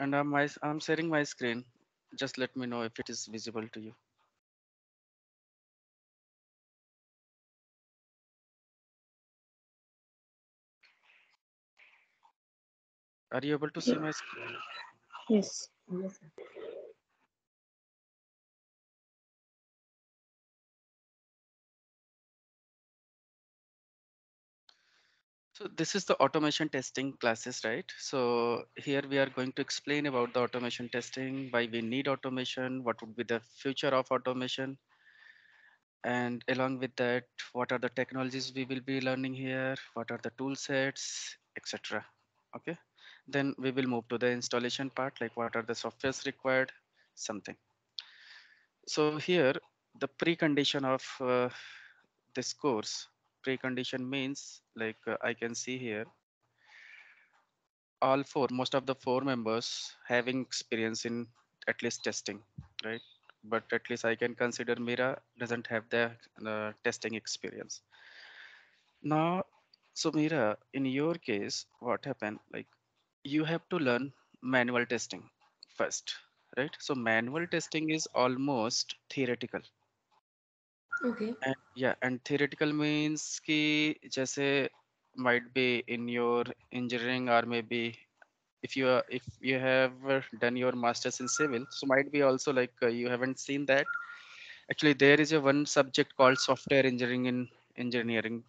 and I'm, I'm sharing my screen. Just let me know if it is visible to you. Are you able to see my screen? Yes. yes. So this is the automation testing classes, right? So here we are going to explain about the automation testing, why we need automation, what would be the future of automation. And along with that, what are the technologies we will be learning here? What are the tool sets, etc. Okay, then we will move to the installation part, like what are the softwares required, something. So here, the precondition of uh, this course precondition means like uh, I can see here all four most of the four members having experience in at least testing right but at least I can consider Mira doesn't have the uh, testing experience now so Mira in your case what happened like you have to learn manual testing first right so manual testing is almost theoretical Okay. And yeah, and theoretical means ki jaise might be in your engineering or maybe if you are, if you have done your masters in civil, so might be also like uh, you haven't seen that. Actually, there is a one subject called software engineering in engineering,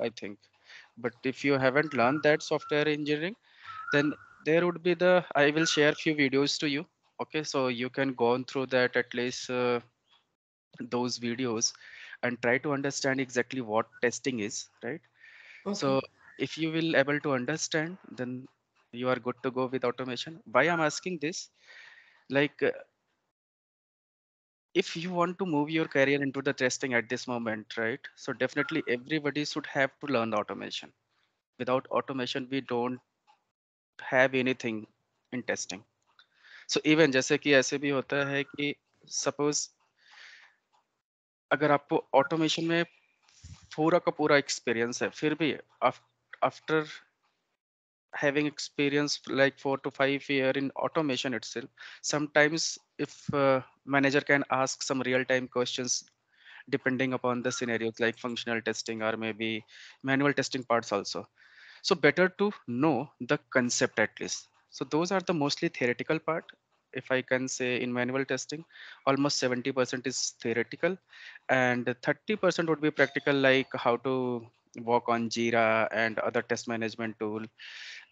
I think. But if you haven't learned that software engineering, then there would be the I will share few videos to you. Okay, so you can go on through that at least. Uh, those videos and try to understand exactly what testing is, right? Okay. So if you will able to understand, then you are good to go with automation. Why I'm asking this, like uh, if you want to move your career into the testing at this moment, right? So definitely everybody should have to learn automation. Without automation, we don't have anything in testing. So even जैसे कि ऐसे भी होता है कि suppose अगर आपको automation में पूरा का पूरा एक्सपीरियंस है फिर भी after having experience like four to five year in automation itself sometimes if uh, manager can ask some real time questions depending upon the scenarios like functional testing or maybe manual testing parts also so better to know the concept at least so those are the mostly theoretical part if I can say in manual testing, almost 70% is theoretical and 30% would be practical, like how to work on Jira and other test management tool,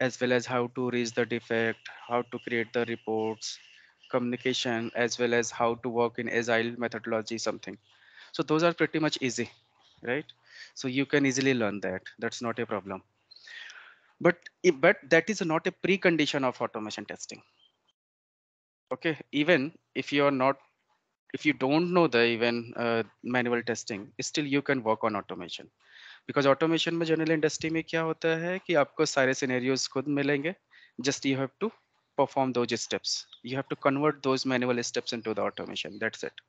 as well as how to reach the defect, how to create the reports, communication, as well as how to work in agile methodology, something. So those are pretty much easy, right? So you can easily learn that. That's not a problem but but that is not a precondition of automation testing okay even if you are not if you don't know the even uh, manual testing still you can work on automation because automation mein general industry mein kya hota hai ki aapko sare scenarios khud milenge just you have to perform those steps. You have to convert those manual steps into the automation. That's it.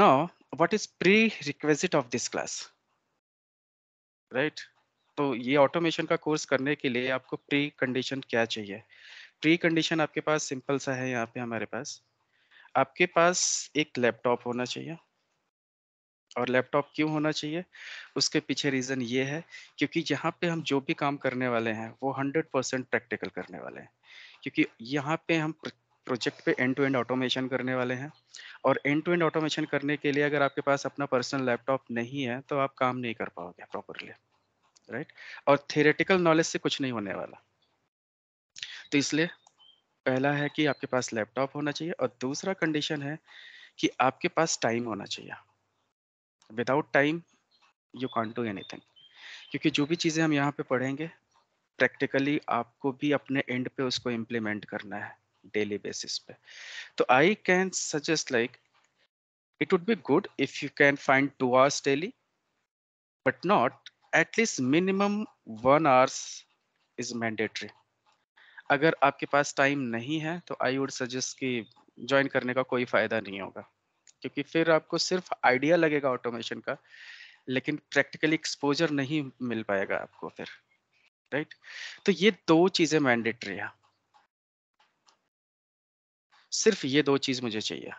Now, what is prerequisite of this class? Right? तो ये automation का course करने के लिए आपको pre condition क्या चाहिए pre condition आपके पास सिंपल सा है यहाँ पे हमारे पास आपके पास एक लैपटॉप होना चाहिए और लैपटॉप क्यों होना चाहिए उसके पीछे रीज़न ये है क्योंकि यहाँ पे हम जो भी काम करने वाले हैं वो 100 परसेंट प्रैक्टिकल करने वाले हैं क्योंकि यहाँ पे हम प्रोजेक्ट पे एंड टू एंड ऑटोमेशन करने वाले हैं और एंड टू एंड ऑटोमेशन करने के लिए अगर आपके पास अपना पर्सनल लैपटॉप नहीं है तो आप काम नहीं कर पाओगे प्रॉपरली राइट और थेरेटिकल नॉलेज से कुछ नहीं होने वाला तो इसलिए पहला है कि आपके पास लैपटॉप होना चाहिए और दूसरा कंडीशन है कि आपके पास टाइम होना चाहिए without time you can't do thing क्योंकि जो भी चीज़ें हम यहाँ पे पढ़ेंगे प्रैक्टिकली आपको भी अपने एंड पे उसको इम्प्लीमेंट करना है डेली बेसिस पे तो I can suggest like it would be good if you can find two hours daily but not at least minimum one hours is mandatory अगर आपके पास टाइम नहीं है तो आई वुड सजेस्ट कि ज्वाइन करने का कोई फ़ायदा नहीं होगा क्योंकि फिर आपको सिर्फ आइडिया लगेगा ऑटोमेशन का लेकिन प्रैक्टिकली एक्सपोजर नहीं मिल पाएगा आपको फिर राइट तो ये दो चीज़ें मैंडेटरी है सिर्फ ये दो चीज़ मुझे चाहिए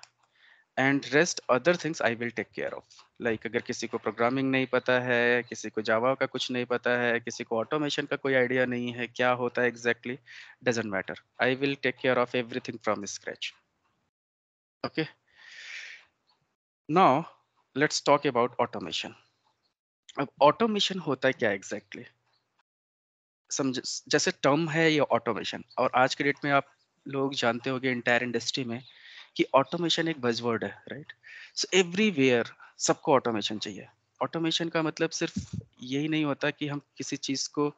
and rest other things I will take care of like अगर किसी को प्रोग्रामिंग नहीं पता है किसी को जावा का कुछ नहीं पता है किसी को ऑटोमेशन का कोई आइडिया नहीं है क्या होता है exactly doesn't matter I will take care of every thing from scratch okay now let's talk about automation अब ऑटोमेशन होता है क्या एग्जैक्टली समझ जैसे टर्म है ये ऑटोमेशन और आज के डेट में आप लोग जानते हो गए इंटायर इंडस्ट्री में कि ऑटोमेशन एक बजवर्ड है राइट सो एवरीवेयर सबको ऑटोमेशन चाहिए ऑटोमेशन का मतलब सिर्फ यही नहीं होता कि हम किसी चीज़ को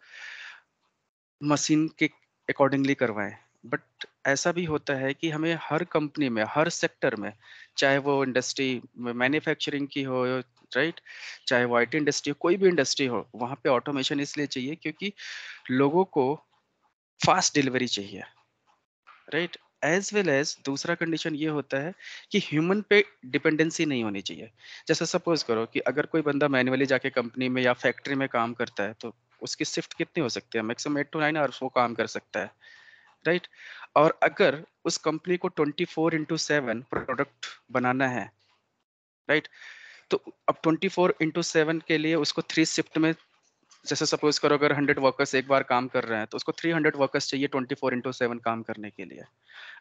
मशीन के अकॉर्डिंगली करवाएं बट ऐसा भी होता है कि हमें हर कंपनी में हर सेक्टर में चाहे वो इंडस्ट्री मैन्युफैक्चरिंग की हो राइट चाहे वो आई इंडस्ट्री हो कोई भी इंडस्ट्री हो वहाँ पे ऑटोमेशन इसलिए चाहिए क्योंकि लोगों को फास्ट डिलीवरी चाहिए राइट एज वेल एज दूसरा कंडीशन ये होता है कि ह्यूमन पे डिपेंडेंसी नहीं होनी चाहिए जैसे सपोज करो कि अगर कोई बंदा मैनुअली जाके कंपनी में या फैक्ट्री में काम करता है तो उसकी शिफ्ट कितनी हो सकती है maximum eight to nine hours वो काम कर सकता है राइट right? और अगर उस कंपनी को twenty four into seven product बनाना है राइट right? तो अब ट्वेंटी फोर इंटू सेवन के लिए उसको थ्री शिफ्ट में जैसे सपोज करो अगर हंड्रेड वर्कर्स एक बार काम कर रहे हैं तो उसको थ्री हंड्रेड वर्कर्स चाहिए ट्वेंटी फोर इंटू सेवन काम करने के लिए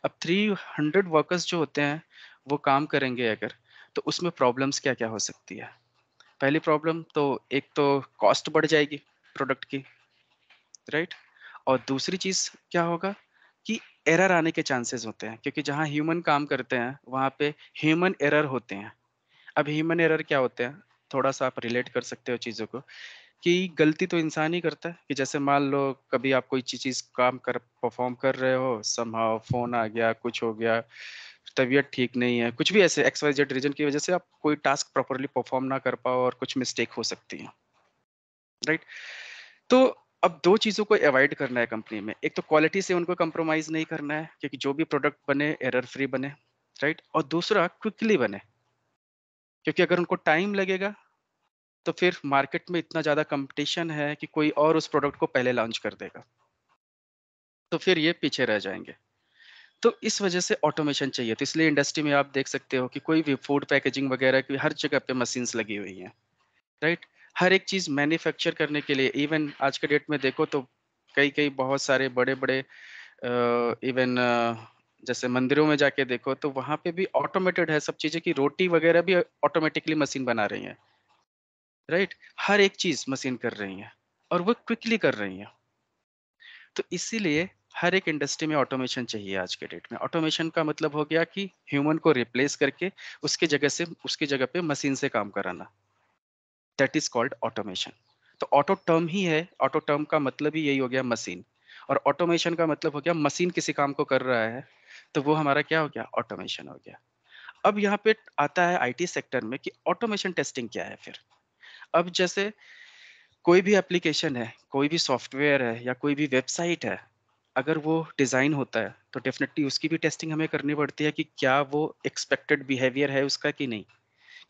अब थ्री हंड्रेड वर्कर्स जो होते हैं वो काम करेंगे अगर तो उसमें प्रॉब्लम्स क्या क्या हो सकती है पहली प्रॉब्लम तो एक तो कॉस्ट बढ़ जाएगी प्रोडक्ट की राइट और दूसरी चीज़ क्या होगा कि एरर आने के चांसेस होते हैं क्योंकि जहाँ ह्यूमन काम करते हैं वहाँ पे ह्यूमन एरर होते हैं अब ह्यूमन एरर क्या होते हैं थोड़ा सा आप रिलेट कर सकते हो चीज़ों को कि गलती तो इंसान ही करता है कि जैसे मान लो कभी आप कोई चीज काम कर परफॉर्म कर रहे हो समहाव फोन आ गया कुछ हो गया तबीयत ठीक नहीं है कुछ भी ऐसे एक्स वाई जेड रीजन की वजह से आप कोई टास्क प्रॉपरली परफॉर्म ना कर पाओ और कुछ मिस्टेक हो सकती है राइट तो अब दो चीज़ों को अवॉइड करना है कंपनी में एक तो क्वालिटी से उनको कंप्रोमाइज़ नहीं करना है क्योंकि जो भी प्रोडक्ट बने एरर फ्री बने राइट और दूसरा क्विकली बने क्योंकि अगर उनको टाइम लगेगा तो फिर मार्केट में इतना ज़्यादा कंपटीशन है कि कोई और उस प्रोडक्ट को पहले लॉन्च कर देगा तो फिर ये पीछे रह जाएंगे तो इस वजह से ऑटोमेशन चाहिए तो इसलिए इंडस्ट्री में आप देख सकते हो कि कोई भी फूड पैकेजिंग वगैरह की हर जगह पे मशीन्स लगी हुई हैं राइट हर एक चीज़ मैन्युफैक्चर करने के लिए इवन आज के डेट में देखो तो कई कई बहुत सारे बड़े बड़े इवन जैसे मंदिरों में जाके देखो तो वहाँ पे भी ऑटोमेटेड है सब चीज़ें कि रोटी वगैरह भी ऑटोमेटिकली मशीन बना रही है राइट हर एक चीज मशीन कर रही है और वो क्विकली कर रही है तो इसीलिए हर एक इंडस्ट्री में ऑटोमेशन चाहिए आज के डेट में ऑटोमेशन का मतलब हो गया कि ह्यूमन को रिप्लेस करके उसके जगह से उसके जगह पे मशीन से काम कराना दैट इज कॉल्ड ऑटोमेशन तो ऑटो टर्म ही है ऑटो टर्म का मतलब ही यही हो गया मशीन और ऑटोमेशन का मतलब हो गया मशीन किसी काम को कर रहा है तो वो हमारा क्या हो गया ऑटोमेशन हो गया अब यहाँ पे आता है आईटी सेक्टर में कि ऑटोमेशन टेस्टिंग क्या है फिर अब जैसे कोई भी एप्लीकेशन है कोई भी सॉफ्टवेयर है या कोई भी वेबसाइट है अगर वो डिज़ाइन होता है तो डेफिनेटली उसकी भी टेस्टिंग हमें करनी पड़ती है कि क्या वो एक्सपेक्टेड बिहेवियर है उसका कि नहीं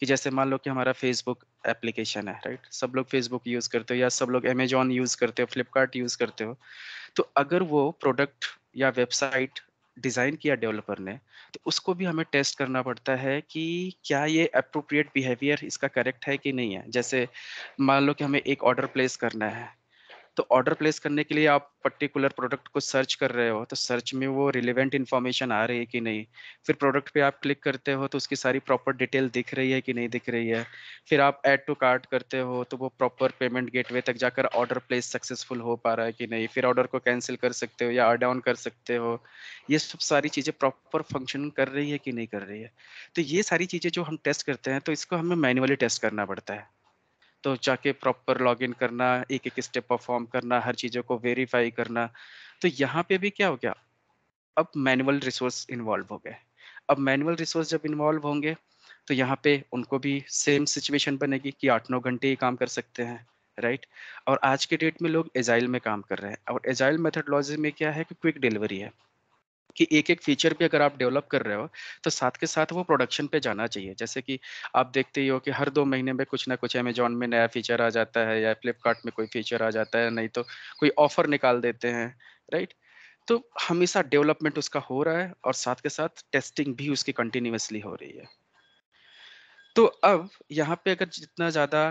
कि जैसे मान लो कि हमारा फेसबुक एप्लीकेशन है राइट सब लोग फेसबुक यूज़ करते हो या सब लोग अमेजोन यूज़ करते हो फ्लिपकार्ट यूज़ करते हो तो अगर वो प्रोडक्ट या वेबसाइट डिज़ाइन किया डेवलपर ने तो उसको भी हमें टेस्ट करना पड़ता है कि क्या ये अप्रोप्रिएट बिहेवियर इसका करेक्ट है कि नहीं है जैसे मान लो कि हमें एक ऑर्डर प्लेस करना है तो ऑर्डर प्लेस करने के लिए आप पर्टिकुलर प्रोडक्ट को सर्च कर रहे हो तो सर्च में वो रिलेवेंट इन्फॉर्मेशन आ रही है कि नहीं फिर प्रोडक्ट पे आप क्लिक करते हो तो उसकी सारी प्रॉपर डिटेल दिख रही है कि नहीं दिख रही है फिर आप ऐड टू कार्ट करते हो तो वो प्रॉपर पेमेंट गेटवे तक जाकर ऑर्डर प्लेस सक्सेसफुल हो पा रहा है कि नहीं फिर ऑर्डर को कैंसिल कर सकते हो या ऑन कर सकते हो ये सब सारी चीज़ें प्रॉपर फंक्शन कर रही है कि नहीं कर रही है तो ये सारी चीज़ें जो हम टेस्ट करते हैं तो इसको हमें मैनुअली टेस्ट करना पड़ता है तो जाके प्रॉपर लॉग इन करना एक एक स्टेप परफॉर्म करना हर चीज़ों को वेरीफाई करना तो यहाँ पे भी क्या हो गया अब मैनुअल रिसोर्स इन्वॉल्व हो गए अब मैनुअल रिसोर्स जब इन्वॉल्व होंगे तो यहाँ पे उनको भी सेम सिचुएशन बनेगी कि आठ नौ घंटे ही काम कर सकते हैं राइट और आज के डेट में लोग एजाइल में काम कर रहे हैं और एजाइल मेथडोलॉजी में क्या है कि क्विक डिलीवरी है कि एक एक फीचर भी अगर आप डेवलप कर रहे हो तो साथ के साथ वो प्रोडक्शन पे जाना चाहिए जैसे कि आप देखते ही हो कि हर दो महीने में कुछ ना कुछ अमेजोन में नया फीचर आ जाता है या फ्लिपकार्ट में कोई फीचर आ जाता है नहीं तो कोई ऑफर निकाल देते हैं राइट तो हमेशा डेवलपमेंट उसका हो रहा है और साथ के साथ टेस्टिंग भी उसकी कंटिन्यूसली हो रही है तो अब यहाँ पे अगर जितना ज़्यादा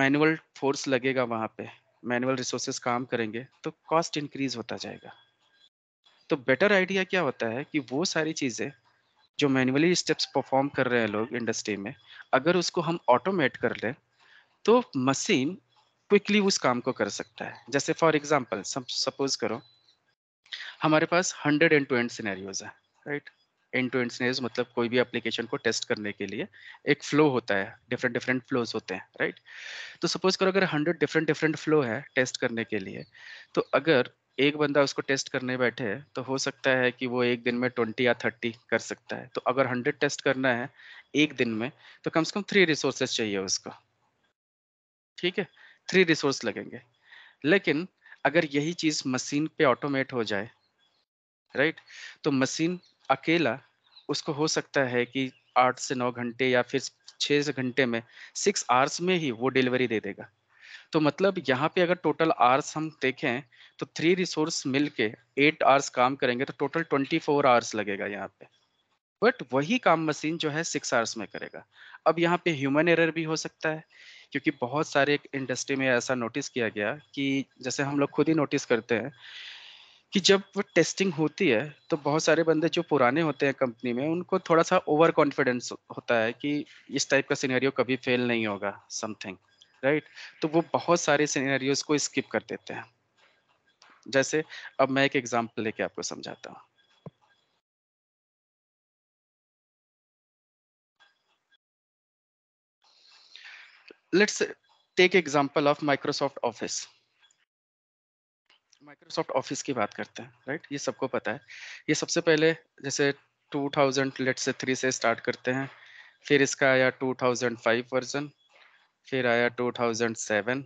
मैनुअल फोर्स लगेगा वहाँ पे मैनुअल रिसोर्सेज काम करेंगे तो कॉस्ट इंक्रीज होता जाएगा तो बेटर आइडिया क्या होता है कि वो सारी चीज़ें जो मैनुअली स्टेप्स परफॉर्म कर रहे हैं लोग इंडस्ट्री में अगर उसको हम ऑटोमेट कर लें तो मशीन क्विकली उस काम को कर सकता है जैसे फॉर एग्जाम्पल सपोज करो हमारे पास hundred end to end scenarios है right end to end scenarios मतलब कोई भी एप्लीकेशन को टेस्ट करने के लिए एक फ्लो होता है डिफरेंट डिफरेंट फ्लोज होते हैं राइट right? तो सपोज करो अगर हंड्रेड डिफरेंट डिफरेंट फ्लो है टेस्ट करने के लिए तो अगर एक बंदा उसको टेस्ट करने बैठे है तो हो सकता है कि वो एक दिन में ट्वेंटी या थर्टी कर सकता है तो अगर हंड्रेड टेस्ट करना है एक दिन में तो कम से कम थ्री रिसोर्सेस चाहिए उसको ठीक है थ्री रिसोर्स लगेंगे लेकिन अगर यही चीज़ मशीन पे ऑटोमेट हो जाए राइट तो मशीन अकेला उसको हो सकता है कि आठ से नौ घंटे या फिर छः से घंटे में सिक्स आवर्स में ही वो डिलीवरी दे देगा तो मतलब यहाँ पे अगर टोटल आवर्स हम देखें तो थ्री रिसोर्स मिल के एट आवर्स काम करेंगे तो टोटल ट्वेंटी फोर आवर्स लगेगा यहाँ पे बट वही काम मशीन जो है सिक्स आवर्स में करेगा अब यहाँ पे ह्यूमन एरर भी हो सकता है क्योंकि बहुत सारे इंडस्ट्री में ऐसा नोटिस किया गया कि जैसे हम लोग खुद ही नोटिस करते हैं कि जब वो टेस्टिंग होती है तो बहुत सारे बंदे जो पुराने होते हैं कंपनी में उनको थोड़ा सा ओवर कॉन्फिडेंस होता है कि इस टाइप का सीनरियो कभी फेल नहीं होगा समथिंग राइट तो वो बहुत सारे सीनरियोज को स्किप कर देते हैं जैसे अब मैं एक एग्जाम्पल लेके आपको समझाता हूँ let's take example of Microsoft Office Microsoft Office की बात करते हैं राइट right? ये सबको पता है ये सबसे पहले जैसे 2000 लेट्स से थ्री से स्टार्ट करते हैं फिर इसका आया 2005 वर्जन फिर आया 2007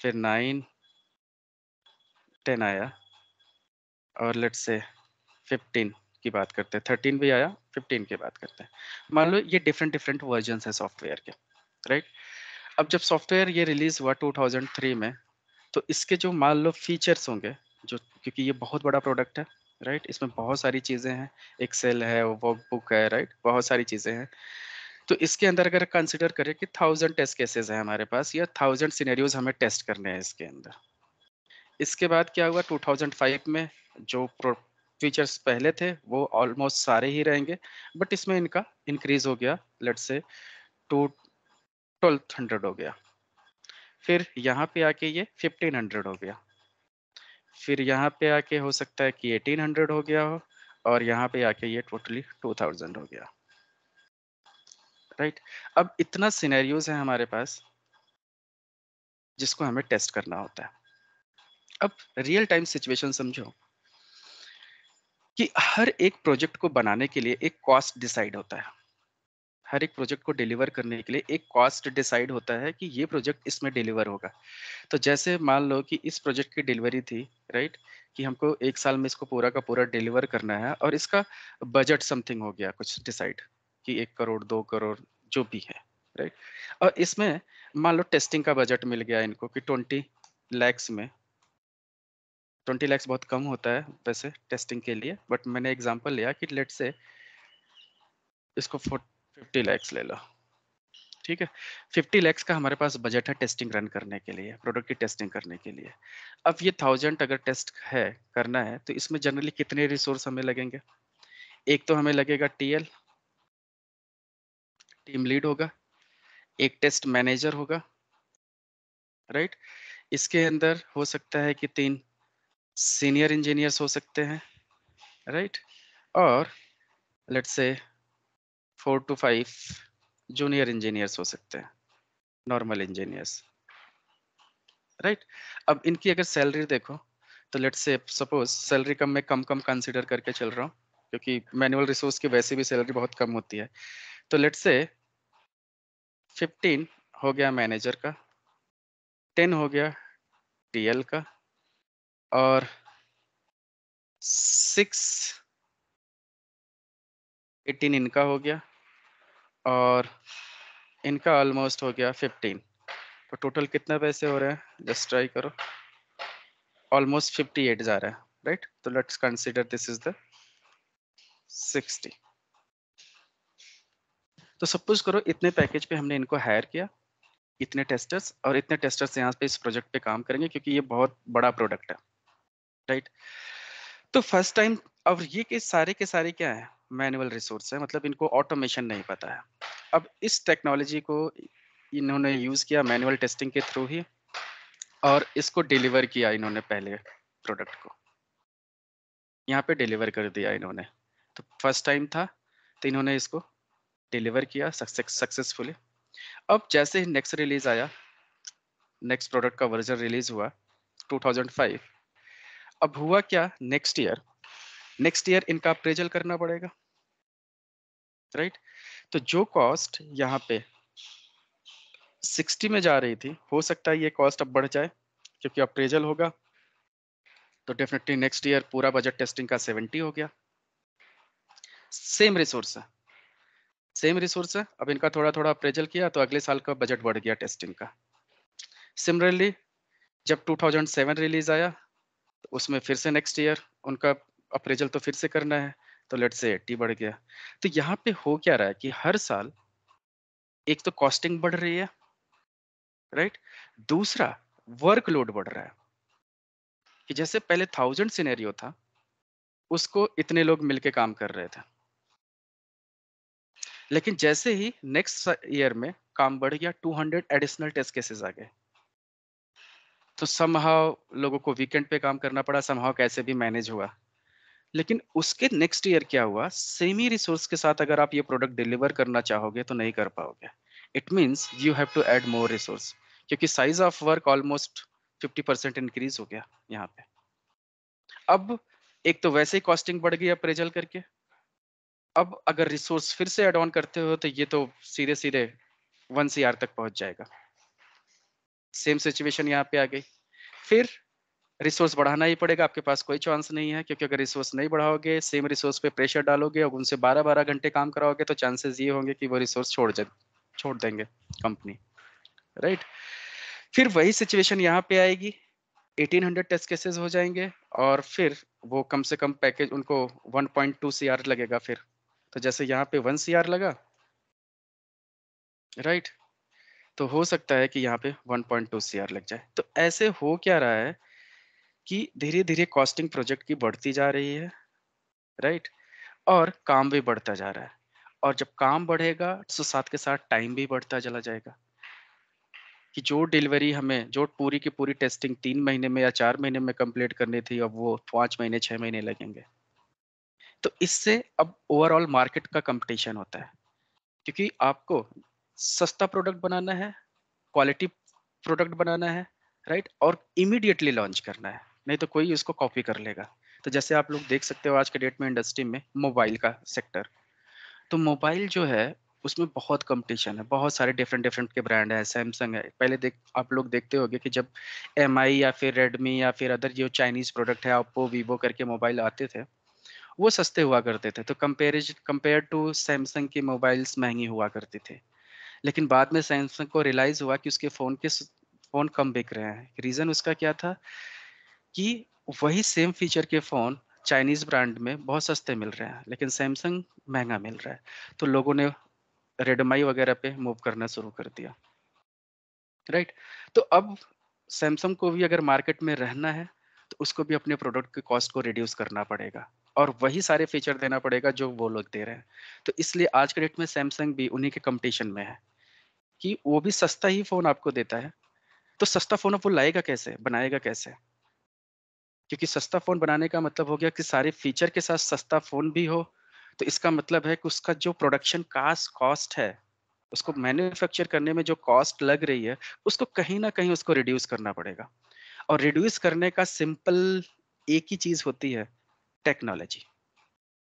फिर नाइन टेन आया और लेट से फिफ्टीन की बात करते हैं थर्टीन भी आया फिफ्टीन की बात करते हैं मान लो ये डिफरेंट डिफरेंट वर्जन है सॉफ्टवेयर के राइट अब जब सॉफ्टवेयर ये रिलीज हुआ 2003 में तो इसके जो मान लो फीचर्स होंगे जो क्योंकि ये बहुत बड़ा प्रोडक्ट है राइट इसमें बहुत सारी चीज़ें हैं एक्सेल है वर्क बुक है राइट बहुत सारी चीज़ें हैं तो इसके अंदर अगर कंसिडर करें कि थाउजेंड टेस्ट केसेस हैं हमारे पास या थाउजेंड सीनेरियोज़ हमें टेस्ट करने हैं इसके अंदर इसके बाद क्या हुआ 2005 में जो फीचर्स पहले थे वो ऑलमोस्ट सारे ही रहेंगे बट इसमें इनका इंक्रीज हो गया लेट से टू ट्वेल्थ हंड्रेड हो गया फिर यहाँ पे आके ये फिफ्टीन हंड्रेड हो गया फिर यहाँ पे आके हो सकता है कि एटीन हंड्रेड हो गया हो और यहाँ पे आके ये टोटली टू थाउजेंड हो गया राइट अब इतना सिनेरियोज है हमारे पास जिसको हमें टेस्ट करना होता है अब रियल टाइम सिचुएशन समझो कि हर एक प्रोजेक्ट को बनाने के लिए एक कॉस्ट डिसाइड होता है हर एक प्रोजेक्ट को डिलीवर करने के लिए एक कॉस्ट डिसाइड होता है कि ये प्रोजेक्ट इसमें डिलीवर होगा तो जैसे मान लो कि इस प्रोजेक्ट की डिलीवरी थी राइट कि हमको एक साल में इसको पूरा का पूरा डिलीवर करना है और इसका बजट समथिंग हो गया कुछ डिसाइड कि एक करोड़ दो करोड़ जो भी है राइट और इसमें मान लो टेस्टिंग का बजट मिल गया इनको कि ट्वेंटी लैक्स में ट्वेंटी लैक्स बहुत कम होता है वैसे टेस्टिंग के लिए बट मैंने एग्जांपल लिया कि लेट से इसको फिफ्टी लैक्स ले लो ठीक है फिफ्टी लैक्स का हमारे पास बजट है टेस्टिंग रन करने के लिए प्रोडक्ट की टेस्टिंग करने के लिए अब ये थाउजेंड अगर टेस्ट है करना है तो इसमें जनरली कितने रिसोर्स हमें लगेंगे एक तो हमें लगेगा टीएल टीम लीड होगा एक टेस्ट मैनेजर होगा राइट इसके अंदर हो सकता है कि तीन सीनियर इंजीनियर्स हो सकते हैं राइट और लेट से four to five junior engineers हो सकते हैं नॉर्मल इंजीनियर्स राइट अब इनकी अगर सैलरी देखो तो लेट से सपोज सैलरी कम में कम कम कंसिडर करके चल रहा हूँ क्योंकि मैनुअल रिसोर्स की वैसे भी सैलरी बहुत कम होती है तो लेट से फिफ्टीन हो गया मैनेजर का टेन हो गया टीएल का और सिक्स एटीन इनका हो गया और इनका ऑलमोस्ट हो गया फिफ्टीन तो टोटल कितना पैसे हो रहे हैं जस्ट ट्राई करो ऑलमोस्ट फिफ्टी एट जा रहा है राइट तो let's consider this is the sixty तो सपोज करो इतने पैकेज पे हमने इनको हायर किया इतने टेस्टर्स और इतने टेस्टर्स यहाँ पे इस प्रोजेक्ट पे काम करेंगे क्योंकि ये बहुत बड़ा प्रोडक्ट है राइट तो फर्स्ट टाइम और ये के सारे के सारे क्या है मैनुअल रिसोर्स है मतलब इनको ऑटोमेशन नहीं पता है अब इस टेक्नोलॉजी को इन्होंने यूज़ किया मैनुअल टेस्टिंग के थ्रू ही और इसको डिलीवर किया इन्होंने पहले प्रोडक्ट को यहाँ पे डिलीवर कर दिया इन्होंने तो फर्स्ट टाइम था तो इन्होंने इसको डिलीवर किया सक्सेसफुली अब जैसे ही नेक्स्ट रिलीज आया नेक्स्ट प्रोडक्ट का वर्जन रिलीज हुआ 2005 अब हुआ क्या नेक्स्ट ईयर नेक्स्ट ईयर इनका अप्रेजल करना पड़ेगा राइट right? तो जो कॉस्ट यहाँ पे 60 में जा रही थी हो सकता है ये कॉस्ट अब बढ़ जाए क्योंकि अप्रेजल होगा तो डेफिनेटली नेक्स्ट ईयर पूरा बजट टेस्टिंग का 70 हो गया सेम रिसोर्स है सेम रिसोर्स है अब इनका थोड़ा थोड़ा अप्रेजल किया तो अगले साल का बजट बढ़ गया टेस्टिंग का सिमिलरली जब 2007 रिलीज आया तो उसमें फिर से नेक्स्ट ईयर उनका अप्रेजल तो फिर से करना है तो लेट से 80 बढ़ गया तो यहाँ पे हो क्या रहा है कि हर साल एक तो कॉस्टिंग बढ़ रही है राइट दूसरा वर्कलोड बढ़ रहा है कि जैसे पहले थाउजेंड सिनेरियो था उसको इतने लोग मिलके काम कर रहे थे लेकिन जैसे ही नेक्स्ट ईयर में काम बढ़ गया 200 एडिशनल टेस्ट केसेस आ गए तो समहाव लोगों को वीकेंड पे काम करना पड़ा समहाव कैसे भी मैनेज हुआ लेकिन उसके नेक्स्ट ईयर क्या हुआ सेमी रिसोर्स के साथ अगर आप ये प्रोडक्ट डिलीवर करना चाहोगे तो नहीं कर पाओगे it means you have to add more resource क्योंकि size of work almost 50 percent increase हो गया यहाँ पे अब एक तो वैसे ही कॉस्टिंग बढ़ गई अप्रेजल करके अब अगर रिसोर्स फिर से एड ऑन करते हो तो ये तो सीधे सीधे वन सी आर तक पहुंच जाएगा सेम सिचुएशन यहाँ पे आ गई फिर रिसोर्स बढ़ाना ही पड़ेगा आपके पास कोई चांस नहीं है क्योंकि अगर रिसोर्स नहीं बढ़ाओगे सेम रिसोर्स पे प्रेशर डालोगे और उनसे बारह बारह घंटे काम कराओगे तो चांसेस ये होंगे कि वो रिसोर्स छोड़ जाए छोड़ देंगे कंपनी राइट right? फिर वही सिचुएशन यहाँ पे आएगी 1800 टेस्ट केसेस हो जाएंगे और फिर वो कम से कम पैकेज उनको 1.2 पॉइंट लगेगा फिर तो जैसे यहाँ पे वन सी लगा राइट right? तो हो सकता है कि यहाँ पे 1.2 पॉइंट लग जाए तो ऐसे हो क्या रहा है कि धीरे धीरे कॉस्टिंग प्रोजेक्ट की बढ़ती जा रही है राइट right? और काम भी बढ़ता जा रहा है और जब काम बढ़ेगा तो साथ के साथ टाइम भी बढ़ता चला जाएगा कि जो डिलीवरी हमें जो पूरी की पूरी टेस्टिंग तीन महीने में या चार महीने में कंप्लीट करनी थी अब वो पाँच महीने छः महीने लगेंगे तो इससे अब ओवरऑल मार्केट का कंपटीशन होता है क्योंकि आपको सस्ता प्रोडक्ट बनाना है क्वालिटी प्रोडक्ट बनाना है राइट और इमीडिएटली लॉन्च करना है नहीं तो कोई इसको कॉपी कर लेगा तो जैसे आप लोग देख सकते हो आज के डेट में इंडस्ट्री में मोबाइल का सेक्टर तो मोबाइल जो है उसमें बहुत कंपटीशन है बहुत सारे डिफरेंट डिफरेंट के ब्रांड है सैमसंग है पहले देख आप लोग देखते होंगे कि जब एम या फिर रेडमी या फिर अदर जो चाइनीज़ प्रोडक्ट है ओप्पो वीवो करके मोबाइल आते थे वो सस्ते हुआ करते थे तो कंपेरिज कंपेयर टू सैमसंग के मोबाइल्स महंगे हुआ करते थे लेकिन बाद में सैमसंग को रियलाइज़ हुआ कि उसके फ़ोन के फ़ोन कम बिक रहे हैं रीज़न उसका क्या था कि वही सेम फीचर के फ़ोन चाइनीज़ ब्रांड में बहुत सस्ते मिल रहे हैं लेकिन सैमसंग महंगा मिल रहा है तो लोगों ने रेडमाई वगैरह पे मूव करना शुरू कर दिया राइट right? तो अब सैमसंग को भी अगर मार्केट में रहना है तो उसको भी अपने प्रोडक्ट के कॉस्ट को रिड्यूस करना पड़ेगा और वही सारे फीचर देना पड़ेगा जो वो लोग दे रहे हैं तो इसलिए आज के डेट में सैमसंग भी उन्हीं के कंपटीशन में है कि वो भी सस्ता ही फ़ोन आपको देता है तो सस्ता फ़ोन वो लाएगा कैसे बनाएगा कैसे क्योंकि सस्ता फ़ोन बनाने का मतलब हो गया कि सारे फीचर के साथ सस्ता फ़ोन भी हो तो इसका मतलब है कि उसका जो प्रोडक्शन कास्ट कॉस्ट है उसको मैन्युफैक्चर करने में जो कॉस्ट लग रही है उसको कहीं ना कहीं उसको रिड्यूस करना पड़ेगा और रिड्यूस करने का सिंपल एक ही चीज़ होती है टेक्नोलॉजी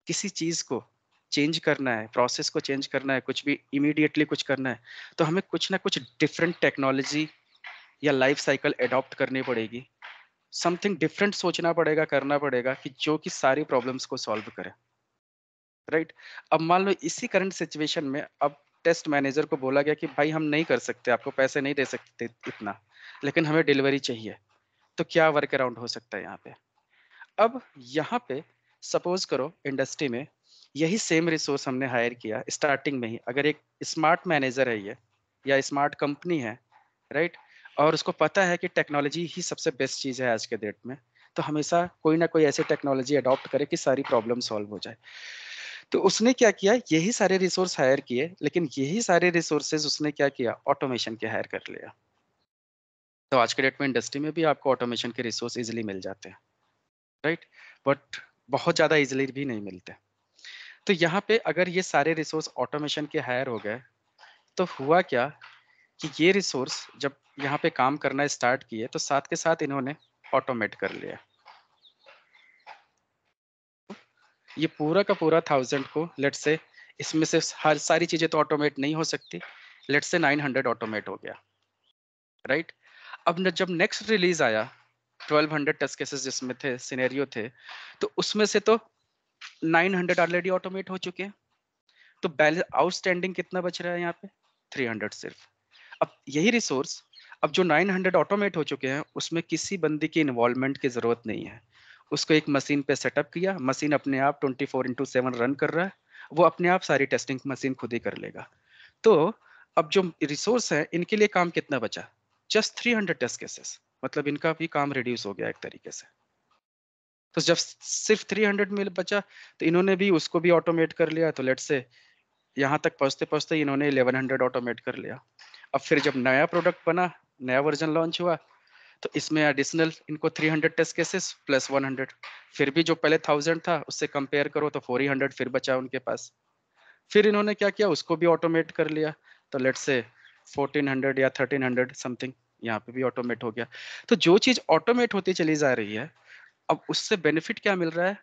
किसी चीज़ को चेंज करना है प्रोसेस को चेंज करना है कुछ भी इमीडिएटली कुछ करना है तो हमें कुछ ना कुछ डिफरेंट टेक्नोलॉजी या लाइफ साइकिल एडॉप्ट करनी पड़ेगी समथिंग डिफरेंट सोचना पड़ेगा करना पड़ेगा कि जो कि सारी प्रॉब्लम्स को सॉल्व करे राइट right? अब मान लो इसी करंट सिचुएशन में अब टेस्ट मैनेजर को बोला गया कि भाई हम नहीं कर सकते आपको पैसे नहीं दे सकते इतना लेकिन हमें डिलीवरी चाहिए तो क्या वर्क अराउंड हो सकता है यहाँ पे अब यहाँ पे सपोज करो इंडस्ट्री में यही सेम रिसोर्स हमने हायर किया स्टार्टिंग में ही अगर एक स्मार्ट मैनेजर है ये या स्मार्ट कंपनी है राइट और उसको पता है कि टेक्नोलॉजी ही सबसे बेस्ट चीज़ है आज के डेट में तो हमेशा कोई ना कोई ऐसी टेक्नोलॉजी अडॉप्ट करे कि सारी प्रॉब्लम सॉल्व हो जाए तो उसने क्या किया यही सारे रिसोर्स हायर किए लेकिन यही सारे रिसोर्सेज उसने क्या किया ऑटोमेशन के हायर कर लिया तो आज के डेट में इंडस्ट्री में भी आपको ऑटोमेशन के रिसोर्स इजिली मिल जाते हैं राइट बट बहुत ज़्यादा इजिली भी नहीं मिलते तो यहाँ पे अगर ये सारे रिसोर्स ऑटोमेशन के हायर हो गए तो हुआ क्या कि ये रिसोर्स जब यहाँ पे काम करना स्टार्ट किए तो साथ के साथ इन्होंने ऑटोमेट कर लिया ये पूरा का पूरा थाउजेंड को लेट से इसमें से हर सारी चीज़ें तो ऑटोमेट नहीं हो सकती लेट से नाइन हंड्रेड ऑटोमेट हो गया राइट अब न, जब नेक्स्ट रिलीज आया हंड्रेड टेस्ट केसेस जिसमें थे सिनेरियो थे तो उसमें से तो हंड्रेड ऑलरेडी ऑटोमेट हो चुके हैं तो बैलेंस आउटस्टैंडिंग कितना बच रहा है यहाँ पे हंड्रेड सिर्फ अब यही रिसोर्स अब जो हंड्रेड ऑटोमेट हो चुके हैं उसमें किसी बंदी की इन्वॉल्वमेंट की ज़रूरत नहीं है उसको एक मशीन पे सेटअप किया मशीन अपने आप twenty four into seven run कर रहा है वो अपने आप सारी टेस्टिंग मशीन खुद ही कर लेगा तो अब जो रिसोर्स है इनके लिए काम कितना बचा just three hundred test cases मतलब इनका भी काम रिड्यूस हो गया एक तरीके से तो जब सिर्फ 300 मिल बचा तो इन्होंने भी उसको भी ऑटोमेट कर लिया तो लेट से यहाँ तक पहुँचते पहुँचते इन्होंने 1100 ऑटोमेट कर लिया अब फिर जब नया प्रोडक्ट बना नया वर्जन लॉन्च हुआ तो इसमें एडिशनल इनको 300 टेस्ट केसेस प्लस 100 फिर भी जो पहले थाउजेंड था उससे कंपेयर करो तो फोर फिर बचा उनके पास फिर इन्होंने क्या किया उसको भी ऑटोमेट कर लिया तो लेट से फोर्टीन या थर्टीन समथिंग यहाँ पे भी ऑटोमेट हो गया तो जो चीज ऑटोमेट होती चली जा रही है अब उससे बेनिफिट क्या मिल रहा है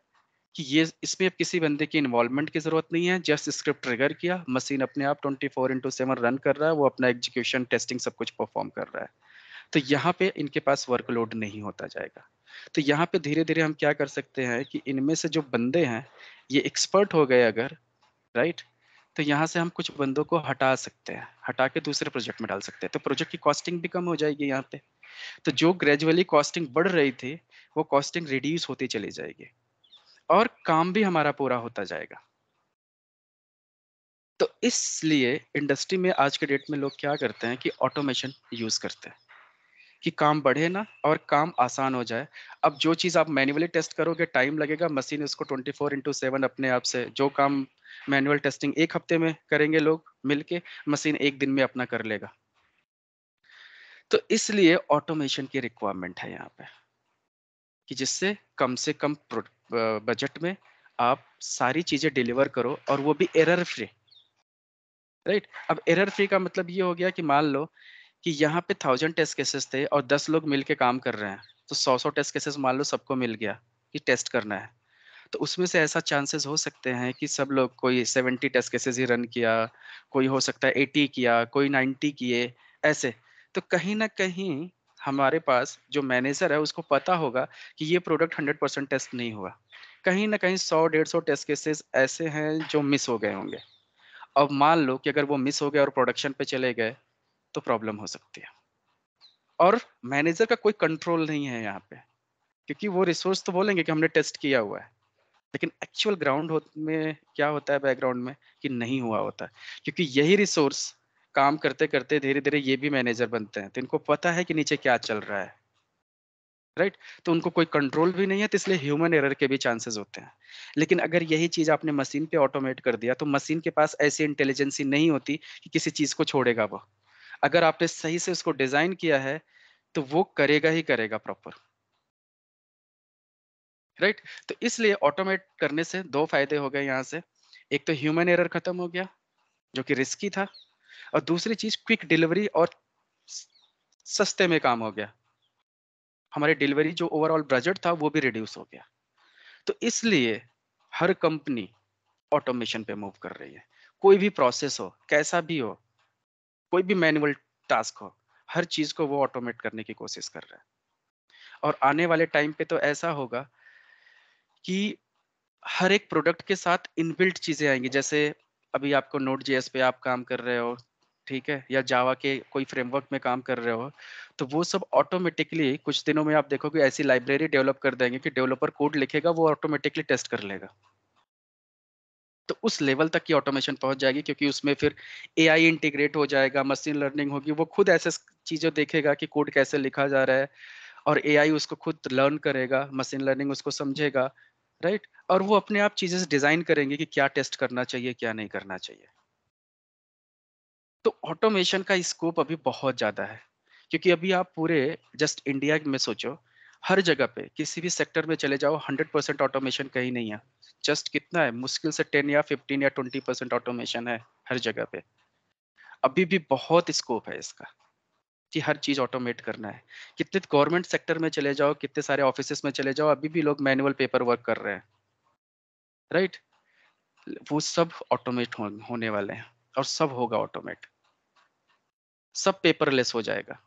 कि ये इसमें अब किसी बंदे की इन्वॉल्वमेंट की जरूरत नहीं है जस्ट स्क्रिप्ट ट्रिगर किया मशीन अपने आप 24 फोर इंटू सेवन रन कर रहा है वो अपना एग्जीक्यूशन टेस्टिंग सब कुछ परफॉर्म कर रहा है तो यहाँ पे इनके पास वर्कलोड नहीं होता जाएगा तो यहाँ पे धीरे धीरे हम क्या कर सकते हैं कि इनमें से जो बंदे हैं ये एक्सपर्ट हो गए अगर राइट तो यहाँ से हम कुछ बंदों को हटा सकते हैं हटा के दूसरे प्रोजेक्ट में डाल सकते हैं तो प्रोजेक्ट की कॉस्टिंग भी कम हो जाएगी यहाँ पे तो जो ग्रेजुअली कॉस्टिंग बढ़ रही थी वो कॉस्टिंग रिड्यूस होती चली जाएगी और काम भी हमारा पूरा होता जाएगा तो इसलिए इंडस्ट्री में आज के डेट में लोग क्या करते हैं कि ऑटोमेशन यूज करते हैं कि काम बढ़े ना और काम आसान हो जाए अब जो चीज़ आप मैनुअली टेस्ट करोगे टाइम लगेगा मशीन उसको 24 फोर इंटू सेवन अपने आप से जो काम मैनुअल टेस्टिंग एक हफ्ते में करेंगे लोग मिलके मशीन एक दिन में अपना कर लेगा तो इसलिए ऑटोमेशन की रिक्वायरमेंट है यहाँ पे कि जिससे कम से कम बजट में आप सारी चीज़ें डिलीवर करो और वो भी एरर फ्री राइट right? अब एरर फ्री का मतलब ये हो गया कि मान लो कि यहाँ पे थाउजेंड टेस्ट केसेस थे और दस लोग मिल के काम कर रहे हैं तो सौ सौ टेस्ट केसेस मान लो सबको मिल गया कि टेस्ट करना है तो उसमें से ऐसा चांसेस हो सकते हैं कि सब लोग कोई सेवेंटी टेस्ट केसेस ही रन किया कोई हो सकता है एटी किया कोई नाइन्टी किए ऐसे तो कहीं ना कहीं हमारे पास जो मैनेजर है उसको पता होगा कि ये प्रोडक्ट हंड्रेड परसेंट टेस्ट नहीं हुआ कहीं ना कहीं सौ डेढ़ सौ टेस्ट केसेस ऐसे हैं जो मिस हो गए होंगे अब मान लो कि अगर वो मिस हो गए और प्रोडक्शन पे चले गए तो प्रॉब्लम हो सकती है और मैनेजर का कोई कंट्रोल नहीं है यहाँ पे क्योंकि वो रिसोर्स तो बोलेंगे कि हमने टेस्ट किया हुआ है लेकिन एक्चुअल ग्राउंड में क्या होता है बैकग्राउंड में कि नहीं हुआ होता क्योंकि यही रिसोर्स काम करते करते धीरे धीरे ये भी मैनेजर बनते हैं तो इनको पता है कि नीचे क्या चल रहा है राइट right? तो उनको कोई कंट्रोल भी नहीं है तो इसलिए ह्यूमन एरर के भी चांसेस होते हैं लेकिन अगर यही चीज आपने मशीन पे ऑटोमेट कर दिया तो मशीन के पास ऐसी इंटेलिजेंसी नहीं होती कि किसी चीज को छोड़ेगा वो अगर आपने सही से उसको डिजाइन किया है तो वो करेगा ही करेगा प्रॉपर राइट right? तो इसलिए ऑटोमेट करने से दो फायदे हो गए यहां से एक तो ह्यूमन एरर खत्म हो गया जो कि रिस्की था और दूसरी चीज क्विक डिलीवरी और सस्ते में काम हो गया हमारे डिलीवरी जो ओवरऑल बजट था वो भी रिड्यूस हो गया तो इसलिए हर कंपनी ऑटोमेशन पे मूव कर रही है कोई भी प्रोसेस हो कैसा भी हो कोई भी मैनुअल टास्क हो हर चीज को वो ऑटोमेट करने की कोशिश कर रहा है और आने वाले टाइम पे तो ऐसा होगा कि हर एक प्रोडक्ट के साथ इनबिल्ट चीजें आएंगी जैसे अभी आपको नोट जेएस पे आप काम कर रहे हो ठीक है या जावा के कोई फ्रेमवर्क में काम कर रहे हो तो वो सब ऑटोमेटिकली कुछ दिनों में आप देखोगे ऐसी लाइब्रेरी डेवलप कर देंगे कि डेवलपर कोड लिखेगा वो ऑटोमेटिकली टेस्ट कर लेगा तो उस लेवल तक की ऑटोमेशन पहुंच जाएगी क्योंकि उसमें फिर ए इंटीग्रेट हो जाएगा मशीन लर्निंग होगी वो खुद ऐसे चीज़ें देखेगा कि कोड कैसे लिखा जा रहा है और ए उसको खुद लर्न करेगा मशीन लर्निंग उसको समझेगा राइट right? और वो अपने आप चीज़ें डिज़ाइन करेंगे कि क्या टेस्ट करना चाहिए क्या नहीं करना चाहिए तो ऑटोमेशन का स्कोप अभी बहुत ज़्यादा है क्योंकि अभी आप पूरे जस्ट इंडिया में सोचो हर जगह पे किसी भी सेक्टर में चले जाओ 100 परसेंट ऑटोमेशन कहीं नहीं है जस्ट कितना है मुश्किल से 10 या 15 या 20 परसेंट ऑटोमेशन है हर जगह पे अभी भी बहुत स्कोप है इसका कि हर चीज ऑटोमेट करना है कितने गवर्नमेंट सेक्टर में चले जाओ कितने सारे ऑफिस में चले जाओ अभी भी लोग मैनुअल पेपर वर्क कर रहे हैं राइट वो सब ऑटोमेट होने वाले हैं और सब होगा ऑटोमेट सब पेपरलेस हो जाएगा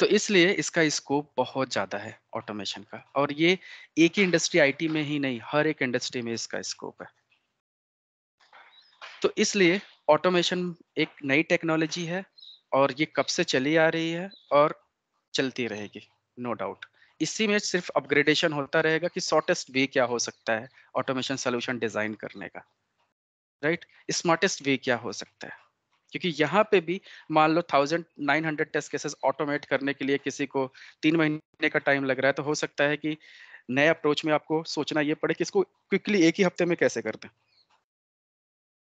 तो इसलिए इसका स्कोप बहुत ज़्यादा है ऑटोमेशन का और ये एक ही इंडस्ट्री आईटी में ही नहीं हर एक इंडस्ट्री में इसका स्कोप है तो इसलिए ऑटोमेशन एक नई टेक्नोलॉजी है और ये कब से चली आ रही है और चलती रहेगी नो no डाउट इसी में सिर्फ अपग्रेडेशन होता रहेगा कि शॉर्टेस्ट वे क्या हो सकता है ऑटोमेशन सोल्यूशन डिजाइन करने का राइट स्मार्टेस्ट वे क्या हो सकता है क्योंकि यहाँ पे भी मान लो thousand nine hundred test cases automate करने के लिए किसी को तीन महीने का टाइम लग रहा है तो हो सकता है कि नए अप्रोच में आपको सोचना ये पड़े कि इसको क्विकली एक ही हफ्ते में कैसे कर दें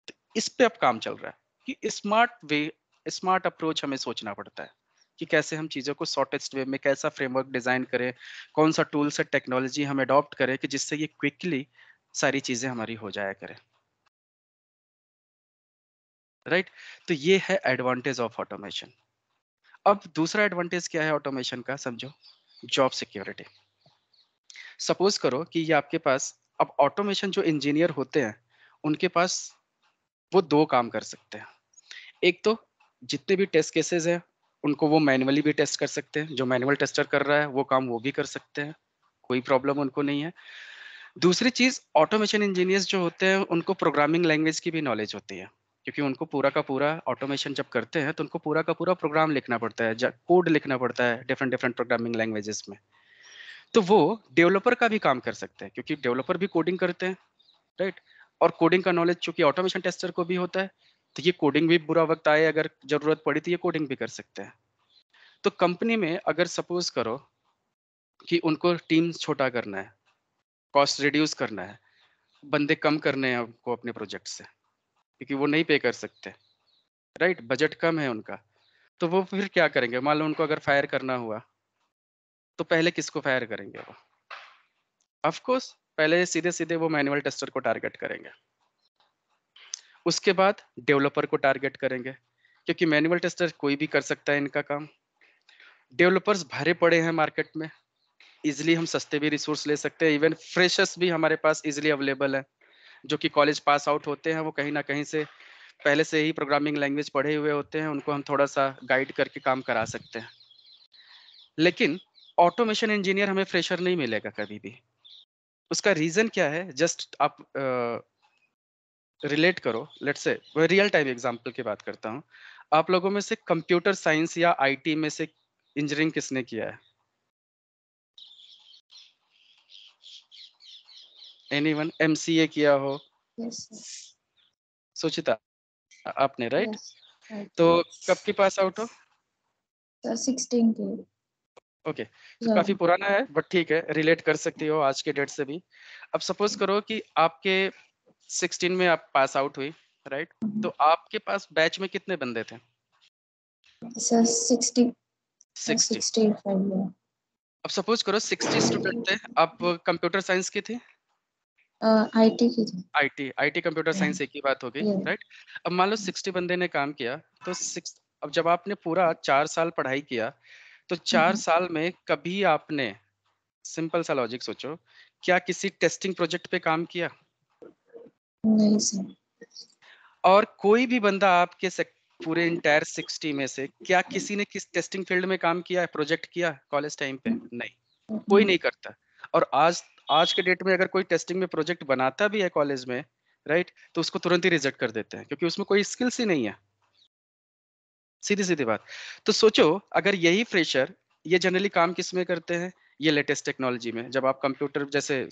तो इस पे अब काम चल रहा है कि स्मार्ट वे स्मार्ट अप्रोच हमें सोचना पड़ता है कि कैसे हम चीज़ों को शॉर्टेस्ट वे में कैसा फ्रेमवर्क डिज़ाइन करें कौन सा टूल्स या टेक्नोलॉजी हम अडॉप्ट करें कि जिससे ये क्विकली सारी चीज़ें हमारी हो जाया करें राइट तो ये है एडवांटेज ऑफ ऑटोमेशन अब दूसरा एडवांटेज क्या है ऑटोमेशन का समझो जॉब सिक्योरिटी सपोज करो कि ये आपके पास अब ऑटोमेशन जो इंजीनियर होते हैं उनके पास वो दो काम कर सकते हैं एक तो जितने भी टेस्ट केसेस हैं उनको वो मैनुअली भी टेस्ट कर सकते हैं जो मैनुअल टेस्टर कर रहा है वो काम वो भी कर सकते हैं कोई प्रॉब्लम उनको नहीं है दूसरी चीज़ ऑटोमेशन इंजीनियर्स जो होते हैं उनको प्रोग्रामिंग लैंग्वेज की भी नॉलेज होती है क्योंकि उनको पूरा का पूरा ऑटोमेशन जब करते हैं तो उनको पूरा का पूरा प्रोग्राम लिखना पड़ता है कोड लिखना पड़ता है डिफरेंट डिफरेंट प्रोग्रामिंग लैंग्वेजेस में तो वो डेवलपर का भी काम कर सकते हैं क्योंकि डेवलपर भी कोडिंग करते हैं राइट और कोडिंग का नॉलेज चूंकि ऑटोमेशन टेस्टर को भी होता है तो ये कोडिंग भी बुरा वक्त आए अगर जरूरत पड़ी तो ये कोडिंग भी कर सकते हैं तो कंपनी में अगर सपोज करो कि उनको टीम छोटा करना है कॉस्ट रिड्यूस करना है बंदे कम करने हैं उनको अपने प्रोजेक्ट से क्योंकि वो नहीं पे कर सकते राइट बजट कम है उनका तो वो फिर क्या करेंगे मान लो उनको अगर फायर करना हुआ तो पहले किसको फायर करेंगे वो ऑफकोर्स पहले सीधे सीधे वो मैनुअल टेस्टर को टारगेट करेंगे उसके बाद डेवलपर को टारगेट करेंगे क्योंकि मैनुअल टेस्टर कोई भी कर सकता है इनका काम डेवलपर्स भरे पड़े हैं मार्केट में इजिली हम सस्ते भी रिसोर्स ले सकते हैं इवन फ्रेशर्स भी हमारे पास इजिली अवेलेबल है जो कि कॉलेज पास आउट होते हैं वो कहीं ना कहीं से पहले से ही प्रोग्रामिंग लैंग्वेज पढ़े हुए होते हैं उनको हम थोड़ा सा गाइड करके काम करा सकते हैं लेकिन ऑटोमेशन इंजीनियर हमें फ्रेशर नहीं मिलेगा कभी भी उसका रीजन क्या है जस्ट आप रिलेट uh, करो let's say real time example की बात करता हूँ आप लोगों में से कंप्यूटर साइंस या आईटी में से इंजीनियरिंग किसने किया है any one M C A किया हो सुचिता आपने राइट तो कब की पास आउट हो सिक्सटीन के ओके yeah. काफी पुराना है बट ठीक है रिलेट कर सकती हो आज के डेट से भी अब सपोज करो कि आपके 16 में आप पास आउट हुई राइट right? Mm-hmm. तो आपके पास बैच में कितने बंदे थे सर 60 60 अब सपोज करो 60 स्टूडेंट थे आप कंप्यूटर साइंस के थी आईटी आईटी कंप्यूटर साइंस एक ही बात हो गई राइट अब मान लो सिक्सटी बंदे ने काम किया तो सिक्स अब जब आपने पूरा चार साल पढ़ाई किया तो चार mm-hmm. साल में कभी आपने सिंपल सा लॉजिक सोचो क्या किसी टेस्टिंग प्रोजेक्ट पे काम किया नहीं और कोई भी बंदा आपके पूरे इंटायर सिक्सटी में से क्या किसी ने किस टेस्टिंग फील्ड में काम किया है प्रोजेक्ट किया कॉलेज टाइम पे mm-hmm. नहीं कोई नहीं करता और आज आज के डेट में अगर कोई टेस्टिंग में प्रोजेक्ट बनाता भी है कॉलेज में राइट तो उसको तुरंत ही रिजेक्ट कर देते हैं क्योंकि उसमें कोई स्किल्स ही नहीं है सीधी सीधी बात तो सोचो अगर यही फ्रेशर ये जनरली काम किस में करते हैं ये लेटेस्ट टेक्नोलॉजी में जब आप कंप्यूटर जैसे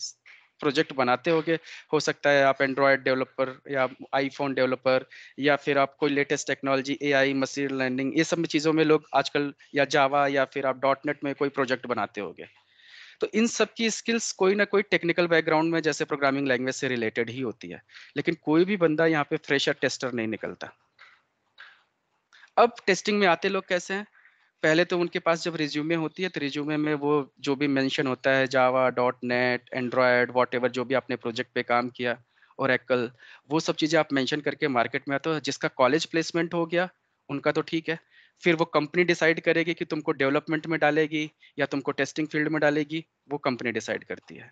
प्रोजेक्ट बनाते होगे हो सकता है आप एंड्रॉयड डेवलपर या आईफोन डेवलपर या फिर आप कोई latest technology AI machine learning ये सब चीज़ों में लोग आजकल या जावा या फिर आप डॉट नेट में कोई प्रोजेक्ट बनाते होगे तो इन सब की स्किल्स कोई ना कोई टेक्निकल बैकग्राउंड में जैसे प्रोग्रामिंग लैंग्वेज से रिलेटेड ही होती है लेकिन कोई भी बंदा यहाँ पे फ्रेशर टेस्टर नहीं निकलता अब टेस्टिंग में आते लोग कैसे हैं पहले तो उनके पास जब रिज्यूमे होती है तो रिज्यूमे में वो जो भी मैंशन होता है Java dot net Android what जो भी आपने प्रोजेक्ट पे काम किया और एक्ल वो सब चीज़ें आप मैंशन करके मार्केट में आते हो जिसका कॉलेज प्लेसमेंट हो गया उनका तो ठीक है फिर वो कंपनी डिसाइड करेगी कि तुमको डेवलपमेंट में डालेगी या तुमको टेस्टिंग फील्ड में डालेगी वो कंपनी डिसाइड करती है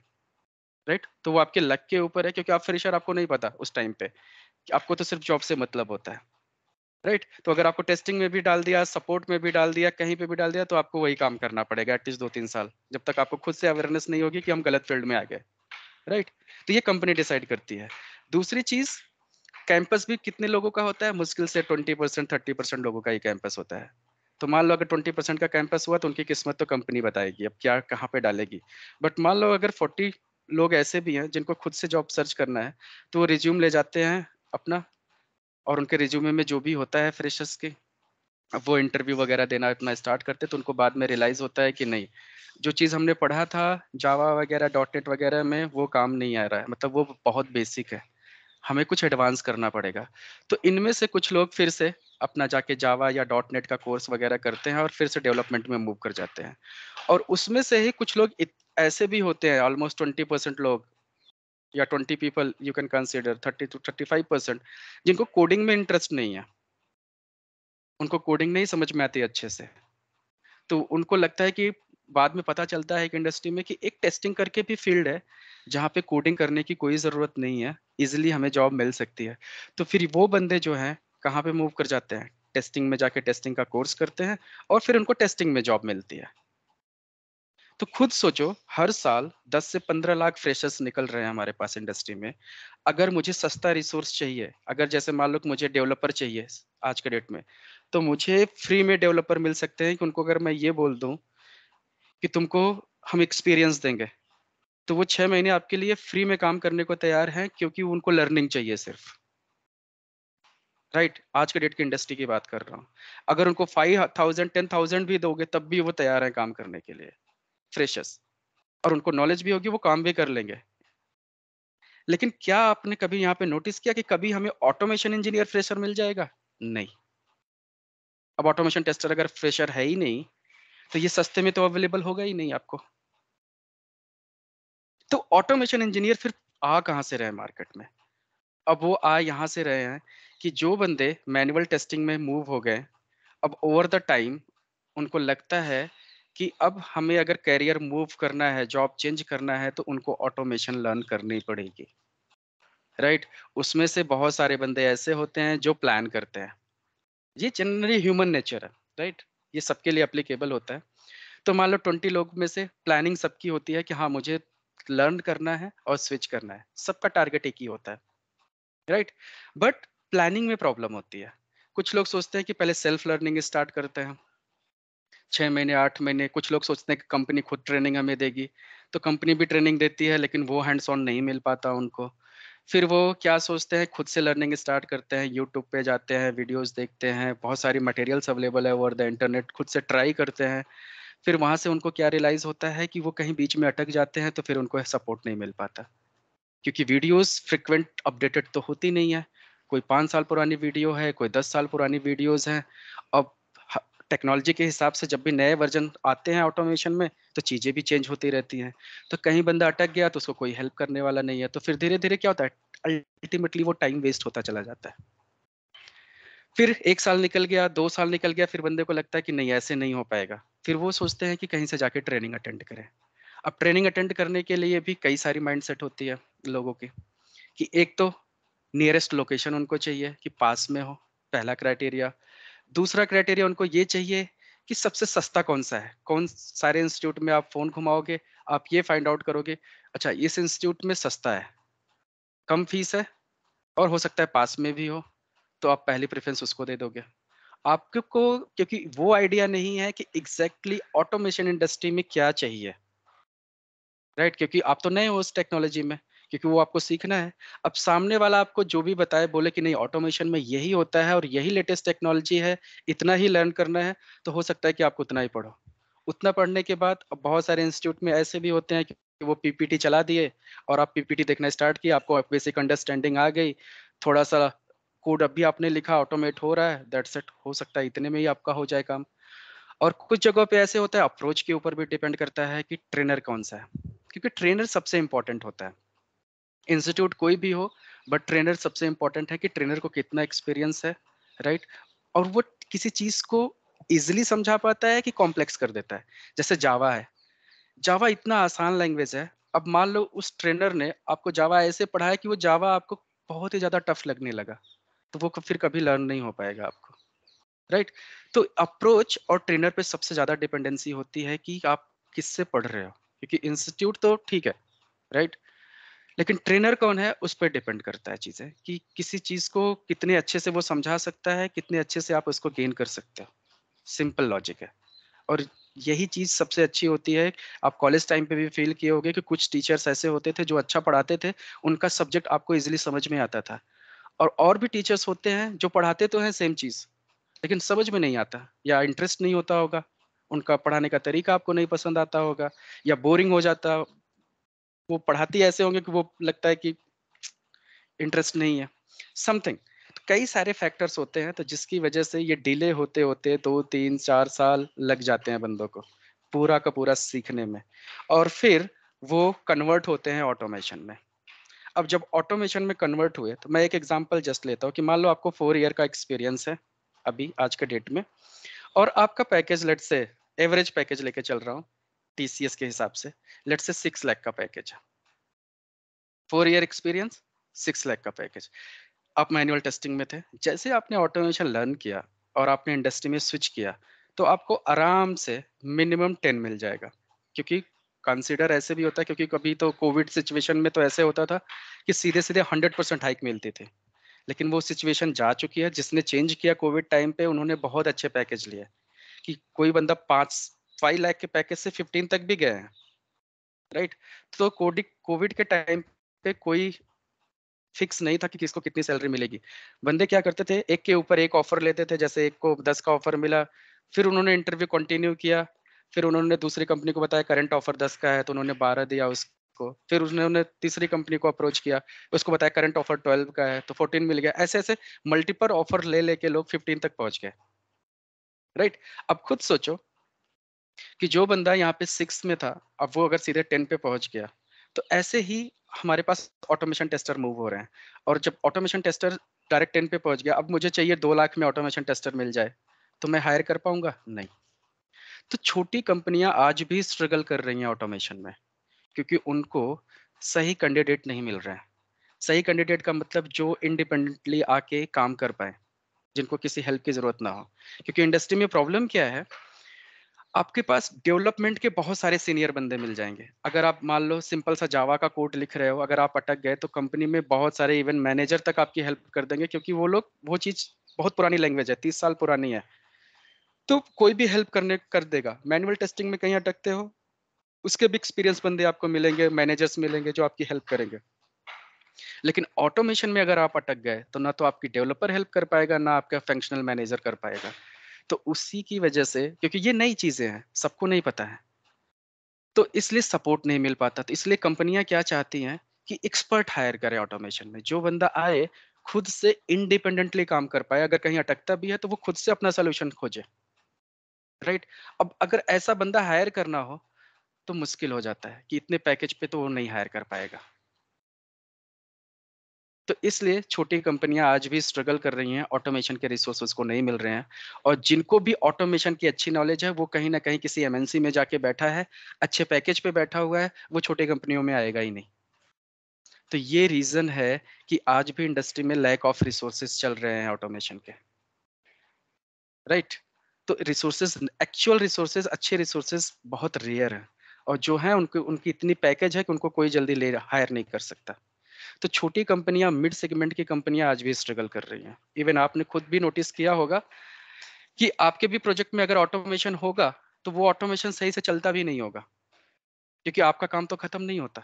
राइट right? तो वो आपके लक के ऊपर है क्योंकि आप फ्रेशर आपको नहीं पता उस टाइम पे आपको तो सिर्फ जॉब से मतलब होता है राइट right? तो अगर आपको टेस्टिंग में भी डाल दिया सपोर्ट में भी डाल दिया कहीं पे भी डाल दिया तो आपको वही काम करना पड़ेगा एटलीस्ट दो तीन साल जब तक आपको खुद से अवेयरनेस नहीं होगी कि हम गलत फील्ड में आ गए राइट right? तो ये कंपनी डिसाइड करती है दूसरी चीज़ कैंपस भी कितने लोगों का होता है मुश्किल से ट्वेंटी परसेंट थर्टी परसेंट लोगों का ही कैंपस होता है तो मान लो अगर ट्वेंटी परसेंट का कैंपस हुआ तो उनकी किस्मत तो कंपनी बताएगी अब क्या कहाँ पे डालेगी बट मान लो अगर फोर्टी लोग ऐसे भी हैं जिनको खुद से जॉब सर्च करना है तो वो रिज्यूम ले जाते हैं अपना और उनके रिज्यूमे में जो भी होता है फ्रेशर्स के वो इंटरव्यू वगैरह देना अपना स्टार्ट करते तो उनको बाद में रियलाइज होता है कि नहीं जो चीज़ हमने पढ़ा था जावा वगैरह डॉट नेट वगैरह में वो काम नहीं आ रहा है मतलब वो बहुत बेसिक है हमें कुछ एडवांस करना पड़ेगा तो इनमें से कुछ लोग फिर से अपना जाके जावा या डॉट नेट का कोर्स वगैरह करते हैं और फिर से डेवलपमेंट में मूव कर जाते हैं और उसमें से ही कुछ लोग ऐसे भी होते हैं ऑलमोस्ट ट्वेंटी परसेंट लोग या twenty people you can consider thirty to thirty five percent जिनको कोडिंग में इंटरेस्ट नहीं है उनको कोडिंग नहीं समझ में आती अच्छे से तो उनको लगता है कि बाद में पता चलता है कि इंडस्ट्री में कि एक टेस्टिंग करके भी फील्ड है जहाँ पे कोडिंग करने की कोई ज़रूरत नहीं है इजिली हमें जॉब मिल सकती है तो फिर वो बंदे जो हैं कहाँ पे मूव कर जाते हैं टेस्टिंग में जाके टेस्टिंग का कोर्स करते हैं और फिर उनको टेस्टिंग में जॉब मिलती है तो खुद सोचो हर साल 10 से 15 लाख फ्रेशर्स निकल रहे हैं हमारे पास इंडस्ट्री में अगर मुझे सस्ता रिसोर्स चाहिए अगर जैसे मान लो मुझे डेवलपर चाहिए आज के डेट में तो मुझे फ्री में डेवलपर मिल सकते हैं कि उनको अगर मैं ये बोल दूं कि तुमको हम एक्सपीरियंस देंगे तो वो छह महीने आपके लिए फ्री में काम करने को तैयार हैं क्योंकि उनको लर्निंग चाहिए सिर्फ राइट right, आज के डेट की इंडस्ट्री की बात कर रहा हूँ अगर उनको फाइव थाउजेंड टेन थाउजेंड भी दोगे तब भी वो तैयार हैं काम करने के लिए फ्रेशर्स और उनको नॉलेज भी होगी वो काम भी कर लेंगे लेकिन क्या आपने कभी यहाँ पे नोटिस किया कि कभी हमें ऑटोमेशन इंजीनियर फ्रेशर मिल जाएगा नहीं अब ऑटोमेशन टेस्टर अगर फ्रेशर है ही नहीं तो ये सस्ते में तो अवेलेबल होगा ही नहीं आपको तो ऑटोमेशन इंजीनियर फिर आ कहाँ से रहे मार्केट में अब वो आ यहाँ से रहे हैं कि जो बंदे मैनुअल टेस्टिंग में मूव हो गए अब ओवर द टाइम उनको लगता है कि अब हमें अगर कैरियर मूव करना है जॉब चेंज करना है तो उनको ऑटोमेशन लर्न करनी पड़ेगी राइट right? उसमें से बहुत सारे बंदे ऐसे होते हैं जो प्लान करते हैं ये जनरली ह्यूमन नेचर है राइट right? ये सबके लिए अप्लीकेबल होता है तो मान लो ट्वेंटी लोग में से प्लानिंग सबकी होती है कि हाँ मुझे लर्न करना है और स्विच करना है सबका टारगेट एक ही होता है राइट बट प्लानिंग में प्रॉब्लम होती है कुछ लोग सोचते हैं कि पहले सेल्फ लर्निंग स्टार्ट करते हैं छः महीने आठ महीने कुछ लोग सोचते हैं कि कंपनी खुद ट्रेनिंग हमें देगी तो कंपनी भी ट्रेनिंग देती है लेकिन वो हैंड्स ऑन नहीं मिल पाता उनको फिर वो क्या सोचते हैं खुद से लर्निंग स्टार्ट करते हैं यूट्यूब पे जाते हैं वीडियोस देखते हैं बहुत सारी मटेरियल्स अवेलेबल है ओवर द इंटरनेट खुद से ट्राई करते हैं फिर वहाँ से उनको क्या रियलाइज होता है कि वो कहीं बीच में अटक जाते हैं तो फिर उनको सपोर्ट नहीं मिल पाता क्योंकि वीडियोस फ्रिक्वेंट अपडेटेड तो होती नहीं है कोई पाँच साल पुरानी वीडियो है कोई दस साल पुरानी वीडियोस हैं अब टेक्नोलॉजी के हिसाब से जब भी नए वर्जन आते हैं ऑटोमेशन में तो चीज़ें भी चेंज होती रहती हैं तो कहीं बंदा अटक गया तो उसको कोई हेल्प करने वाला नहीं है तो फिर धीरे धीरे क्या होता है अल्टीमेटली वो टाइम वेस्ट होता चला जाता है फिर एक साल निकल गया दो साल निकल गया फिर बंदे को लगता है कि नहीं ऐसे नहीं हो पाएगा फिर वो सोचते हैं कि कहीं से जाके ट्रेनिंग अटेंड करें अब ट्रेनिंग अटेंड करने के लिए भी कई सारी माइंडसेट होती है लोगों की कि एक तो नियरेस्ट लोकेशन उनको चाहिए कि पास में हो पहला क्राइटेरिया दूसरा क्राइटेरिया उनको ये चाहिए कि सबसे सस्ता कौन सा है कौन सारे इंस्टीट्यूट में आप फ़ोन घुमाओगे आप ये फाइंड आउट करोगे अच्छा इस इंस्टीट्यूट में सस्ता है कम फीस है और हो सकता है पास में भी हो तो आप पहली प्रेफरेंस उसको दे दोगे आपको क्योंकि वो आइडिया नहीं है कि एग्जैक्टली ऑटोमेशन इंडस्ट्री में क्या चाहिए राइट right? क्योंकि आप तो नए हो उस टेक्नोलॉजी में क्योंकि वो आपको सीखना है अब सामने वाला आपको जो भी बताए बोले कि नहीं ऑटोमेशन में यही होता है और यही लेटेस्ट टेक्नोलॉजी है इतना ही लर्न करना है तो हो सकता है कि आपको उतना ही पढ़ो उतना पढ़ने के बाद अब बहुत सारे इंस्टीट्यूट में ऐसे भी होते हैं कि वो पीपीटी चला दिए और आप पीपीटी देखना स्टार्ट किया आपको बेसिक अंडरस्टैंडिंग आ गई थोड़ा सा कोड अब भी आपने लिखा ऑटोमेट हो रहा है दैट सेट हो सकता है इतने में ही आपका हो जाए काम और कुछ जगहों पे ऐसे होता है अप्रोच के ऊपर भी डिपेंड करता है कि ट्रेनर कौन सा है क्योंकि ट्रेनर सबसे इंपॉर्टेंट होता है इंस्टीट्यूट कोई भी हो बट ट्रेनर सबसे इंपॉर्टेंट है कि ट्रेनर को कितना एक्सपीरियंस है राइट right? और वो किसी चीज़ को ईजिली समझा पाता है कि कॉम्प्लेक्स कर देता है जैसे जावा है जावा इतना आसान लैंग्वेज है अब मान लो उस ट्रेनर ने आपको जावा ऐसे पढ़ाया कि वो जावा आपको बहुत ही ज़्यादा टफ लगने लगा तो वो फिर कभी लर्न नहीं हो पाएगा आपको राइट right? तो अप्रोच और ट्रेनर पे सबसे ज़्यादा डिपेंडेंसी होती है कि आप किससे पढ़ रहे हो क्योंकि इंस्टीट्यूट तो ठीक है राइट right? लेकिन ट्रेनर कौन है उस पर डिपेंड करता है चीज़ें कि किसी चीज़ को कितने अच्छे से वो समझा सकता है कितने अच्छे से आप उसको गेन कर सकते हो सिंपल लॉजिक है और यही चीज़ सबसे अच्छी होती है आप कॉलेज टाइम पे भी फील किए होंगे कि कुछ टीचर्स ऐसे होते थे जो अच्छा पढ़ाते थे उनका सब्जेक्ट आपको इजिली समझ में आता था और और भी टीचर्स होते हैं जो पढ़ाते तो हैं सेम चीज़ लेकिन समझ में नहीं आता या इंटरेस्ट नहीं होता होगा उनका पढ़ाने का तरीका आपको नहीं पसंद आता होगा या बोरिंग हो जाता वो पढ़ाती ऐसे होंगे कि वो लगता है कि इंटरेस्ट नहीं है समथिंग तो कई सारे फैक्टर्स होते हैं तो जिसकी वजह से ये डिले होते होते दो तीन चार साल लग जाते हैं बंदों को पूरा का पूरा सीखने में और फिर वो कन्वर्ट होते हैं ऑटोमेशन में अब जब ऑटोमेशन में कन्वर्ट हुए तो मैं एक एग्जांपल जस्ट लेता हूँ कि मान लो आपको फोर ईयर का एक्सपीरियंस है अभी आज के डेट में और आपका package let's say average package लेके चल रहा हूँ टी के हिसाब से लेट से सिक्स लैख का पैकेज है four year experience six lakh का पैकेज आप मैनुअल टेस्टिंग में थे जैसे आपने ऑटोमेशन लर्न किया और आपने इंडस्ट्री में स्विच किया तो आपको आराम से मिनिमम टेन मिल जाएगा क्योंकि कंसिडर ऐसे भी होता है क्योंकि कभी तो कोविड सिचुएशन में तो ऐसे होता था कि सीधे सीधे हंड्रेड परसेंट हाइक मिलते थे लेकिन वो सिचुएशन जा चुकी है जिसने चेंज किया कोविड टाइम पे उन्होंने बहुत अच्छे पैकेज लिए कि कोई बंदा पाँच फाइव लाख के पैकेज से फिफ्टीन तक भी गए हैं राइट तो कोडिक कोविड के टाइम पे कोई फिक्स नहीं था कि किसको कितनी सैलरी मिलेगी बंदे क्या करते थे एक के ऊपर एक ऑफर लेते थे जैसे एक को दस का ऑफर मिला फिर उन्होंने इंटरव्यू कंटिन्यू किया फिर उन्होंने दूसरी कंपनी को बताया करंट ऑफर दस का है तो उन्होंने बारह दिया उसको फिर उन्होंने तीसरी कंपनी को अप्रोच किया उसको बताया करंट ऑफर ट्वेल्व का है तो फोर्टीन मिल गया ऐसे ऐसे मल्टीपल ऑफर ले लेके लोग फिफ्टीन तक पहुंच गए राइट अब खुद सोचो कि जो बंदा यहाँ पे सिक्स में था अब वो अगर सीधे टेन पे पहुंच गया तो ऐसे ही हमारे पास ऑटोमेशन टेस्टर मूव हो रहे हैं और जब ऑटोमेशन टेस्टर डायरेक्ट टेन पे पहुंच गया अब मुझे चाहिए दो लाख में ऑटोमेशन टेस्टर मिल जाए तो मैं हायर कर पाऊंगा नहीं तो छोटी कंपनियां आज भी स्ट्रगल कर रही हैं ऑटोमेशन में क्योंकि उनको सही कैंडिडेट नहीं मिल रहे हैं सही कैंडिडेट का मतलब जो इंडिपेंडेंटली आके काम कर पाए जिनको किसी हेल्प की ज़रूरत ना हो क्योंकि इंडस्ट्री में प्रॉब्लम क्या है आपके पास डेवलपमेंट के बहुत सारे सीनियर बंदे मिल जाएंगे अगर आप मान लो सिंपल सा जावा का कोड लिख रहे हो अगर आप अटक गए तो कंपनी में बहुत सारे इवन मैनेजर तक आपकी हेल्प कर देंगे क्योंकि वो लोग वो चीज़ बहुत पुरानी लैंग्वेज है तीस साल पुरानी है तो कोई भी हेल्प करने कर देगा मैनुअल टेस्टिंग में कहीं अटकते हो उसके भी एक्सपीरियंस बंदे आपको मिलेंगे मैनेजर्स मिलेंगे जो आपकी हेल्प करेंगे लेकिन ऑटोमेशन में अगर आप अटक गए तो ना तो आपकी डेवलपर हेल्प कर पाएगा ना आपका फंक्शनल मैनेजर कर पाएगा तो उसी की वजह से क्योंकि ये नई चीज़ें हैं सबको नहीं पता है तो इसलिए सपोर्ट नहीं मिल पाता तो इसलिए कंपनियां क्या चाहती हैं कि एक्सपर्ट हायर करें ऑटोमेशन में जो बंदा आए खुद से इंडिपेंडेंटली काम कर पाए अगर कहीं अटकता भी है तो वो खुद से अपना सोल्यूशन खोजे राइट अब अगर ऐसा बंदा हायर करना हो तो मुश्किल हो जाता है कि इतने पैकेज पे तो वो नहीं हायर कर पाएगा तो इसलिए छोटी कंपनियां आज भी स्ट्रगल कर रही हैं ऑटोमेशन के रिसोर्सेज को नहीं मिल रहे हैं और जिनको भी ऑटोमेशन की अच्छी नॉलेज है वो कहीं ना कहीं किसी एमएनसी में जाके बैठा है अच्छे पैकेज पे बैठा हुआ है वो छोटी कंपनियों में आएगा ही नहीं तो ये रीजन है कि आज भी इंडस्ट्री में लैक ऑफ रिसोर्सेज चल रहे हैं ऑटोमेशन के राइट right? तो रिसोर्सेज एक्चुअल रिसोर्सेज अच्छे रिसोर्सेज बहुत रेयर है और जो है उनको उनकी इतनी पैकेज है कि उनको कोई जल्दी ले हायर नहीं कर सकता तो छोटी कंपनियां मिड सेगमेंट की कंपनियां आज भी स्ट्रगल कर रही हैं इवन आपने खुद भी नोटिस किया होगा कि आपके भी प्रोजेक्ट में अगर ऑटोमेशन होगा तो वो ऑटोमेशन सही से चलता भी नहीं होगा क्योंकि आपका काम तो खत्म नहीं होता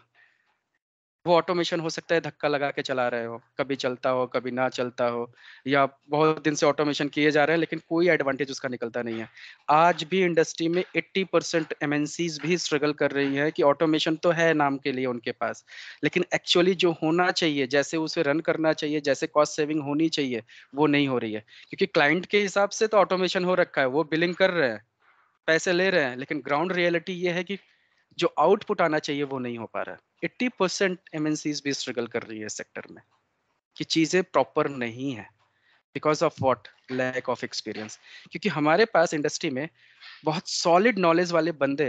वो ऑटोमेशन हो सकता है धक्का लगा के चला रहे हो कभी चलता हो कभी ना चलता हो या बहुत दिन से ऑटोमेशन किए जा रहे हैं लेकिन कोई एडवांटेज उसका निकलता नहीं है आज भी इंडस्ट्री में 80 परसेंट एम भी स्ट्रगल कर रही है कि ऑटोमेशन तो है नाम के लिए उनके पास लेकिन एक्चुअली जो होना चाहिए जैसे उसे रन करना चाहिए जैसे कॉस्ट सेविंग होनी चाहिए वो नहीं हो रही है क्योंकि क्लाइंट के हिसाब से तो ऑटोमेशन हो रखा है वो बिलिंग कर रहे हैं पैसे ले रहे हैं लेकिन ग्राउंड रियलिटी ये है कि जो आउटपुट आना चाहिए वो नहीं हो पा रहा है एट्टी परसेंट एम भी स्ट्रगल कर रही है सेक्टर में कि चीज़ें प्रॉपर नहीं है because of what lack of experience क्योंकि हमारे पास इंडस्ट्री में बहुत सॉलिड नॉलेज वाले बंदे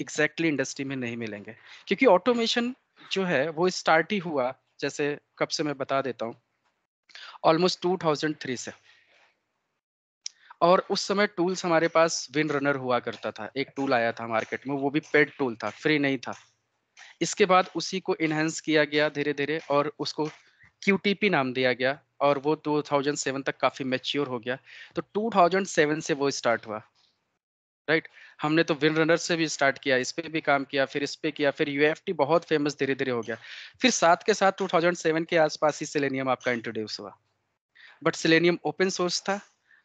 एग्जैक्टली exactly इंडस्ट्री में नहीं मिलेंगे क्योंकि ऑटोमेशन जो है वो स्टार्ट ही हुआ जैसे कब से मैं बता देता हूँ ऑलमोस्ट 2003 से और उस समय टूल्स हमारे पास विन रनर हुआ करता था एक टूल आया था मार्केट में वो भी पेड टूल था फ्री नहीं था इसके बाद उसी को इन्हेंस किया गया धीरे धीरे और उसको क्यू नाम दिया गया और वो 2007 तक काफ़ी मेच्योर हो गया तो 2007 से वो स्टार्ट हुआ राइट right? हमने तो विन रनर से भी स्टार्ट किया इस पर भी काम किया फिर इस पर किया फिर यू बहुत फेमस धीरे धीरे हो गया फिर साथ के साथ 2007 के आसपास ही सिलेनियम आपका इंट्रोड्यूस हुआ बट सिलेनियम ओपन सोर्स था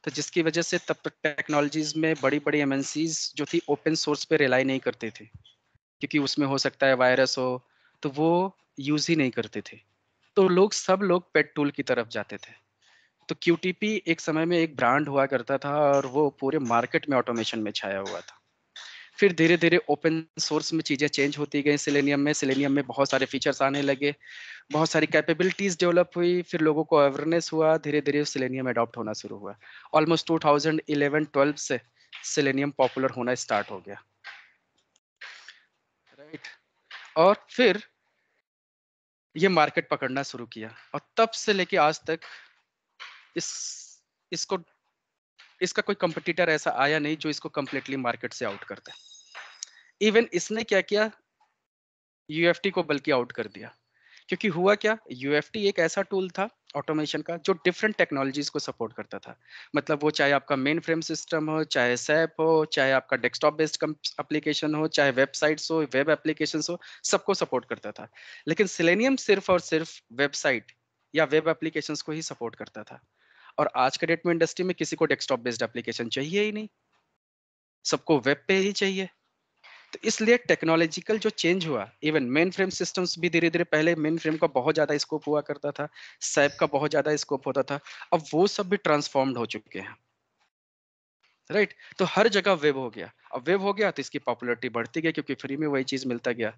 तो जिसकी वजह से तब तक टेक्नोलॉजीज में बड़ी बड़ी एम जो थी ओपन सोर्स पे रिलाई नहीं करते थे क्योंकि उसमें हो सकता है वायरस हो तो वो यूज़ ही नहीं करते थे तो लोग सब लोग पेट टूल की तरफ जाते थे तो क्यू एक समय में एक ब्रांड हुआ करता था और वो पूरे मार्केट में ऑटोमेशन में छाया हुआ था फिर धीरे धीरे ओपन सोर्स में चीज़ें चेंज होती गई सिलेनियम में सिलेनियम में बहुत सारे फीचर्स आने लगे बहुत सारी कैपेबिलिटीज़ डेवलप हुई फिर लोगों को अवेयरनेस हुआ धीरे धीरे सिलेनियम अडॉप्ट होना शुरू हुआ almost two thousand eleven twelve से सिलेनियम पॉपुलर होना स्टार्ट हो गया राइट right. और फिर ये मार्केट पकड़ना शुरू किया और तब से लेके आज तक इस इसको इसका कोई कंपटीटर ऐसा आया नहीं जो इसको कम्प्लीटली मार्केट से आउट करता है इवन इसने क्या किया यूएफटी को बल्कि आउट कर दिया क्योंकि हुआ क्या यूएफटी एक ऐसा टूल था ऑटोमेशन का जो डिफरेंट टेक्नोलॉजीज को सपोर्ट करता था मतलब वो चाहे आपका मेन फ्रेम सिस्टम हो चाहे सैप हो चाहे आपका डेस्कटॉप बेस्ड एप्लीकेशन हो चाहे वेबसाइट्स हो वेब एप्लीकेशन हो सबको सपोर्ट करता था लेकिन सिलेनियम सिर्फ और सिर्फ वेबसाइट या वेब एप्लीकेशन को ही सपोर्ट करता था और आज के डेट में इंडस्ट्री में किसी को डेस्कटॉप बेस्ड एप्लीकेशन चाहिए ही नहीं सबको वेब पे ही चाहिए तो इसलिए टेक्नोलॉजिकल जो चेंज हुआ इवन मेन फ्रेम सिस्टम्स भी धीरे धीरे पहले मेन फ्रेम का बहुत ज़्यादा स्कोप हुआ करता था सैप का बहुत ज़्यादा स्कोप होता था अब वो सब भी ट्रांसफॉर्म्ड हो चुके हैं राइट right? तो हर जगह वेब हो गया अब वेब हो गया तो इसकी पॉपुलरिटी बढ़ती गई क्योंकि फ्री में वही चीज मिलता गया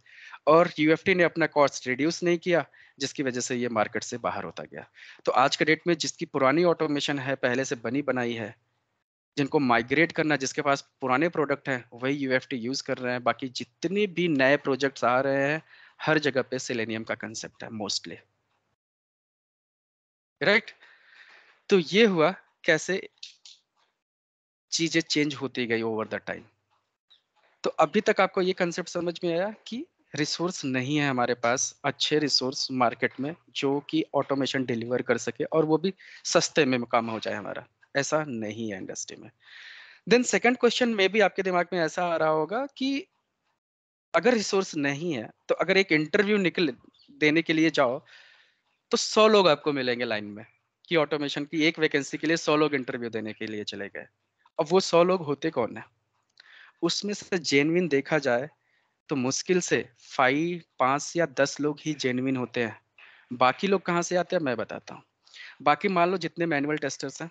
और यूएफटी ने अपना कॉस्ट रिड्यूस नहीं किया जिसकी वजह से ये मार्केट से बाहर होता गया तो आज के डेट में जिसकी पुरानी ऑटोमेशन है पहले से बनी बनाई है जिनको माइग्रेट करना जिसके पास पुराने प्रोडक्ट हैं वही यू यूज कर रहे हैं बाकी जितने भी नए प्रोजेक्ट्स आ रहे हैं हर जगह पे सिलेनियम का कंसेप्ट है मोस्टली राइट right? तो ये हुआ कैसे चीजें चेंज होती गई ओवर द टाइम तो अभी तक आपको ये कंसेप्ट समझ में आया कि रिसोर्स नहीं है हमारे पास अच्छे रिसोर्स मार्केट में जो कि ऑटोमेशन डिलीवर कर सके और वो भी सस्ते में काम हो जाए हमारा ऐसा नहीं है इंडस्ट्री में देन सेकंड क्वेश्चन में भी आपके दिमाग में ऐसा आ रहा होगा कि अगर रिसोर्स नहीं है तो अगर एक इंटरव्यू निकल देने के लिए जाओ तो सौ लोग आपको मिलेंगे लाइन में कि ऑटोमेशन की एक वैकेंसी के लिए सौ लोग इंटरव्यू देने के लिए चले गए अब वो सौ लोग होते कौन है उसमें से जेनविन देखा जाए तो मुश्किल से फाइव पांच या दस लोग ही जेनविन होते हैं बाकी लोग कहाँ से आते हैं मैं बताता हूँ बाकी मान लो जितने मैनुअल टेस्टर्स हैं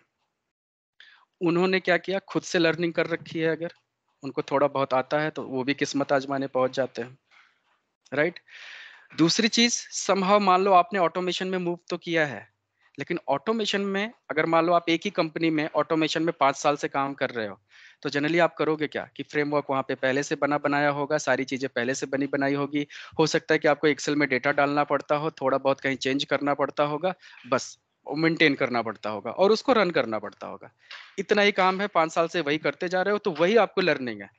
उन्होंने क्या किया खुद से लर्निंग कर रखी है अगर उनको थोड़ा बहुत आता है तो वो भी किस्मत आजमाने पहुंच जाते हैं राइट right? दूसरी चीज संभव मान लो आपने ऑटोमेशन में मूव तो किया है लेकिन ऑटोमेशन में अगर मान लो आप एक ही कंपनी में ऑटोमेशन में पाँच साल से काम कर रहे हो तो जनरली आप करोगे क्या कि फ्रेमवर्क वहाँ पे पहले से बना बनाया होगा सारी चीज़ें पहले से बनी बनाई होगी हो सकता है कि आपको एक्सेल में डेटा डालना पड़ता हो थोड़ा बहुत कहीं चेंज करना पड़ता होगा बस मेंटेन करना पड़ता होगा और उसको रन करना पड़ता होगा इतना ही काम है पाँच साल से वही करते जा रहे हो तो वही आपको लर्निंग है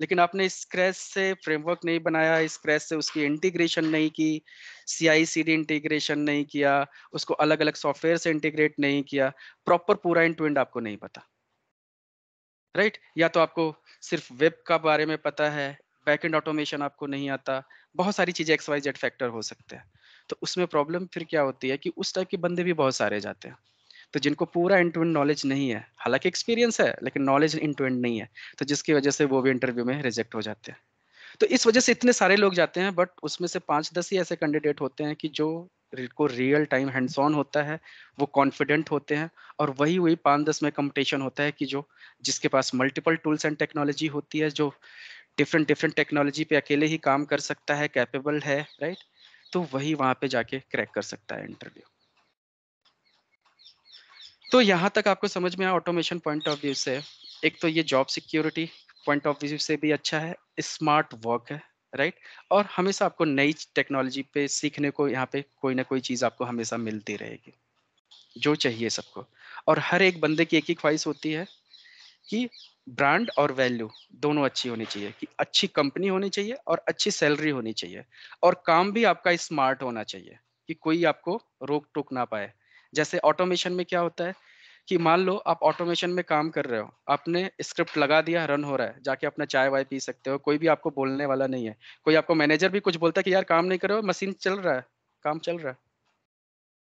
लेकिन आपने स्क्रैच से फ्रेमवर्क नहीं बनाया स्क्रैच से उसकी इंटीग्रेशन नहीं की सी आई सी डी इंटीग्रेशन नहीं किया उसको अलग अलग सॉफ्टवेयर से इंटीग्रेट नहीं किया प्रॉपर पूरा इन टू इंड आपको नहीं पता राइट right? या तो आपको सिर्फ वेब का बारे में पता है बैक एंड ऑटोमेशन आपको नहीं आता बहुत सारी चीज़ें एक्स वाई जेड फैक्टर हो सकते हैं तो उसमें प्रॉब्लम फिर क्या होती है कि उस टाइप के बंदे भी बहुत सारे जाते हैं तो जिनको पूरा इन टू एंड नॉलेज नहीं है हालांकि एक्सपीरियंस है लेकिन नॉलेज इन टू एंड नहीं है तो जिसकी वजह से वो भी इंटरव्यू में रिजेक्ट हो जाते हैं तो इस वजह से इतने सारे लोग जाते हैं बट उसमें से पाँच दस ही ऐसे कैंडिडेट होते हैं कि जो को रियल टाइम हैंड्स ऑन होता है वो कॉन्फिडेंट होते हैं और वही वही पाँच दस में कंपटीशन होता है कि जो जिसके पास मल्टीपल टूल्स एंड टेक्नोलॉजी होती है जो डिफरेंट डिफरेंट टेक्नोलॉजी पे अकेले ही काम कर सकता है कैपेबल है राइट right? तो वही वहाँ पे जाके क्रैक कर सकता है इंटरव्यू तो यहाँ तक आपको समझ में आया ऑटोमेशन पॉइंट ऑफ व्यू से एक तो ये job security point of view से भी अच्छा है स्मार्ट वर्क है राइट और हमेशा आपको नई टेक्नोलॉजी पे सीखने को यहाँ पे कोई ना कोई चीज़ आपको हमेशा मिलती रहेगी जो चाहिए सबको और हर एक बंदे की एक ही ख्वाहिश होती है कि ब्रांड और वैल्यू दोनों अच्छी होनी चाहिए कि अच्छी कंपनी होनी चाहिए और अच्छी सैलरी होनी चाहिए और काम भी आपका स्मार्ट होना चाहिए कि कोई आपको रोक टोक ना पाए जैसे ऑटोमेशन में क्या होता है कि मान लो आप ऑटोमेशन में काम कर रहे हो आपने स्क्रिप्ट लगा दिया रन हो रहा है जाके अपना चाय वाय पी सकते हो कोई भी आपको बोलने वाला नहीं है कोई आपको मैनेजर भी कुछ बोलता है कि यार काम नहीं कर रहे हो मशीन चल रहा है काम चल रहा है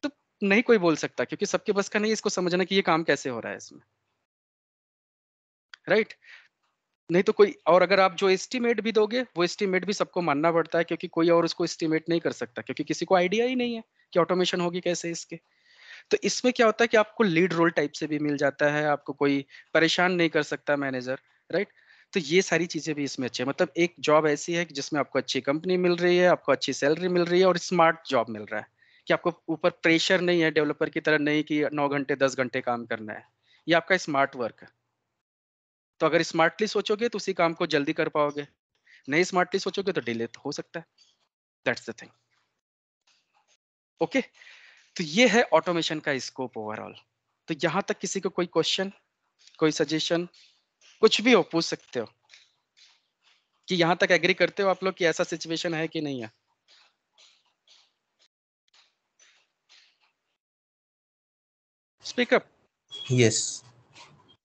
तो नहीं कोई बोल सकता क्योंकि सबके बस का नहीं इसको समझना कि ये काम कैसे हो रहा है इसमें राइट नहीं तो कोई और अगर आप जो एस्टीमेट भी दोगे वो एस्टीमेट भी सबको मानना पड़ता है क्योंकि कोई और उसको एस्टीमेट नहीं कर सकता क्योंकि किसी को आइडिया ही नहीं है कि ऑटोमेशन होगी कैसे इसके तो इसमें क्या होता है कि आपको लीड रोल टाइप से भी मिल जाता है आपको कोई परेशान नहीं कर सकता मैनेजर राइट तो ये सारी चीजें भी इसमें अच्छी है मतलब एक जॉब ऐसी है कि जिसमें आपको अच्छी कंपनी मिल रही है आपको अच्छी सैलरी मिल रही है और स्मार्ट जॉब मिल रहा है कि आपको ऊपर प्रेशर नहीं है डेवलपर की तरह नहीं कि नौ घंटे दस घंटे काम करना है ये आपका स्मार्ट वर्क है तो अगर स्मार्टली सोचोगे तो उसी काम को जल्दी कर पाओगे नहीं स्मार्टली सोचोगे तो डिले तो हो सकता है दैट्स द थिंग ओके तो ये है ऑटोमेशन का स्कोप ओवरऑल तो यहां तक किसी को कोई क्वेश्चन कोई सजेशन कुछ भी हो पूछ सकते हो कि यहां तक एग्री करते हो आप लोग कि ऐसा सिचुएशन है कि नहीं है स्पीकअप यस yes.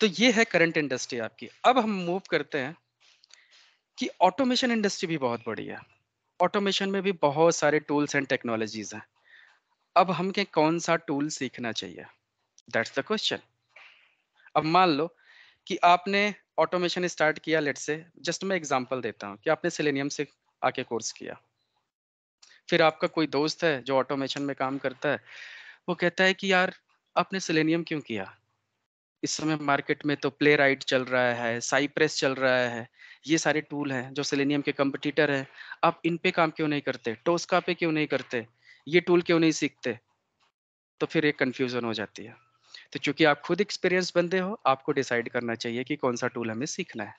तो ये है करंट इंडस्ट्री आपकी अब हम मूव करते हैं कि ऑटोमेशन इंडस्ट्री भी बहुत बड़ी है ऑटोमेशन में भी बहुत सारे टूल्स एंड टेक्नोलॉजीज हैं अब हमके कौन सा टूल सीखना चाहिए दैट्स द क्वेश्चन अब मान लो कि आपने ऑटोमेशन स्टार्ट किया लेट से जस्ट मैं एग्जांपल देता हूँ कि आपने सिलेनियम से आके कोर्स किया फिर आपका कोई दोस्त है जो ऑटोमेशन में काम करता है वो कहता है कि यार आपने सिलेनियम क्यों किया इस समय मार्केट में तो प्ले राइट चल रहा है साइप्रेस चल रहा है ये सारे टूल हैं जो सिलेनियम के कंपटीटर हैं आप इन पे काम क्यों नहीं करते टोस्का पे क्यों नहीं करते ये टूल क्यों नहीं सीखते तो फिर एक कन्फ्यूज़न हो जाती है तो चूंकि आप खुद एक्सपीरियंस बंदे हो आपको डिसाइड करना चाहिए कि कौन सा टूल हमें सीखना है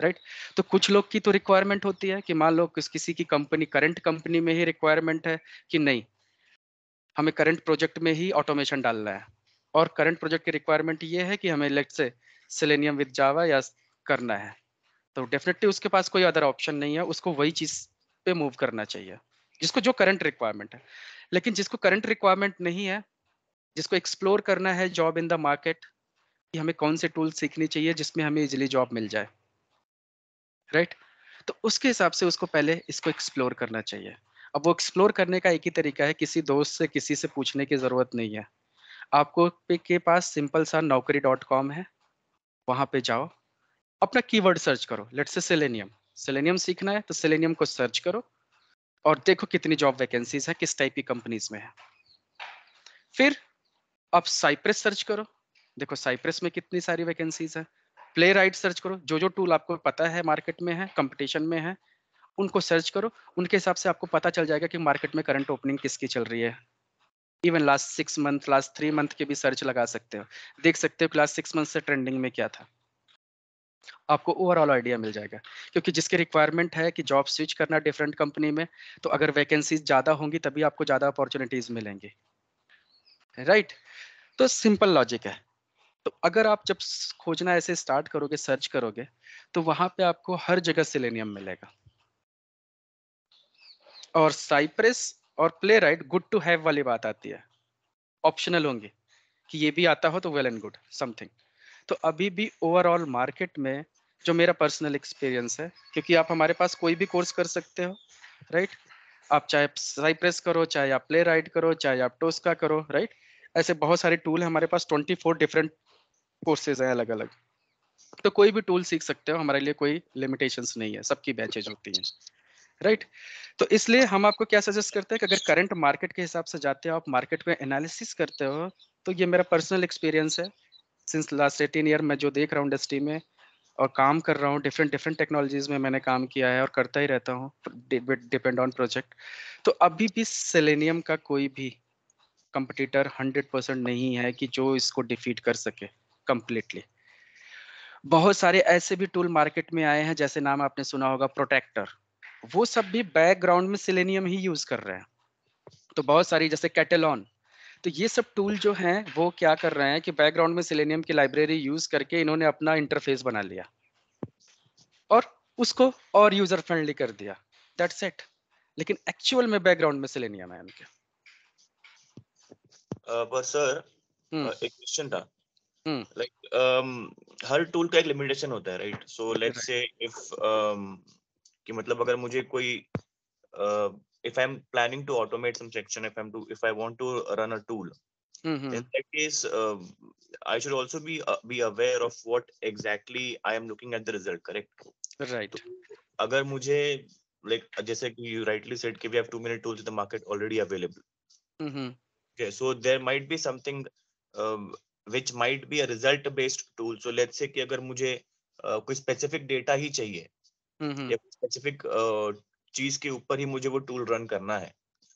राइट right? तो कुछ लोग की तो रिक्वायरमेंट होती है कि मान लो किसी की कंपनी करंट कंपनी में ही रिक्वायरमेंट है कि नहीं हमें करंट प्रोजेक्ट में ही ऑटोमेशन डालना है और करंट प्रोजेक्ट की रिक्वायरमेंट ये है कि हमें लेट से सिलेनियम विद जावा या करना है तो डेफिनेटली उसके पास कोई अदर ऑप्शन नहीं है उसको वही चीज़ पे मूव करना चाहिए जिसको जो करंट रिक्वायरमेंट है लेकिन जिसको करंट रिक्वायरमेंट नहीं है जिसको एक्सप्लोर करना है जॉब इन द मार्केट कि हमें कौन से टूल सीखनी चाहिए जिसमें हमें इजिली जॉब मिल जाए राइट right? तो उसके हिसाब से उसको पहले इसको एक्सप्लोर करना चाहिए अब वो एक्सप्लोर करने का एक ही तरीका है किसी दोस्त से किसी से पूछने की ज़रूरत नहीं है आपको के पास सिंपल सा नौकरी डॉट कॉम है वहाँ पे जाओ अपना कीवर्ड सर्च करो लेट्स से सेलेनियम सेलेनियम सीखना है तो सेलेनियम को सर्च करो और देखो कितनी जॉब वैकेंसीज है किस टाइप की कंपनीज में है फिर आप साइप्रेस सर्च करो देखो साइप्रेस में कितनी सारी वैकेंसीज है प्ले राइट सर्च करो जो जो टूल आपको पता है मार्केट में है कंपटीशन में है उनको सर्च करो उनके हिसाब से आपको पता चल जाएगा कि मार्केट में करंट ओपनिंग किसकी चल रही है even last six month last three month के भी सर्च लगा सकते हो देख सकते हो कि लास्ट सिक्स मंथ से ट्रेंडिंग में क्या था आपको ओवरऑल आइडिया मिल जाएगा क्योंकि जिसके रिक्वायरमेंट है कि जॉब स्विच करना डिफरेंट कंपनी में तो अगर वैकेंसीज ज़्यादा होंगी तभी आपको ज़्यादा अपॉर्चुनिटीज़ मिलेंगी राइट right? तो सिंपल लॉजिक है तो अगर आप जब खोजना ऐसे स्टार्ट करोगे सर्च करोगे तो वहां पे आपको हर जगह सिलेनियम मिलेगा और साइप्रस और Playwright good to have वाली बात आती है ऑप्शनल होंगे कि ये भी आता हो तो वेल एंड गुड समथिंग तो अभी भी ओवरऑल मार्केट में जो मेरा पर्सनल एक्सपीरियंस है क्योंकि आप हमारे पास कोई भी कोर्स कर सकते हो राइट आप चाहे साइप्रेस करो चाहे आप प्ले राइड करो चाहे आप टोस्का करो राइट ऐसे बहुत सारे टूल है हमारे पास ट्वेंटी फोर डिफरेंट कोर्सेज हैं अलग अलग तो कोई भी टूल सीख सकते हो हमारे लिए कोई लिमिटेशंस नहीं है सबकी बैचेज होती हैं राइट तो इसलिए हम आपको क्या सजेस्ट करते हैं कि अगर करंट मार्केट के हिसाब से जाते हो आप मार्केट में एनालिसिस करते हो तो ये मेरा पर्सनल एक्सपीरियंस है सिंस लास्ट एटीन ईयर मैं जो देख रहा हूँ इंडस्ट्री में और काम कर रहा हूँ डिफरेंट डिफरेंट टेक्नोलॉजीज में मैंने काम किया है और करता ही रहता हूँ डिपेंड ऑन प्रोजेक्ट तो अभी भी सेलेनियम का कोई भी कंपटीटर हंड्रेड परसेंट नहीं है कि जो इसको डिफीट कर सके कम्प्लीटली बहुत सारे ऐसे भी टूल मार्केट में आए हैं जैसे नाम आपने सुना होगा प्रोटेक्टर वो सब भी बैकग्राउंड में सिलेनियम ही यूज कर रहे हैं तो बहुत सारी जैसे कैटेलॉन तो ये सब टूल जो हैं वो क्या कर रहे हैं कि बैकग्राउंड में सिलेनियम की लाइब्रेरी यूज करके इन्होंने अपना इंटरफेस बना लिया और उसको और यूजर फ्रेंडली कर दिया दैट्स इट लेकिन एक्चुअल में बैकग्राउंड में सिलेनियम है उनके बस सर हम्म। एक क्वेश्चन था लाइक हम्म। um, हर टूल का एक लिमिटेशन होता है right so let's say if कि मतलब अगर मुझे कोई uh, if i'm planning to automate some section if i'm to if i want to run a tool mm-hmm. in that case uh, i should also be uh, be aware of what exactly i am looking at the result correct right so, agar mujhe like jaise कि you rightly said ki we have too many tools in the market already available mm-hmm. okay so there might be something um, which might be a result based tool so let's say ki agar mujhe uh, कोई specific data ही चाहिए mm-hmm. या specific uh, चीज के ऊपर ही मुझे वो tool run करना है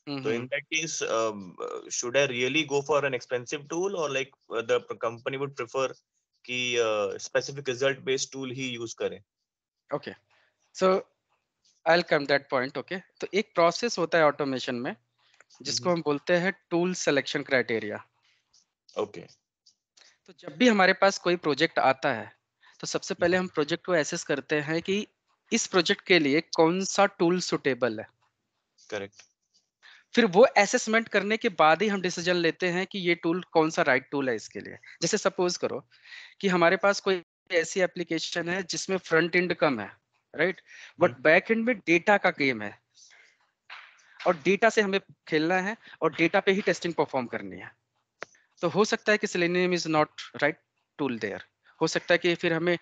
हम्म, तो in that case should I really go for an expensive tool और like the company would prefer कि स्पेसिफिक रिजल्ट बेस्ड टूल ही यूज करें okay so I will come that point okay तो एक process होता है automation में जिसको हम्म। हम बोलते हैं टूल सिलेक्शन क्राइटेरिया ओके तो जब भी हमारे पास कोई प्रोजेक्ट आता है तो सबसे पहले हम्म। हम प्रोजेक्ट को एसेस करते हैं कि इस प्रोजेक्ट के लिए कौन सा टूल सुटेबल है करेक्ट फिर वो एसेसमेंट करने के बाद ही हम डिसीजन लेते हैं कि ये टूल कौन सा राइट right टूल है इसके लिए जैसे सपोज करो कि हमारे पास कोई ऐसी एप्लीकेशन है जिसमें फ्रंट एंड कम है राइट बट बैक एंड में डेटा का गेम है और डेटा से हमें खेलना है और डेटा पे ही टेस्टिंग परफॉर्म करनी है तो हो सकता है कि Selenium is not right tool there हो सकता है कि फिर हमें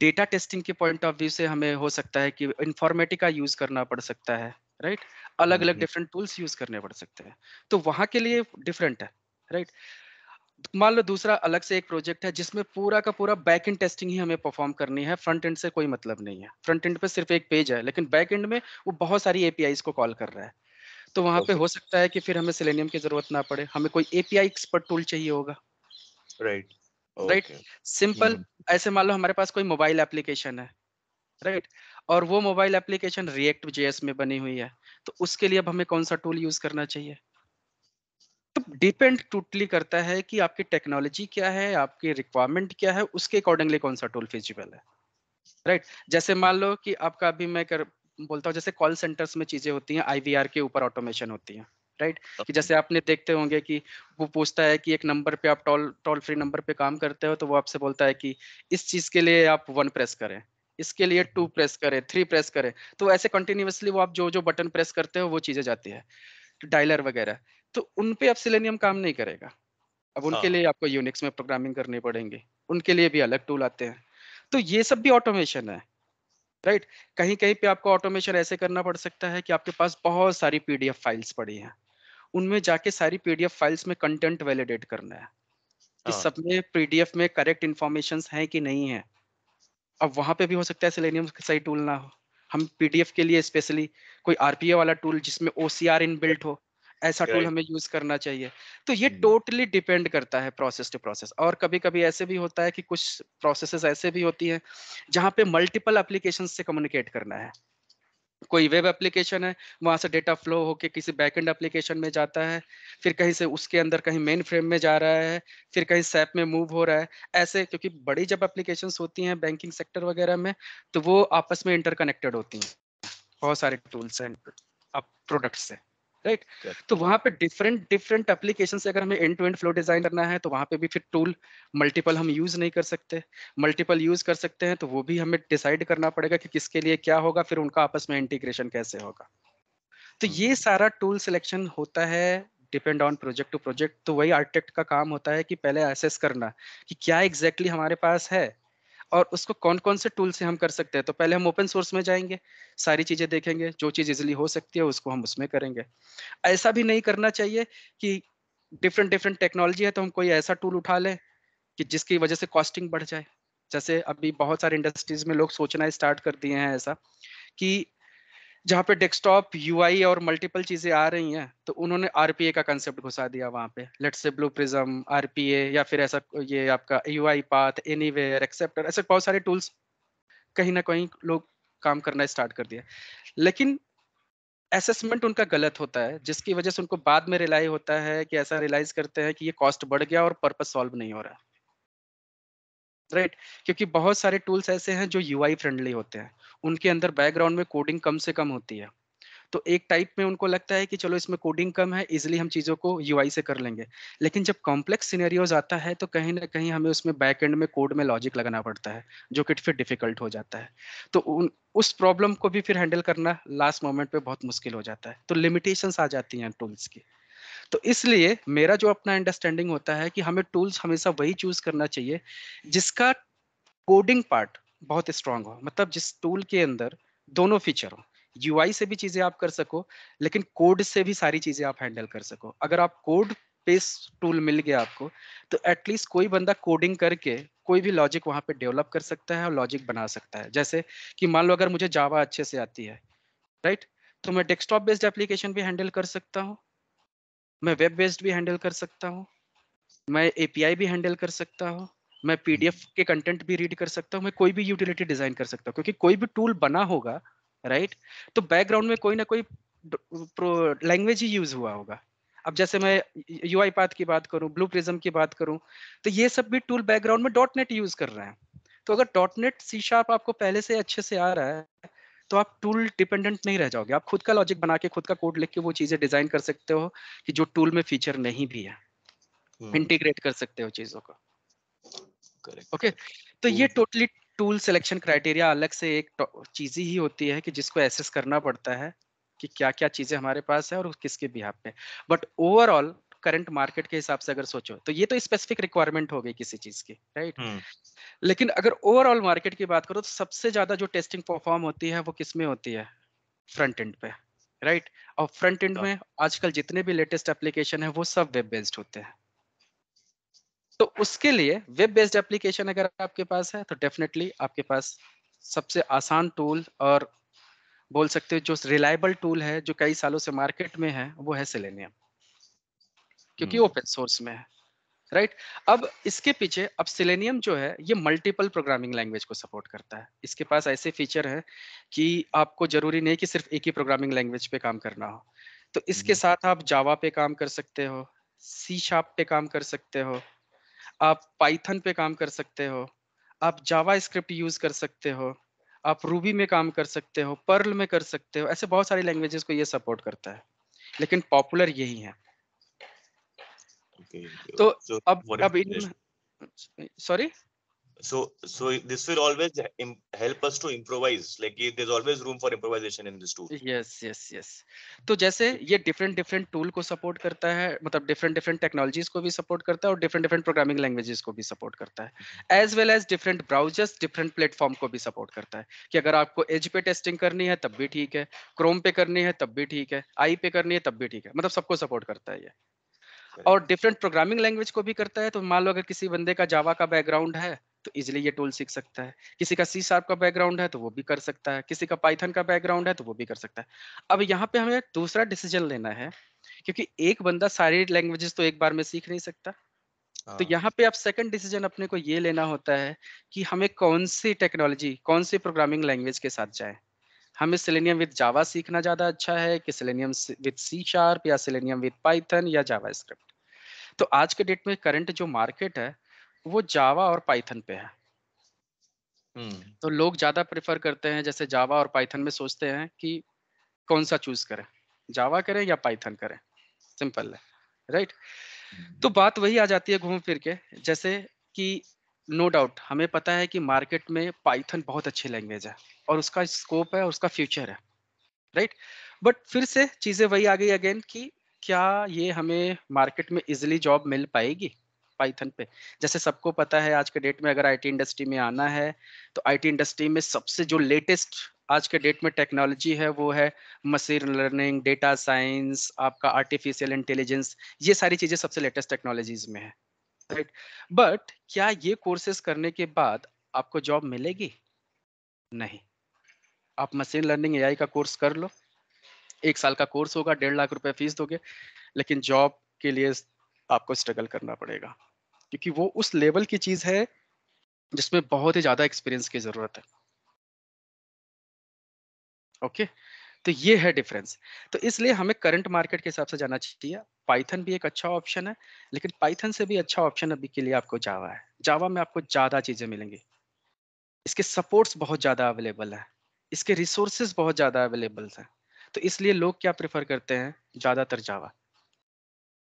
डेटा टेस्टिंग के पॉइंट ऑफ व्यू से हमें हो सकता है कि इन्फॉर्मेटिका यूज करना पड़ सकता है राइट अलग अलग डिफरेंट टूल्स यूज करने पड़ सकते हैं तो वहां के लिए डिफरेंट है राइट मान लो दूसरा अलग से एक प्रोजेक्ट है जिसमें पूरा का पूरा बैक एंड टेस्टिंग ही हमें परफॉर्म करनी है फ्रंट एंड से कोई मतलब नहीं है फ्रंट एंड पे सिर्फ एक पेज है लेकिन बैक एंड में वो बहुत सारी एपीआई को कॉल कर रहा है तो वहां पे हो सकता है कि फिर हमें सिलेनियम की जरूरत ना पड़े हमें कोई एपीआई एक्सपर्ट टूल चाहिए होगा right right. Right simple hmm. ऐसे मान लो हमारे पास कोई मोबाइल एप्लीकेशन है राइट right? और वो मोबाइल एप्लीकेशन रिएक्ट जेएस में बनी हुई है तो उसके लिए अब हमें कौन सा टूल यूज करना चाहिए तो डिपेंड टोटली करता है कि आपकी टेक्नोलॉजी क्या है आपकी रिक्वायरमेंट क्या है उसके अकॉर्डिंगली कौन सा टूल फिजिबल है राइट right? जैसे मान लो कि आपका अभी मैं कर बोलता हूँ जैसे कॉल सेंटर्स में चीजें होती हैं आईवीआर के ऊपर ऑटोमेशन होती है राइट right? कि जैसे आपने देखते होंगे कि वो पूछता है कि एक नंबर पे आप टोल टोल फ्री नंबर पे काम करते हो तो वो आपसे बोलता है कि इस चीज के लिए आप वन प्रेस करें इसके लिए टू प्रेस mm-hmm. करें थ्री प्रेस करें तो ऐसे कंटिन्यूसली वो आप जो जो बटन प्रेस करते हो वो चीजें जाती है डायलर वगैरह तो उनपे आप अब सिलेनियम काम नहीं करेगा अब उनके हाँ। लिए आपको यूनिक्स में प्रोग्रामिंग करनी पड़ेंगे उनके लिए भी अलग टूल आते हैं तो ये सब भी ऑटोमेशन है राइट right? कहीं कहीं पे आपको ऑटोमेशन ऐसे करना पड़ सकता है कि आपके पास बहुत सारी पीडीएफ फाइल्स पड़ी हैं उनमें जाके सारी पीडीएफ फाइल्स में कंटेंट वैलिडेट करना है कि हाँ। सब में पीडीएफ में करेक्ट इन्फॉर्मेशन है कि नहीं है अब वहां पे भी हो सकता है सेलेनियम सही टूल ना हो हम पीडीएफ के लिए स्पेशली कोई आरपीए वाला टूल जिसमें ओसीआर इन बिल्ट हो ऐसा टूल हमें यूज करना चाहिए तो ये टोटली hmm. डिपेंड करता है प्रोसेस टू प्रोसेस और कभी कभी ऐसे भी होता है कि कुछ प्रोसेसेस ऐसे भी होती हैं जहाँ पे मल्टीपल एप्लीकेशन से कम्युनिकेट करना है कोई वेब एप्लीकेशन है वहाँ से डेटा फ्लो होके किसी बैकएंड एप्लीकेशन में जाता है फिर कहीं से उसके अंदर कहीं मेन फ्रेम में जा रहा है फिर कहीं सैप में मूव हो रहा है ऐसे क्योंकि बड़ी जब एप्लीकेशन होती हैं बैंकिंग सेक्टर वगैरह में तो वो आपस में इंटरकनेक्टेड होती हैं बहुत सारे टूल्स हैं प्रोडक्ट्स से राइट तो वहां पे डिफरेंट डिफरेंट एप्लीकेशन से अगर हमें end to end flow design करना है तो वहां पे भी फिर टूल मल्टीपल हम यूज नहीं कर सकते मल्टीपल यूज कर सकते हैं तो वो भी हमें डिसाइड करना पड़ेगा कि किसके लिए क्या होगा फिर उनका आपस में इंटीग्रेशन कैसे होगा तो ये हम्म। सारा टूल सिलेक्शन होता है depend on project to project तो वही आर्किटेक्ट का काम होता है कि पहले एसेस करना कि क्या एग्जैक्टली exactly हमारे पास है और उसको कौन कौन से टूल से हम कर सकते हैं तो पहले हम ओपन सोर्स में जाएंगे सारी चीज़ें देखेंगे जो चीज़ इजिली हो सकती है उसको हम उसमें करेंगे ऐसा भी नहीं करना चाहिए कि डिफरेंट डिफरेंट टेक्नोलॉजी है तो हम कोई ऐसा टूल उठा लें कि जिसकी वजह से कॉस्टिंग बढ़ जाए जैसे अभी बहुत सारे इंडस्ट्रीज में लोग सोचना स्टार्ट कर दिए हैं ऐसा कि जहाँ पे डेस्कटॉप यू और मल्टीपल चीजें आ रही हैं तो उन्होंने आर का कंसेप्ट घुसा दिया वहाँ पे let's say blue prism are या फिर ऐसा ये आपका यू आई पाथ वेयर एक्सेप्टर ऐसे बहुत सारे टूल्स कहीं ना कहीं लोग काम करना स्टार्ट कर दिया लेकिन असेसमेंट उनका गलत होता है जिसकी वजह से उनको बाद में रिलाई होता है कि ऐसा रिलाइज़ करते हैं कि ये कॉस्ट बढ़ गया और पर्पज सॉल्व नहीं हो रहा राइट right? क्योंकि बहुत सारे टूल्स ऐसे हैं जो यू फ्रेंडली होते हैं उनके अंदर बैकग्राउंड में कोडिंग कम से कम होती है तो एक टाइप में उनको लगता है कि चलो इसमें कोडिंग कम है इजिली हम चीज़ों को यू से कर लेंगे लेकिन जब कॉम्प्लेक्स सीनेरियोज आता है तो कहीं ना कहीं हमें उसमें बैक एंड में कोड में लॉजिक लगाना पड़ता है जो कि फिर डिफिकल्ट हो जाता है तो उन उस प्रॉब्लम को भी फिर हैंडल करना लास्ट मोमेंट पे बहुत मुश्किल हो जाता है तो लिमिटेशंस आ जाती हैं टूल्स की तो इसलिए मेरा जो अपना अंडरस्टैंडिंग होता है कि हमें टूल्स हमेशा वही चूज करना चाहिए जिसका कोडिंग पार्ट बहुत स्ट्रांग हो मतलब जिस टूल के अंदर दोनों फीचर हो यूआई से भी चीजें आप कर सको लेकिन कोड से भी सारी चीजें आप हैंडल कर सको अगर आप कोड पेस टूल मिल गया आपको तो एटलीस्ट कोई बंदा कोडिंग करके कोई भी लॉजिक वहां पे डेवलप कर सकता है और लॉजिक बना सकता है जैसे कि मान लो अगर मुझे जावा अच्छे से आती है राइट तो मैं डेस्कटॉप बेस्ड एप्लीकेशन भी हैंडल कर सकता हूँ मैं वेब बेस्ड भी हैंडल कर सकता हूँ मैं एपीआई भी हैंडल कर सकता हूँ मैं पीडीएफ के कंटेंट भी रीड कर सकता हूँ मैं कोई भी यूटिलिटी डिजाइन कर सकता हूँ क्योंकि कोई भी टूल बना होगा राइट तो बैकग्राउंड में कोई ना कोई लैंग्वेज ही यूज हुआ होगा अब जैसे मैं यू आई पाथ की बात करूँ ब्लू प्रिज्म की बात करूँ तो ये सब भी टूल बैकग्राउंड में डॉट नेट यूज कर रहे हैं तो अगर डॉट नेट सी शार्प आपको पहले से अच्छे से आ रहा है तो आप टूल डिपेंडेंट नहीं रह जाओगे आप खुद का लॉजिक बना के खुद का कोड लिख के वो चीजें डिजाइन कर सकते हो कि जो टूल में फीचर नहीं भी है इंटीग्रेट हम्म। कर सकते हो चीजों को ओके तो ये टोटली टूल सिलेक्शन क्राइटेरिया अलग से एक चीज ही होती है कि जिसको एसेस करना पड़ता है कि क्या क्या चीजें हमारे पास है और किसके बिहाफ पे बट ओवरऑल करंट मार्केट के हिसाब से अगर सोचो तो ये तो स्पेसिफिक रिक्वायरमेंट हो गई किसी चीज की राइट हम्म। लेकिन अगर ओवरऑल मार्केट की बात करो तो सबसे ज्यादा जो टेस्टिंग परफॉर्म होती है वो किसमें होती है फ्रंट एंड पे राइट और फ्रंट एंड में आजकल जितने भी लेटेस्ट एप्लीकेशन है वो सब वेब बेस्ड होते हैं तो उसके लिए वेब बेस्ड एप्लीकेशन अगर आपके पास है तो डेफिनेटली आपके पास सबसे आसान टूल और बोल सकते हो जो रिलायबल टूल है जो कई सालों से मार्केट में है वो है सिलेनियम क्योंकि ओपन हम्म। सोर्स में है राइट right? अब इसके पीछे अब सिलेनियम जो है ये मल्टीपल प्रोग्रामिंग लैंग्वेज को सपोर्ट करता है इसके पास ऐसे फीचर है कि आपको जरूरी नहीं कि सिर्फ एक ही प्रोग्रामिंग लैंग्वेज पे काम करना हो तो इसके हम्म। साथ आप जावा पे काम कर सकते हो सी शार्प पे काम कर सकते हो आप पाइथन पे काम कर सकते हो आप जावा स्क्रिप्ट यूज कर सकते हो आप रूबी में काम कर सकते हो पर्ल में कर सकते हो ऐसे बहुत सारी लैंग्वेजेस को ये सपोर्ट करता है लेकिन पॉपुलर यही है तो अब अब इन sorry So so this will always help us to improvise. Like there's always room for improvisation in this tool. Yes yes yes. तो jaise ye different different tool ko support karta hai matlab different different technologies ko bhi support karta hai aur different different programming languages ko bhi support karta hai as well as different browsers, different platform ko bhi support karta hai ki agar aapko Edge pe testing karni hai tab bhi theek hai Chrome pe karni hai tab bhi theek hai I pe karni hai tab bhi theek hai matlab sabko support करता है ये. और different programming language को भी करता है तो मान लो अगर किसी बंदे का जावा का बैकग्राउंड है तो इजिली ये टूल सीख सकता है किसी का सी शार्प का बैकग्राउंड है तो वो भी कर सकता है किसी का पाइथन का बैकग्राउंड है तो वो भी कर सकता है अब यहाँ पे हमें दूसरा डिसीजन लेना है क्योंकि एक बंदा सारी लैंग्वेजेस तो एक बार में सीख नहीं सकता तो हाँ। यहाँ पे आप सेकंड डिसीजन अपने को ये लेना होता है कि हमें कौन सी टेक्नोलॉजी कौन सी प्रोग्रामिंग लैंग्वेज के साथ जाए हमें सिलेनियम विद जावा सीखना ज़्यादा अच्छा है कि सिलेनियम विद सी शार्प या सिलेनियम विद पाइथन या जावा स्क्रिप्ट तो आज के डेट में करंट जो मार्केट है वो जावा और पाइथन पे है hmm. तो लोग ज़्यादा प्रेफर करते हैं जैसे जावा और पाइथन में सोचते हैं कि कौन सा चूज करें जावा करें या पाइथन करें सिंपल है राइट right? hmm. तो बात वही आ जाती है घूम फिर के जैसे कि नो डाउट हमें पता है कि मार्केट में पाइथन बहुत अच्छी लैंग्वेज है और उसका स्कोप है और उसका फ्यूचर है राइट right? बट फिर से चीजें वही आ गई अगेन कि क्या ये हमें मार्केट में इजिली जॉब मिल पाएगी पाइथन पे जैसे सबको पता है आज के डेट में अगर आईटी इंडस्ट्री में आना है तो आईटी इंडस्ट्री में सबसे जो लेटेस्ट आज के डेट में टेक्नोलॉजी है वो है मशीन लर्निंग डेटा साइंस आपका आर्टिफिशियल इंटेलिजेंस ये सारी चीज़ें सबसे लेटेस्ट टेक्नोलॉजीज में है राइट बट क्या ये कोर्सेस करने के बाद आपको जॉब मिलेगी नहीं आप मशीन लर्निंग एआई का कोर्स कर लो एक साल का कोर्स होगा डेढ़ लाख रुपए फीस दोगे लेकिन जॉब के लिए आपको स्ट्रगल करना पड़ेगा क्योंकि वो उस लेवल की चीज है जिसमें बहुत ही ज्यादा एक्सपीरियंस की जरूरत है ओके okay? तो ये है डिफरेंस तो इसलिए हमें करंट मार्केट के हिसाब से जाना चाहिए पाइथन भी एक अच्छा ऑप्शन है लेकिन पाइथन से भी अच्छा ऑप्शन अभी के लिए आपको जावा है जावा में आपको ज़्यादा चीज़ें मिलेंगी इसके सपोर्ट्स बहुत ज़्यादा अवेलेबल है इसके रिसोर्सेज बहुत ज़्यादा अवेलेबल हैं तो इसलिए लोग क्या प्रेफर करते हैं ज़्यादातर Java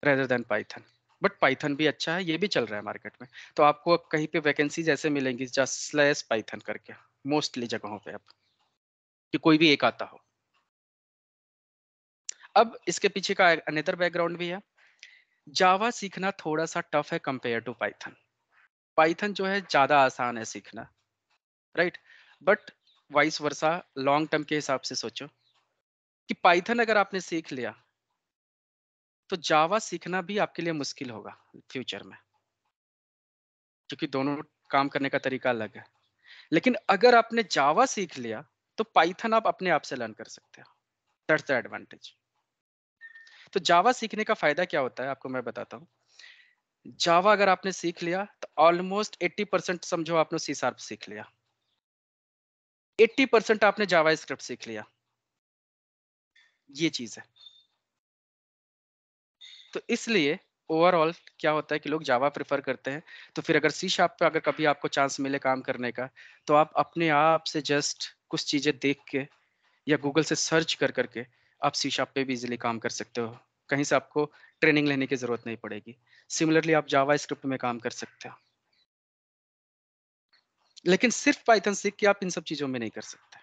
rather than Python but Python भी अच्छा है ये भी चल रहा है मार्केट में तो आपको अब कहीं पे वैकेंसीज ऐसे मिलेंगी जस्ट स्लैश पाइथन करके मोस्टली जगहों पे अब कि कोई भी एक आता हो अब इसके पीछे का अनदर बैकग्राउंड भी है जावा सीखना थोड़ा सा टफ है कंपेयर टू पाइथन पाइथन जो है ज़्यादा आसान है सीखना right but vice versa long term के हिसाब से सोचो कि पाइथन अगर आपने सीख लिया तो जावा सीखना भी आपके लिए मुश्किल होगा फ्यूचर में क्योंकि दोनों काम करने का तरीका अलग है लेकिन अगर आपने जावा सीख लिया तो पाइथन आप अपने आप से लर्न कर सकते हो दैट्स द एडवांटेज तो जावा सीखने का फायदा क्या होता है आपको मैं बताता हूँ जावा अगर आपने सीख लिया तो ऑलमोस्ट 80 परसेंट समझो आपने सी सार्प सीख लिया 80 परसेंट आपने जावा स्क्रिप्ट सीख लिया ये चीज है तो इसलिए ओवरऑल क्या होता है कि लोग जावा प्रेफर करते हैं तो फिर अगर सी शार्प पे अगर कभी आपको चांस मिले काम करने का तो आप अपने आप से जस्ट कुछ चीजें देख के या गूगल से सर्च कर करके आप सी शॉप पे भी इजीली काम कर सकते हो कहीं से आपको ट्रेनिंग लेने की ज़रूरत नहीं पड़ेगी सिमिलरली आप जावा स्क्रिप्ट में काम कर सकते हो लेकिन सिर्फ पाइथन सीख के आप इन सब चीज़ों में नहीं कर सकते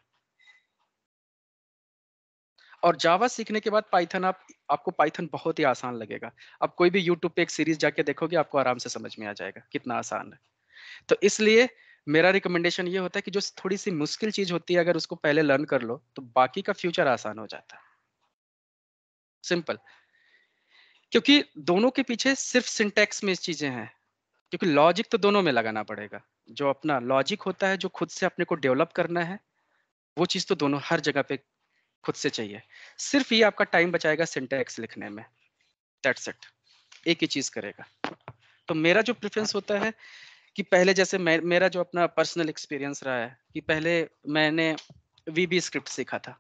और जावा सीखने के बाद पाइथन आप आपको पाइथन बहुत ही आसान लगेगा आप कोई भी यूट्यूब पे एक सीरीज जाके देखोगे आपको आराम से समझ में आ जाएगा कितना आसान है तो इसलिए मेरा रिकमेंडेशन ये होता है कि जो थोड़ी सी मुश्किल चीज होती है अगर उसको पहले लर्न कर लो तो बाकी का फ्यूचर आसान हो जाता है सिंपल क्योंकि दोनों के पीछे सिर्फ सिंटेक्स में चीजें हैं क्योंकि लॉजिक तो दोनों में लगाना पड़ेगा जो अपना लॉजिक होता है जो खुद से अपने को डेवलप करना है वो चीज़ तो दोनों हर जगह पे खुद से चाहिए सिर्फ ये आपका टाइम बचाएगा सिंटेक्स लिखने में दैट्स इट एक ही चीज़ करेगा तो मेरा जो प्रेफरेंस होता है कि पहले जैसे मेरा जो अपना पर्सनल एक्सपीरियंस रहा है कि पहले मैंने वी स्क्रिप्ट सीखा था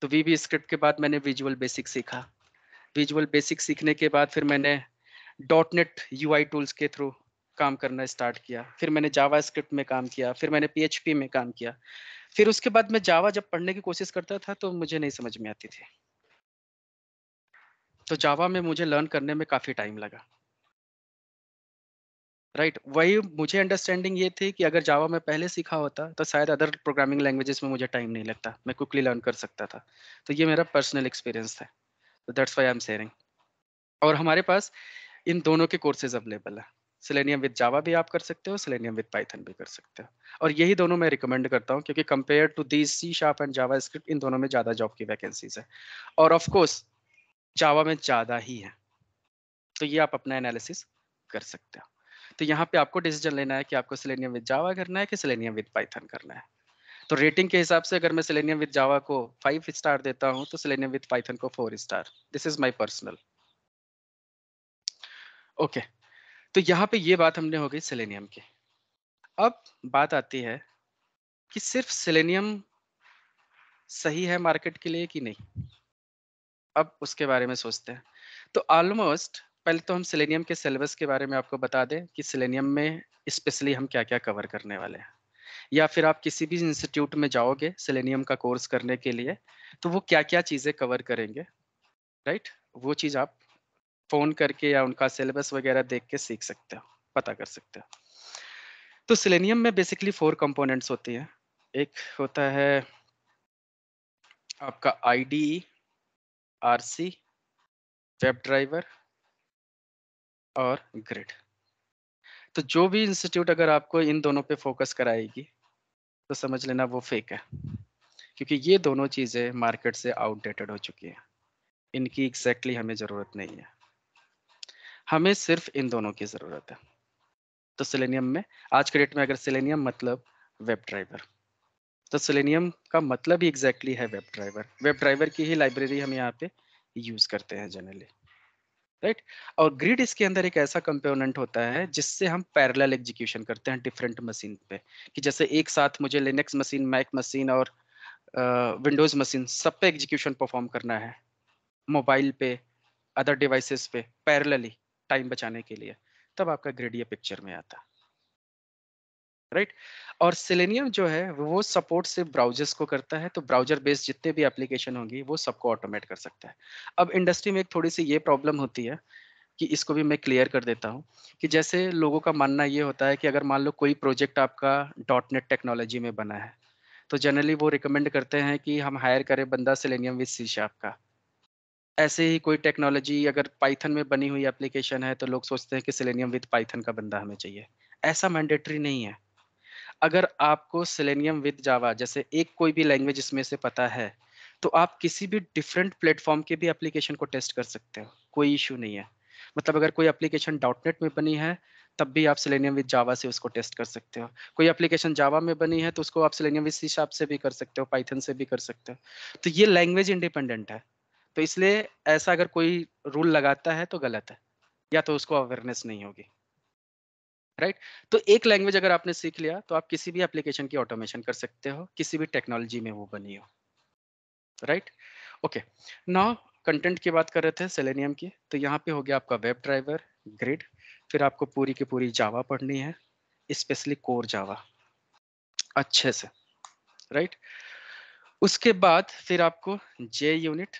तो वी स्क्रिप्ट के बाद मैंने विजुअल बेसिक सीखा विजुअल बेसिक सीखने के बाद फिर मैंने डॉट नेट यू टूल्स के थ्रू काम करना स्टार्ट किया फिर मैंने जावा स्क्रिप्ट में काम किया फिर मैंने पी में काम किया फिर उसके बाद मैं जावा जब पढ़ने की कोशिश करता था तो मुझे नहीं समझ में आती थी तो जावा में मुझे लर्न करने में काफ़ी टाइम लगा राइट वही मुझे अंडरस्टैंडिंग ये थी कि अगर जावा मैं पहले सीखा होता तो शायद अदर प्रोग्रामिंग लैंग्वेजेस में मुझे टाइम नहीं लगता मैं क्विकली लर्न कर सकता था तो ये मेरा पर्सनल एक्सपीरियंस था तो that's why I am sharing और हमारे पास इन दोनों के कोर्सेज अवेलेबल है सिलेनियम विद जावा भी आप कर सकते हो सिलेनियम विद पाइथन भी कर सकते हो और यही दोनों मैं रिकमेंड करता हूँ क्योंकि compare to the C sharp and JavaScript इन दोनों में ज़्यादा जॉब की वैकेंसीज है और ऑफकोर्स जावा में ज़्यादा ही है तो ये आप अपना एनालिसिस कर सकते हो तो यहाँ पे आपको डिसीजन लेना है कि आपको सिलेनियम विद जावा करना है कि सिलेनियम विद पाइथन करना है तो रेटिंग के हिसाब से अगर मैं सिलेनियम विद जावा को फाइव स्टार देता हूँ तो सिलेनियम विद पाइथन को four star this is my personal okay तो यहाँ पे ये बात हमने हो गई सिलेनियम की अब बात आती है कि सिर्फ सिलेनियम सही है मार्केट के लिए कि नहीं अब उसके बारे में सोचते हैं तो ऑलमोस्ट पहले तो हम सिलेनियम के सिलेबस के बारे में आपको बता दें कि सिलेनियम में स्पेशली हम क्या क्या कवर करने वाले हैं या फिर आप किसी भी इंस्टीट्यूट में जाओगे सिलेनियम का कोर्स करने के लिए तो वो क्या क्या चीज़ें कवर करेंगे राइट वो चीज़ आप फ़ोन करके या उनका सिलेबस वगैरह देख के सीख सकते हो पता कर सकते हो तो सिलेनियम में बेसिकली फोर कंपोनेंट्स होती हैं एक होता है आपका I D R C web driver और ग्रिड तो जो भी इंस्टीट्यूट अगर आपको इन दोनों पे फोकस कराएगी तो समझ लेना वो फेक है क्योंकि ये दोनों चीज़ें मार्केट से आउटडेटेड हो चुकी हैं इनकी एग्जैक्टली exactly हमें ज़रूरत नहीं है हमें सिर्फ इन दोनों की ज़रूरत है तो सिलेनियम में आज के डेट में अगर सिलेनियम मतलब वेब ड्राइवर तो सिलेनियम का मतलब ही एग्जैक्टली exactly है वेब ड्राइवर वेब ड्राइवर की ही लाइब्रेरी हम यहाँ पे यूज़ करते हैं जनरली राइट और ग्रिड इसके अंदर एक ऐसा कंपोनेंट होता है जिससे हम पैरेलल एग्जीक्यूशन करते हैं डिफरेंट मशीन पे कि जैसे एक साथ मुझे लिनक्स मशीन मैक मशीन और विंडोज मशीन सब पे एग्जीक्यूशन परफॉर्म करना है मोबाइल पे अदर डिवाइसेस पे पैरेलली टाइम बचाने के लिए तब आपका ग्रिड ये पिक्चर में आता राइट और सिलेनियम जो है वो सपोर्ट से ब्राउजर्स को करता है तो ब्राउजर बेस्ड जितने भी एप्लीकेशन होंगी वो सबको ऑटोमेट कर सकता है अब इंडस्ट्री में एक थोड़ी सी ये प्रॉब्लम होती है कि इसको भी मैं क्लियर कर देता हूँ कि जैसे लोगों का मानना ये होता है कि अगर मान लो कोई प्रोजेक्ट आपका डॉट नेट टेक्नोलॉजी में बना है तो जनरली वो रिकमेंड करते हैं कि हम हायर करें बंदा सिलेनियम विद सी शार्प का ऐसे ही कोई टेक्नोलॉजी अगर पाइथन में बनी हुई एप्लीकेशन है तो लोग सोचते हैं कि सिलेनियम विद पाइथन का बंदा हमें चाहिए ऐसा मैंडेटरी नहीं है अगर आपको सेलेनियम विद जावा जैसे एक कोई भी लैंग्वेज इसमें से पता है तो आप किसी भी डिफरेंट प्लेटफॉर्म के भी एप्लीकेशन को टेस्ट कर सकते हो कोई इशू नहीं है मतलब अगर कोई एप्लीकेशन डॉटनेट में बनी है तब भी आप सेलेनियम विद जावा से उसको टेस्ट कर सकते हो कोई एप्लीकेशन जावा में बनी है तो उसको आप सेलेनियम विद सी शार्प से भी कर सकते हो पाइथन से भी कर सकते हो तो ये लैंग्वेज इंडिपेंडेंट है तो इसलिए ऐसा अगर कोई रूल लगाता है तो गलत है या तो उसको अवेयरनेस नहीं होगी राइट right? तो एक लैंग्वेज अगर आपने सीख लिया तो आप किसी भी एप्लीकेशन की ऑटोमेशन कर सकते हो किसी भी टेक्नोलॉजी में वो बनी हो राइट ओके नाउ कंटेंट की बात कर रहे थे सेलेनियम की तो यहाँ पे हो गया आपका वेब ड्राइवर ग्रिड फिर आपको पूरी की पूरी जावा पढ़नी है स्पेशली कोर जावा अच्छे से राइट right? उसके बाद फिर आपको JUnit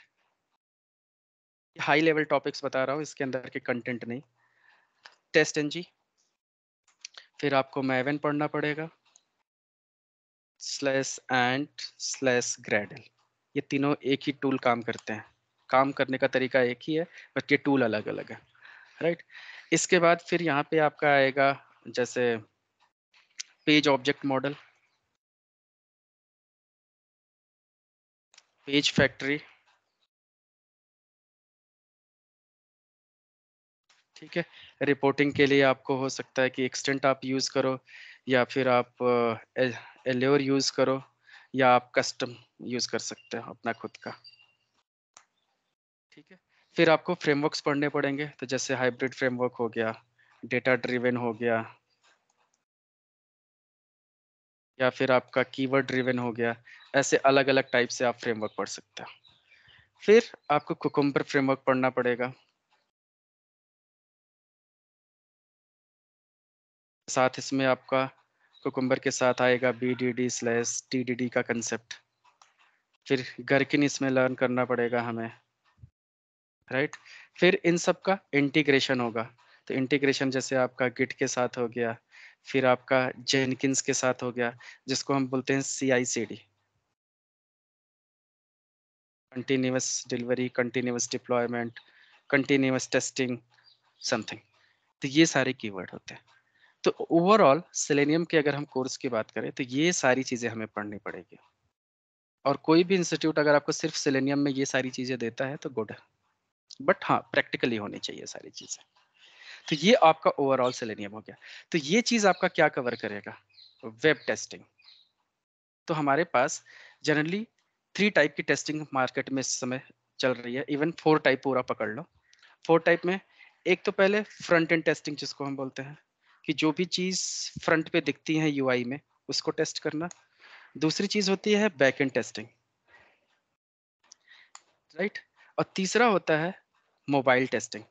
high level topics बता रहा हूँ इसके अंदर के कंटेंट नहीं टेस्ट एनजी फिर आपको मैवन पढ़ना पड़ेगा स्लैश एंड स्लैश ग्रेडल ये तीनों एक ही टूल काम करते हैं काम करने का तरीका एक ही है बट ये टूल अलग अलग है राइट इसके बाद फिर यहाँ पे आपका आएगा जैसे page object model page factory ठीक है रिपोर्टिंग के लिए आपको हो सकता है कि एक्सटेंट आप यूज़ करो या फिर आप एल्योर यूज़ करो या आप कस्टम यूज़ कर सकते हो अपना खुद का ठीक है फिर आपको फ्रेमवर्क्स पढ़ने पड़ेंगे तो जैसे हाइब्रिड फ्रेमवर्क हो गया डेटा ड्रिवेन हो गया या फिर आपका कीवर्ड ड्रिवेन हो गया ऐसे अलग अलग टाइप से आप फ्रेमवर्क पढ़ सकते हो फिर आपको कुकुम्बर फ्रेमवर्क पढ़ना पड़ेगा साथ इसमें आपका कोकुम्बर के साथ आएगा B D D slash T D D का कंसेप्ट फिर गर्किन इसमें लर्न करना पड़ेगा हमें राइट right? फिर इन सब का इंटीग्रेशन होगा तो इंटीग्रेशन जैसे आपका गिट के साथ हो गया फिर आपका जेनकिंस के साथ हो गया जिसको हम बोलते हैं C I C D continuous delivery continuous deployment continuous testing something तो ये सारे कीवर्ड होते हैं तो ओवरऑल सेलेनियम के अगर हम कोर्स की बात करें तो ये सारी चीज़ें हमें पढ़नी पड़ेगी और कोई भी इंस्टीट्यूट अगर आपको सिर्फ सेलेनियम में ये सारी चीज़ें देता है तो गुड है बट हाँ प्रैक्टिकली होनी चाहिए सारी चीज़ें तो ये आपका ओवरऑल सेलेनियम हो गया तो ये चीज़ आपका क्या कवर करेगा वेब टेस्टिंग तो हमारे पास जनरली थ्री टाइप की टेस्टिंग मार्केट में इस समय चल रही है इवन फोर टाइप पूरा पकड़ लो फोर टाइप में एक तो पहले फ्रंट एंड टेस्टिंग जिसको हम बोलते हैं कि जो भी चीज़ फ्रंट पे दिखती है यूआई में उसको टेस्ट करना दूसरी चीज़ होती है बैक एंड टेस्टिंग राइट और तीसरा होता है मोबाइल टेस्टिंग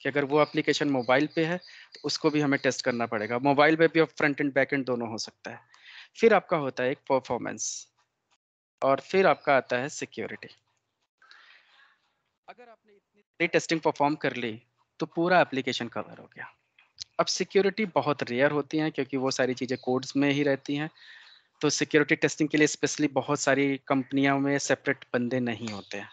कि अगर वो एप्लीकेशन मोबाइल पे है तो उसको भी हमें टेस्ट करना पड़ेगा मोबाइल पे भी फ्रंट एंड बैक एंड दोनों हो सकता है फिर आपका होता है एक परफॉर्मेंस और फिर आपका आता है सिक्योरिटी अगर आपने इतनी टेस्टिंग परफॉर्म कर ली तो पूरा एप्लीकेशन कवर हो गया अब सिक्योरिटी बहुत रेयर होती हैं क्योंकि वो सारी चीज़ें कोड्स में ही रहती हैं तो सिक्योरिटी टेस्टिंग के लिए स्पेशली बहुत सारी कंपनियों में सेपरेट बंदे नहीं होते हैं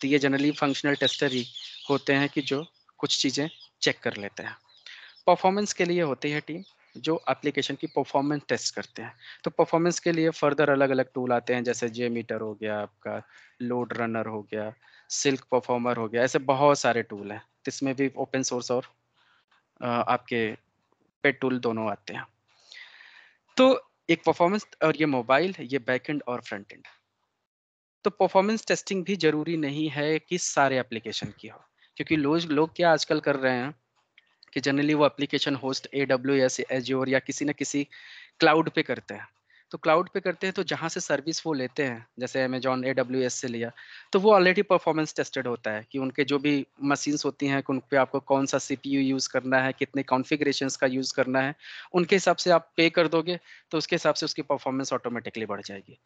तो ये जनरली फंक्शनल टेस्टर ही होते हैं कि जो कुछ चीज़ें चेक कर लेते हैं परफॉर्मेंस के लिए होती है टीम जो एप्लीकेशन की परफॉर्मेंस टेस्ट करते हैं तो परफॉर्मेंस के लिए फर्दर अलग अलग टूल आते हैं जैसे जे मीटर हो गया आपका लोड रनर हो गया सिल्क परफॉर्मर हो गया ऐसे बहुत सारे टूल हैं जिसमें भी ओपन सोर्स और आपके पेट टूल दोनों आते हैं तो एक परफॉर्मेंस और ये मोबाइल ये बैक एंड और फ्रंट एंड तो परफॉर्मेंस टेस्टिंग भी जरूरी नहीं है कि सारे एप्लीकेशन की हो क्योंकि लोग लोग क्या आजकल कर रहे हैं कि जनरली वो application host A W S Azure या किसी न किसी क्लाउड पे करते हैं तो क्लाउड पे करते हैं तो जहाँ से सर्विस वो लेते हैं जैसे अमेजॉन ए डब्ल्यू एस से लिया तो वो ऑलरेडी परफॉर्मेंस टेस्टेड होता है कि उनके जो भी मशीन्स होती हैं उन पर आपको कौन सा सी पी यू यूज़ करना है कितने कॉन्फिग्रेशन का यूज़ करना है उनके हिसाब से आप पे कर दोगे तो उसके हिसाब से उसकी परफॉर्मेंस ऑटोमेटिकली बढ़ जाएगी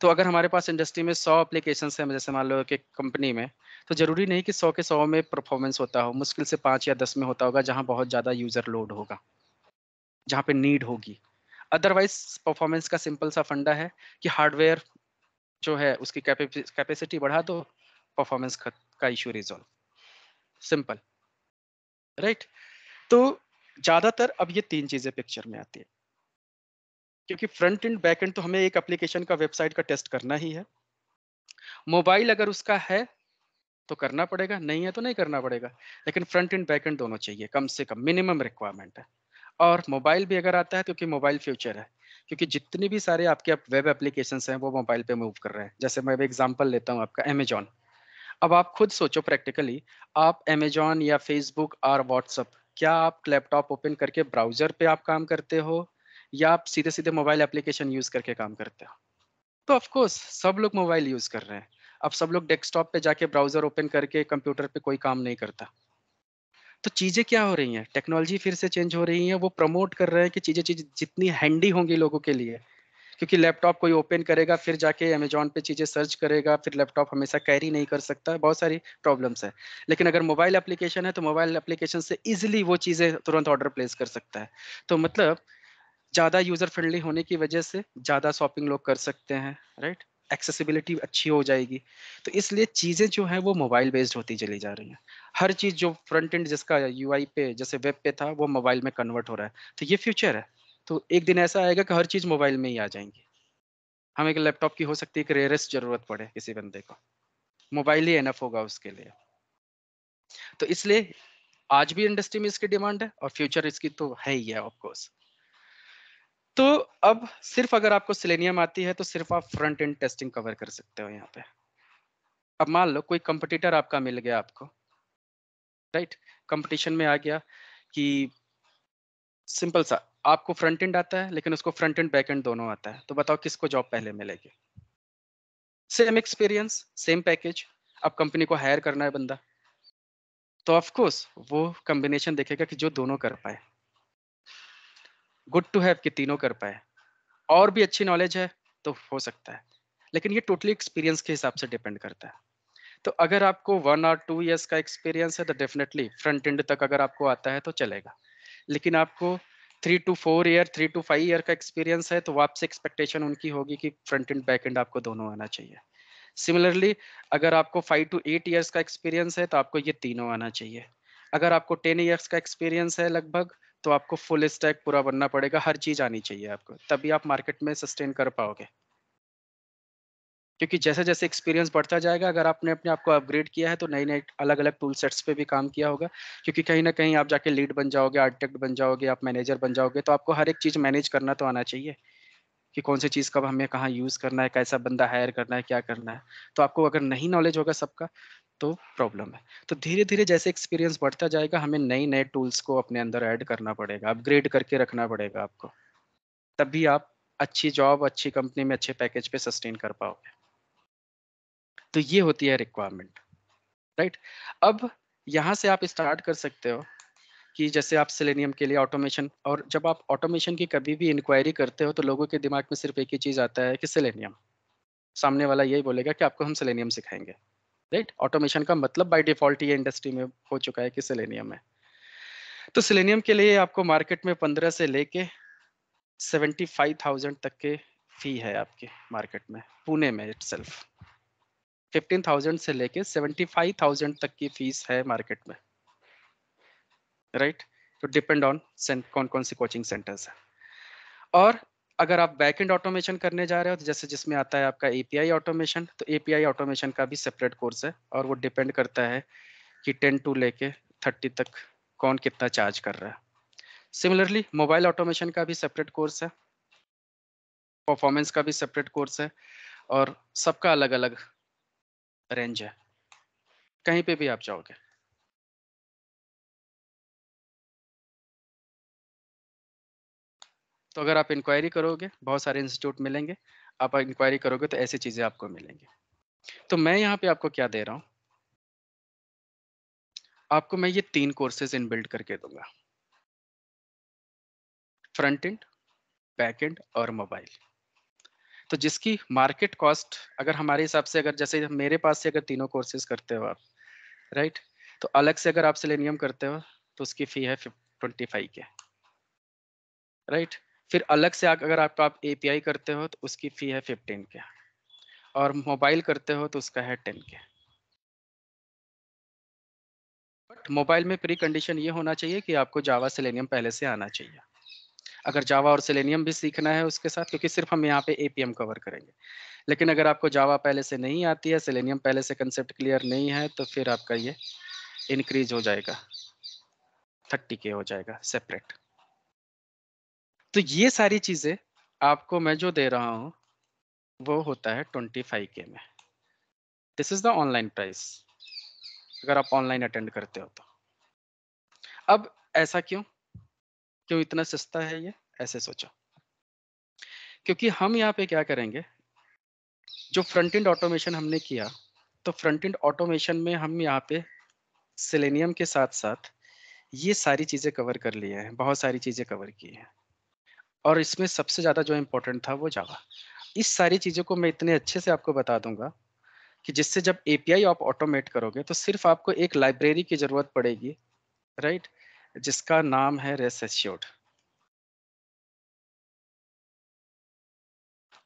तो अगर हमारे पास इंडस्ट्री में सौ अप्लीकेशन हैं जैसे मान लो कि कंपनी में तो ज़रूरी नहीं कि सौ के सौ में परफॉर्मेंस होता हो मुश्किल से पाँच या दस में होता होगा जहाँ बहुत ज़्यादा यूज़र लोड होगा जहाँ पे नीड होगी अदरवाइज परफॉर्मेंस का सिंपल सा फंडा है कि हार्डवेयर जो है उसकी कैपेसिटी बढ़ा दो परफॉर्मेंस का इशू रिजॉल्व सिंपल राइट तो ज्यादातर अब ये तीन चीजें पिक्चर में आती है क्योंकि फ्रंट एंड बैक एंड तो हमें एक एप्लीकेशन का वेबसाइट का टेस्ट करना ही है मोबाइल अगर उसका है तो करना पड़ेगा नहीं है तो नहीं करना पड़ेगा लेकिन फ्रंट एंड बैक एंड दोनों चाहिए कम से कम मिनिमम रिक्वायरमेंट है और मोबाइल भी अगर आता है तो क्योंकि मोबाइल फ्यूचर है क्योंकि जितनी भी सारे आपके आप वेब एप्लीकेशन हैं वो मोबाइल पे मूव कर रहे हैं जैसे मैं एग्जाम्पल लेता हूँ आपका अमेजॉन अब आप खुद सोचो प्रैक्टिकली आप अमेजोन या फेसबुक और व्हाट्सअप क्या आप लैपटॉप ओपन करके ब्राउजर पे आप काम करते हो या आप सीधे सीधे मोबाइल एप्लीकेशन यूज करके काम करते हो तो ऑफकोर्स सब लोग मोबाइल यूज कर रहे हैं अब सब लोग डेस्कटॉप पे जाके ब्राउजर ओपन करके कंप्यूटर पे कोई काम नहीं करता तो चीज़ें क्या हो रही हैं टेक्नोलॉजी फिर से चेंज हो रही है वो प्रमोट कर रहे हैं कि चीज़ें चीज जितनी हैंडी होंगी लोगों के लिए क्योंकि लैपटॉप कोई ओपन करेगा फिर जाके अमेजोन पे चीज़ें सर्च करेगा फिर लैपटॉप हमेशा कैरी नहीं कर सकता बहुत सारी प्रॉब्लम्स है लेकिन अगर मोबाइल एप्लीकेशन है तो मोबाइल एप्लीकेशन से ईजिली वो चीज़ें तुरंत ऑर्डर प्लेस कर सकता है तो मतलब ज़्यादा यूज़र फ्रेंडली होने की वजह से ज़्यादा शॉपिंग लोग कर सकते हैं राइट एक्सेसिबिलिटी अच्छी हो जाएगी तो इसलिए चीज़ें जो हैं वो मोबाइल बेस्ड होती चली जा रही हैं हर चीज़ जो फ्रंट एंड जिसका यू पे जैसे वेब पे था वो मोबाइल में कन्वर्ट हो रहा है तो ये फ्यूचर है तो एक दिन ऐसा आएगा कि हर चीज़ मोबाइल में ही आ जाएंगी हमें एक लैपटॉप की हो सकती है कि रेयरेस्ट ज़रूरत पड़े किसी बंदे को मोबाइल ही एनफ होगा उसके लिए तो इसलिए आज भी इंडस्ट्री में इसकी डिमांड है और फ्यूचर इसकी तो है ही है ऑफकोर्स तो अब सिर्फ अगर आपको सिलेनियम आती है तो सिर्फ आप फ्रंट एंड टेस्टिंग कवर कर सकते हो यहाँ पे अब मान लो कोई कंपटीटर आपका मिल गया आपको राइट right? कंपटीशन में आ गया कि सिंपल सा आपको फ्रंट एंड आता है लेकिन उसको फ्रंट एंड बैक एंड दोनों आता है तो बताओ किसको जॉब पहले मिलेगी सेम एक्सपीरियंस सेम पैकेज अब कंपनी को हायर करना है बंदा तो ऑफकोर्स वो कॉम्बिनेशन देखेगा कि जो दोनों कर पाए गुड टू हैव कि तीनों कर पाए और भी अच्छी नॉलेज है तो हो सकता है लेकिन ये टोटली एक्सपीरियंस के हिसाब से डिपेंड करता है तो अगर आपको वन और टू ईयर्स का एक्सपीरियंस है तो डेफिनेटली फ्रंट एंड तक अगर आपको आता है तो चलेगा लेकिन आपको three to four year three to five year का एक्सपीरियंस है तो आपसे एक्सपेक्टेशन उनकी होगी कि फ्रंट एंड बैक एंड आपको दोनों आना चाहिए सिमिलरली अगर आपको फाइव टू एट ईयर्स का एक्सपीरियंस है तो आपको ये तीनों आना चाहिए अगर आपको टेन ईयर्स का एक्सपीरियंस है लगभग तो आपको फुल स्टैक पूरा बनना पड़ेगा हर चीज़ आनी चाहिए आपको तभी आप मार्केट में सस्टेन कर पाओगे क्योंकि जैसे जैसे एक्सपीरियंस बढ़ता जाएगा अगर आपने अपने आप को अपग्रेड किया है तो नई नई अलग अलग टूल सेट्स पे भी काम किया होगा क्योंकि कहीं ना कहीं आप जाके लीड बन जाओगे आर्टिटेक्ट बन जाओगे आप मैनेजर बन जाओगे तो आपको हर एक चीज़ मैनेज करना तो आना चाहिए कि कौन सी चीज़ कब हमें कहाँ यूज़ करना है कैसा बंदा हायर करना है क्या करना है तो आपको अगर नहीं नॉलेज होगा सबका तो प्रॉब्लम है तो धीरे धीरे जैसे एक्सपीरियंस बढ़ता जाएगा हमें नए नए टूल्स को अपने अंदर ऐड करना पड़ेगा अपग्रेड करके रखना पड़ेगा आपको तभी आप अच्छी जॉब अच्छी कंपनी में अच्छे पैकेज पे सस्टेन कर पाओगे तो ये होती है रिक्वायरमेंट राइट अब यहाँ से आप स्टार्ट कर सकते हो कि जैसे आप सिलेनियम के लिए ऑटोमेशन और जब आप ऑटोमेशन की कभी भी इंक्वायरी करते हो तो लोगों के दिमाग में सिर्फ एक ही चीज़ आता है कि सिलेनियम सामने वाला यही बोलेगा कि आपको हम सिलेनियम सिखाएंगे राइट ऑटोमेशन का मतलब बाय डिफॉल्ट ये इंडस्ट्री में हो चुका है कि सिलेनियम है तो सिलेनियम के लिए आपको मार्केट में पंद्रह से लेके सेवेंटी फाइव थाउजेंड तक के फी है आपके मार्केट में पुणे में इट सेल्फ फिफ्टीन थाउजेंड से लेके सेवेंटी फाइव थाउजेंड तक की फीस है मार्केट में राइट तो डिपेंड ऑन कौन कौन सी कोचिंग सेंटर्स है और अगर आप बैक एंड ऑटोमेशन करने जा रहे हो तो जैसे जिसमें आता है आपका एपीआई ऑटोमेशन तो एपीआई ऑटोमेशन का भी सेपरेट कोर्स है और वो डिपेंड करता है कि टेन टू लेके थर्टी तक कौन कितना चार्ज कर रहा है सिमिलरली मोबाइल ऑटोमेशन का भी सेपरेट कोर्स है परफॉर्मेंस का भी सेपरेट कोर्स है और सबका अलग अलग रेंज है कहीं पे भी आप जाओगे तो अगर आप इंक्वायरी करोगे बहुत सारे इंस्टीट्यूट मिलेंगे आप इंक्वायरी करोगे तो ऐसी चीज़ें आपको मिलेंगी तो मैं यहाँ पे आपको क्या दे रहा हूँ आपको मैं ये तीन कोर्सेज इन बिल्ड करके दूंगा फ्रंट एंड बैक एंड और मोबाइल तो जिसकी मार्केट कॉस्ट अगर हमारे हिसाब से अगर जैसे मेरे पास से अगर तीनों कोर्सेज करते हो आप राइट तो अलग से अगर आप सिलेनियम करते हो तो उसकी फी है ट्वेंटी फाइव के राइट फिर अलग से अगर आपका आप ए करते हो तो उसकी फ़ी है फिफ्टीन के और मोबाइल करते हो तो उसका है टेन के बट मोबाइल में प्री कंडीशन ये होना चाहिए कि आपको जावा सेलेनियम पहले से आना चाहिए अगर जावा और सेलेनियम भी सीखना है उसके साथ क्योंकि सिर्फ हम यहाँ पे ए कवर करेंगे लेकिन अगर आपको जावा पहले से नहीं आती है सेलेनियम पहले से कंसेप्ट क्लियर नहीं है तो फिर आपका ये इंक्रीज हो जाएगा थर्टी के हो जाएगा सेपरेट तो ये सारी चीजें आपको मैं जो दे रहा हूँ वो होता है ट्वेंटी फाइव के में this is the online price अगर आप ऑनलाइन अटेंड करते हो तो अब ऐसा क्यों क्यों इतना सस्ता है ये ऐसे सोचो क्योंकि हम यहाँ पे क्या करेंगे जो फ्रंट एंड ऑटोमेशन हमने किया तो फ्रंट एंड ऑटोमेशन में हम यहाँ पे सिलेनियम के साथ साथ ये सारी चीज़ें कवर कर लिए हैं बहुत सारी चीज़ें कवर की हैं और इसमें सबसे ज़्यादा जो इम्पोर्टेंट था वो जावा इस सारी चीज़ों को मैं इतने अच्छे से आपको बता दूंगा कि जिससे जब एपीआई आप ऑटोमेट करोगे तो सिर्फ आपको एक लाइब्रेरी की ज़रूरत पड़ेगी राइट जिसका नाम है रेस एश्योर्ड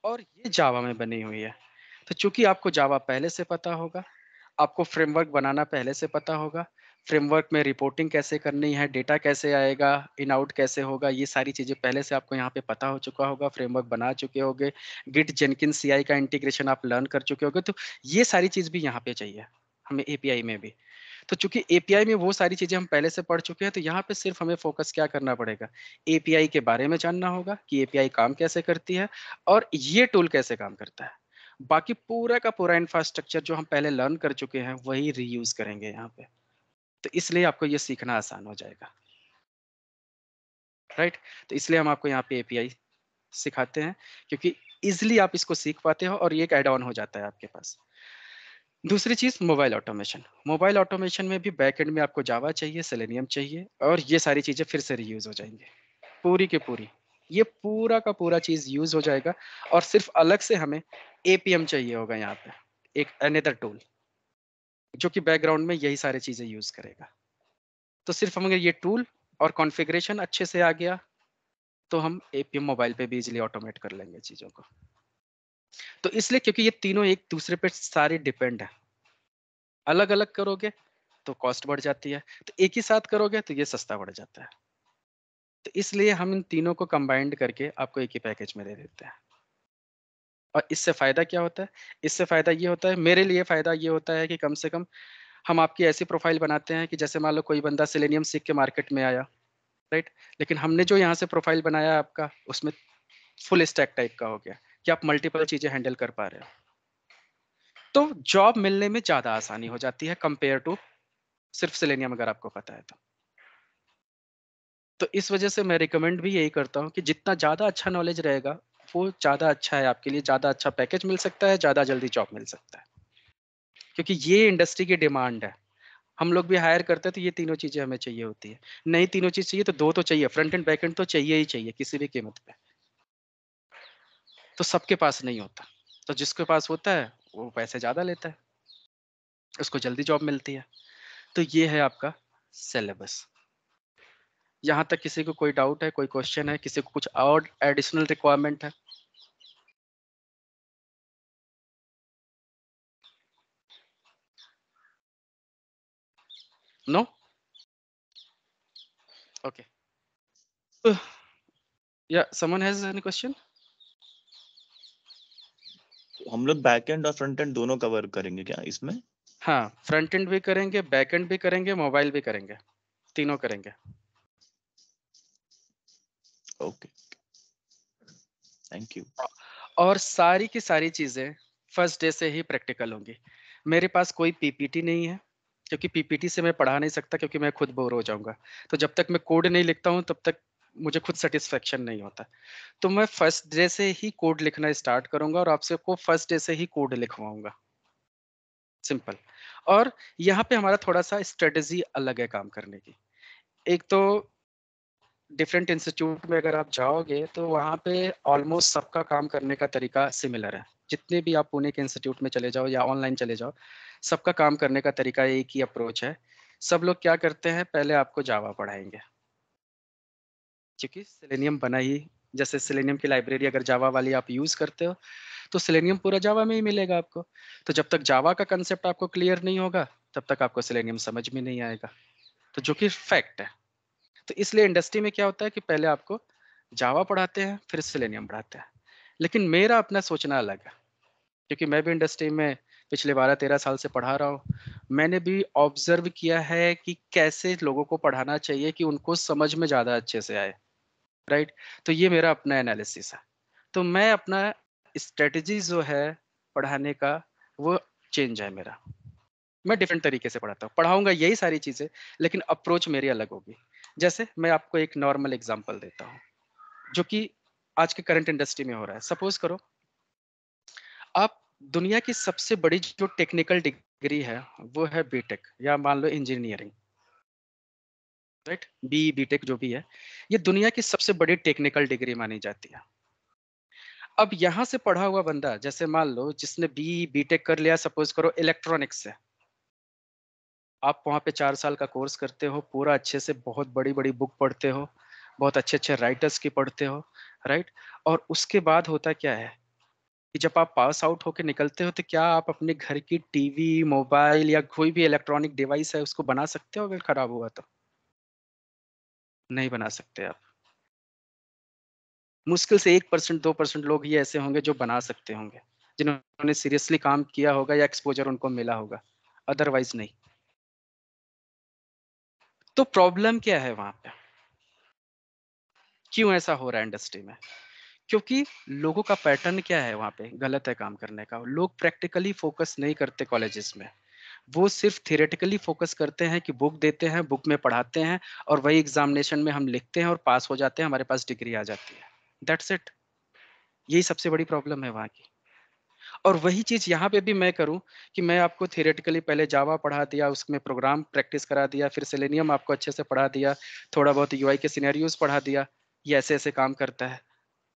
और ये जावा में बनी हुई है तो चूंकि आपको जावा पहले से पता होगा आपको फ्रेमवर्क बनाना पहले से पता होगा फ्रेमवर्क में रिपोर्टिंग कैसे करनी है डेटा कैसे आएगा इन आउट कैसे होगा ये सारी चीज़ें पहले से आपको यहाँ पे पता हो चुका होगा फ्रेमवर्क बना चुके होंगे गिट जेनकिन सीआई का इंटीग्रेशन आप लर्न कर चुके होंगे तो ये सारी चीज़ भी यहाँ पे चाहिए हमें एपीआई में भी तो चूंकि एपीआई में वो सारी चीजें हम पहले से पढ़ चुके हैं तो यहाँ पर सिर्फ हमें फोकस क्या करना पड़ेगा ए के बारे में जानना होगा कि ए काम कैसे करती है और ये टूल कैसे काम करता है बाकी पूरा का पूरा इंफ्रास्ट्रक्चर जो हम पहले लर्न कर चुके हैं वही रीयूज करेंगे यहाँ पे तो इसलिए आपको ये सीखना आसान हो जाएगा राइट तो इसलिए हम आपको यहाँ पे एपीआई सिखाते हैं क्योंकि इजिली आप इसको सीख पाते हो और ये एक एड ऑन हो जाता है आपके पास दूसरी चीज मोबाइल ऑटोमेशन मोबाइल ऑटोमेशन में भी बैक एंड में आपको जावा चाहिए सेलेनियम चाहिए और ये सारी चीजें फिर से रीयूज हो जाएंगे पूरी के पूरी ये पूरा का पूरा चीज यूज हो जाएगा और सिर्फ अलग से हमें एपीएम चाहिए होगा यहाँ पे एक अनदर टूल जो कि बैकग्राउंड में यही सारी चीज़ें यूज़ करेगा तो सिर्फ हमें ये टूल और कॉन्फ़िगरेशन अच्छे से आ गया तो हम एपीएम मोबाइल पे भी इजिली ऑटोमेट कर लेंगे चीज़ों को तो इसलिए क्योंकि ये तीनों एक दूसरे पे सारे डिपेंड है अलग अलग करोगे तो कॉस्ट बढ़ जाती है तो एक ही साथ करोगे तो ये सस्ता बढ़ जाता है तो इसलिए हम इन तीनों को कंबाइंड करके आपको एक ही पैकेज में दे देते हैं और इससे फ़ायदा क्या होता है इससे फ़ायदा ये होता है मेरे लिए फ़ायदा ये होता है कि कम से कम हम आपकी ऐसी प्रोफाइल बनाते हैं कि जैसे मान लो कोई बंदा सिलेनियम सीख के मार्केट में आया राइट लेकिन हमने जो यहाँ से प्रोफाइल बनाया आपका उसमें फुल स्टैक टाइप का हो गया कि आप मल्टीपल चीज़ें हैंडल कर पा रहे हो तो जॉब मिलने में ज़्यादा आसानी हो जाती है कंपेयर टू सिर्फ सिलेनियम अगर आपको पता है तो तो इस वजह से मैं रिकमेंड भी यही करता हूँ कि जितना ज़्यादा अच्छा नॉलेज रहेगा आपको ज़्यादा अच्छा है आपके लिए ज़्यादा अच्छा पैकेज मिल सकता है ज़्यादा जल्दी जॉब मिल सकता है क्योंकि ये इंडस्ट्री की डिमांड है हम लोग भी हायर करते हैं तो ये तीनों चीज़ें हमें चाहिए होती है नई तीनों चीज़ चाहिए तो दो तो चाहिए फ्रंट एंड बैक एंड तो चाहिए ही चाहिए किसी भी कीमत पे तो सबके पास नहीं होता तो जिसके पास होता है वो पैसे ज़्यादा लेता है उसको जल्दी जॉब मिलती है तो ये है आपका सिलेबस यहाँ तक किसी को कोई डाउट है कोई क्वेश्चन है किसी को कुछ और एडिशनल रिक्वायरमेंट है नो ओके या समवन हैज एनी क्वेश्चन हम लोग बैक एंड और फ्रंट एंड दोनों कवर करेंगे क्या इसमें हाँ फ्रंट एंड भी करेंगे बैक एंड भी करेंगे मोबाइल भी करेंगे तीनों करेंगे ओके थैंक यू और सारी की सारी चीज़ें फर्स्ट डे से ही प्रैक्टिकल होंगी मेरे पास कोई पीपीटी नहीं है क्योंकि पीपीटी से मैं पढ़ा नहीं सकता क्योंकि मैं खुद बोर हो जाऊंगा तो जब तक मैं कोड नहीं लिखता हूं तब तक मुझे खुद सेटिस्फेक्शन नहीं होता तो मैं फर्स्ट डे से ही कोड लिखना स्टार्ट करूंगा और आपसे को फर्स्ट डे से ही कोड लिखवाऊंगा सिंपल और यहाँ पे हमारा थोड़ा सा स्ट्रेटजी अलग है काम करने की एक तो डिफरेंट इंस्टीट्यूट में अगर आप जाओगे तो वहाँ पे ऑलमोस्ट सबका काम करने का तरीका सिमिलर है जितने भी आप पुणे के इंस्टीट्यूट में चले जाओ या ऑनलाइन चले जाओ सबका काम करने का तरीका एक ही अप्रोच है सब लोग क्या करते हैं पहले आपको जावा पढ़ाएंगे क्योंकि सिलेनियम बना ही जैसे सिलेनियम की लाइब्रेरी अगर जावा वाली आप यूज़ करते हो तो सिलेनियम पूरा जावा में ही मिलेगा आपको तो जब तक जावा का कंसेप्ट आपको क्लियर नहीं होगा तब तक आपको सिलेनियम समझ में नहीं आएगा तो जो कि फैक्ट है तो इसलिए इंडस्ट्री में क्या होता है कि पहले आपको जावा पढ़ाते हैं फिर सिलेनियम पढ़ाते हैं लेकिन मेरा अपना सोचना अलग है क्योंकि मैं भी इंडस्ट्री में पिछले बारह तेरह साल से पढ़ा रहा हूँ मैंने भी ऑब्जर्व किया है कि कैसे लोगों को पढ़ाना चाहिए कि उनको समझ में ज़्यादा अच्छे से आए राइट तो ये मेरा अपना एनालिसिस है तो मैं अपना स्ट्रेटजी जो है पढ़ाने का वो चेंज है मेरा मैं डिफरेंट तरीके से पढ़ाता हूँ पढ़ाऊंगा यही सारी चीज़ें लेकिन अप्रोच मेरी अलग होगी जैसे मैं आपको एक नॉर्मल एग्जाम्पल देता हूँ जो कि आज के करंट इंडस्ट्री में हो रहा है सपोज करो आप दुनिया की सबसे बड़ी जो टेक्निकल डिग्री है वो है बीटेक या मान लो इंजीनियरिंग राइट बी बीटेक जो भी है ये दुनिया की सबसे बड़ी टेक्निकल डिग्री मानी जाती है अब यहां से पढ़ा हुआ बंदा जैसे मान लो जिसने बी बीटेक कर लिया सपोज करो इलेक्ट्रॉनिक्स से आप वहाँ पे चार साल का कोर्स करते हो पूरा अच्छे से बहुत बड़ी बड़ी बुक पढ़ते हो बहुत अच्छे अच्छे राइटर्स की पढ़ते हो राइट और उसके बाद होता क्या है कि जब आप पास आउट होकर निकलते हो तो क्या आप अपने घर की टीवी मोबाइल या कोई भी इलेक्ट्रॉनिक डिवाइस है उसको बना सकते हो अगर खराब हुआ तो नहीं बना सकते आप मुश्किल से एक परसेंट दो परसेंट लोग ही ऐसे होंगे जो बना सकते होंगे जिन्होंने सीरियसली काम किया होगा या एक्सपोजर उनको मिला होगा अदरवाइज नहीं तो प्रॉब्लम क्या है वहां पे क्यों ऐसा हो रहा है इंडस्ट्री में क्योंकि लोगों का पैटर्न क्या है वहां पे गलत है काम करने का लोग प्रैक्टिकली फोकस नहीं करते कॉलेजेस में वो सिर्फ थियोरेटिकली फोकस करते हैं कि बुक देते हैं बुक में पढ़ाते हैं और वही एग्जामिनेशन में हम लिखते हैं और पास हो जाते हैं हमारे पास डिग्री आ जाती है दैट्स इट यही सबसे बड़ी प्रॉब्लम है वहाँ की और वही चीज यहाँ पे भी मैं करूँ कि मैं आपको थियोरेटिकली पहले जावा पढ़ा दिया उसमें प्रोग्राम प्रैक्टिस करा दिया फिर सेलेनियम आपको अच्छे से पढ़ा दिया थोड़ा बहुत यू के सीनेरियोज पढ़ा दिया ये ऐसे ऐसे काम करता है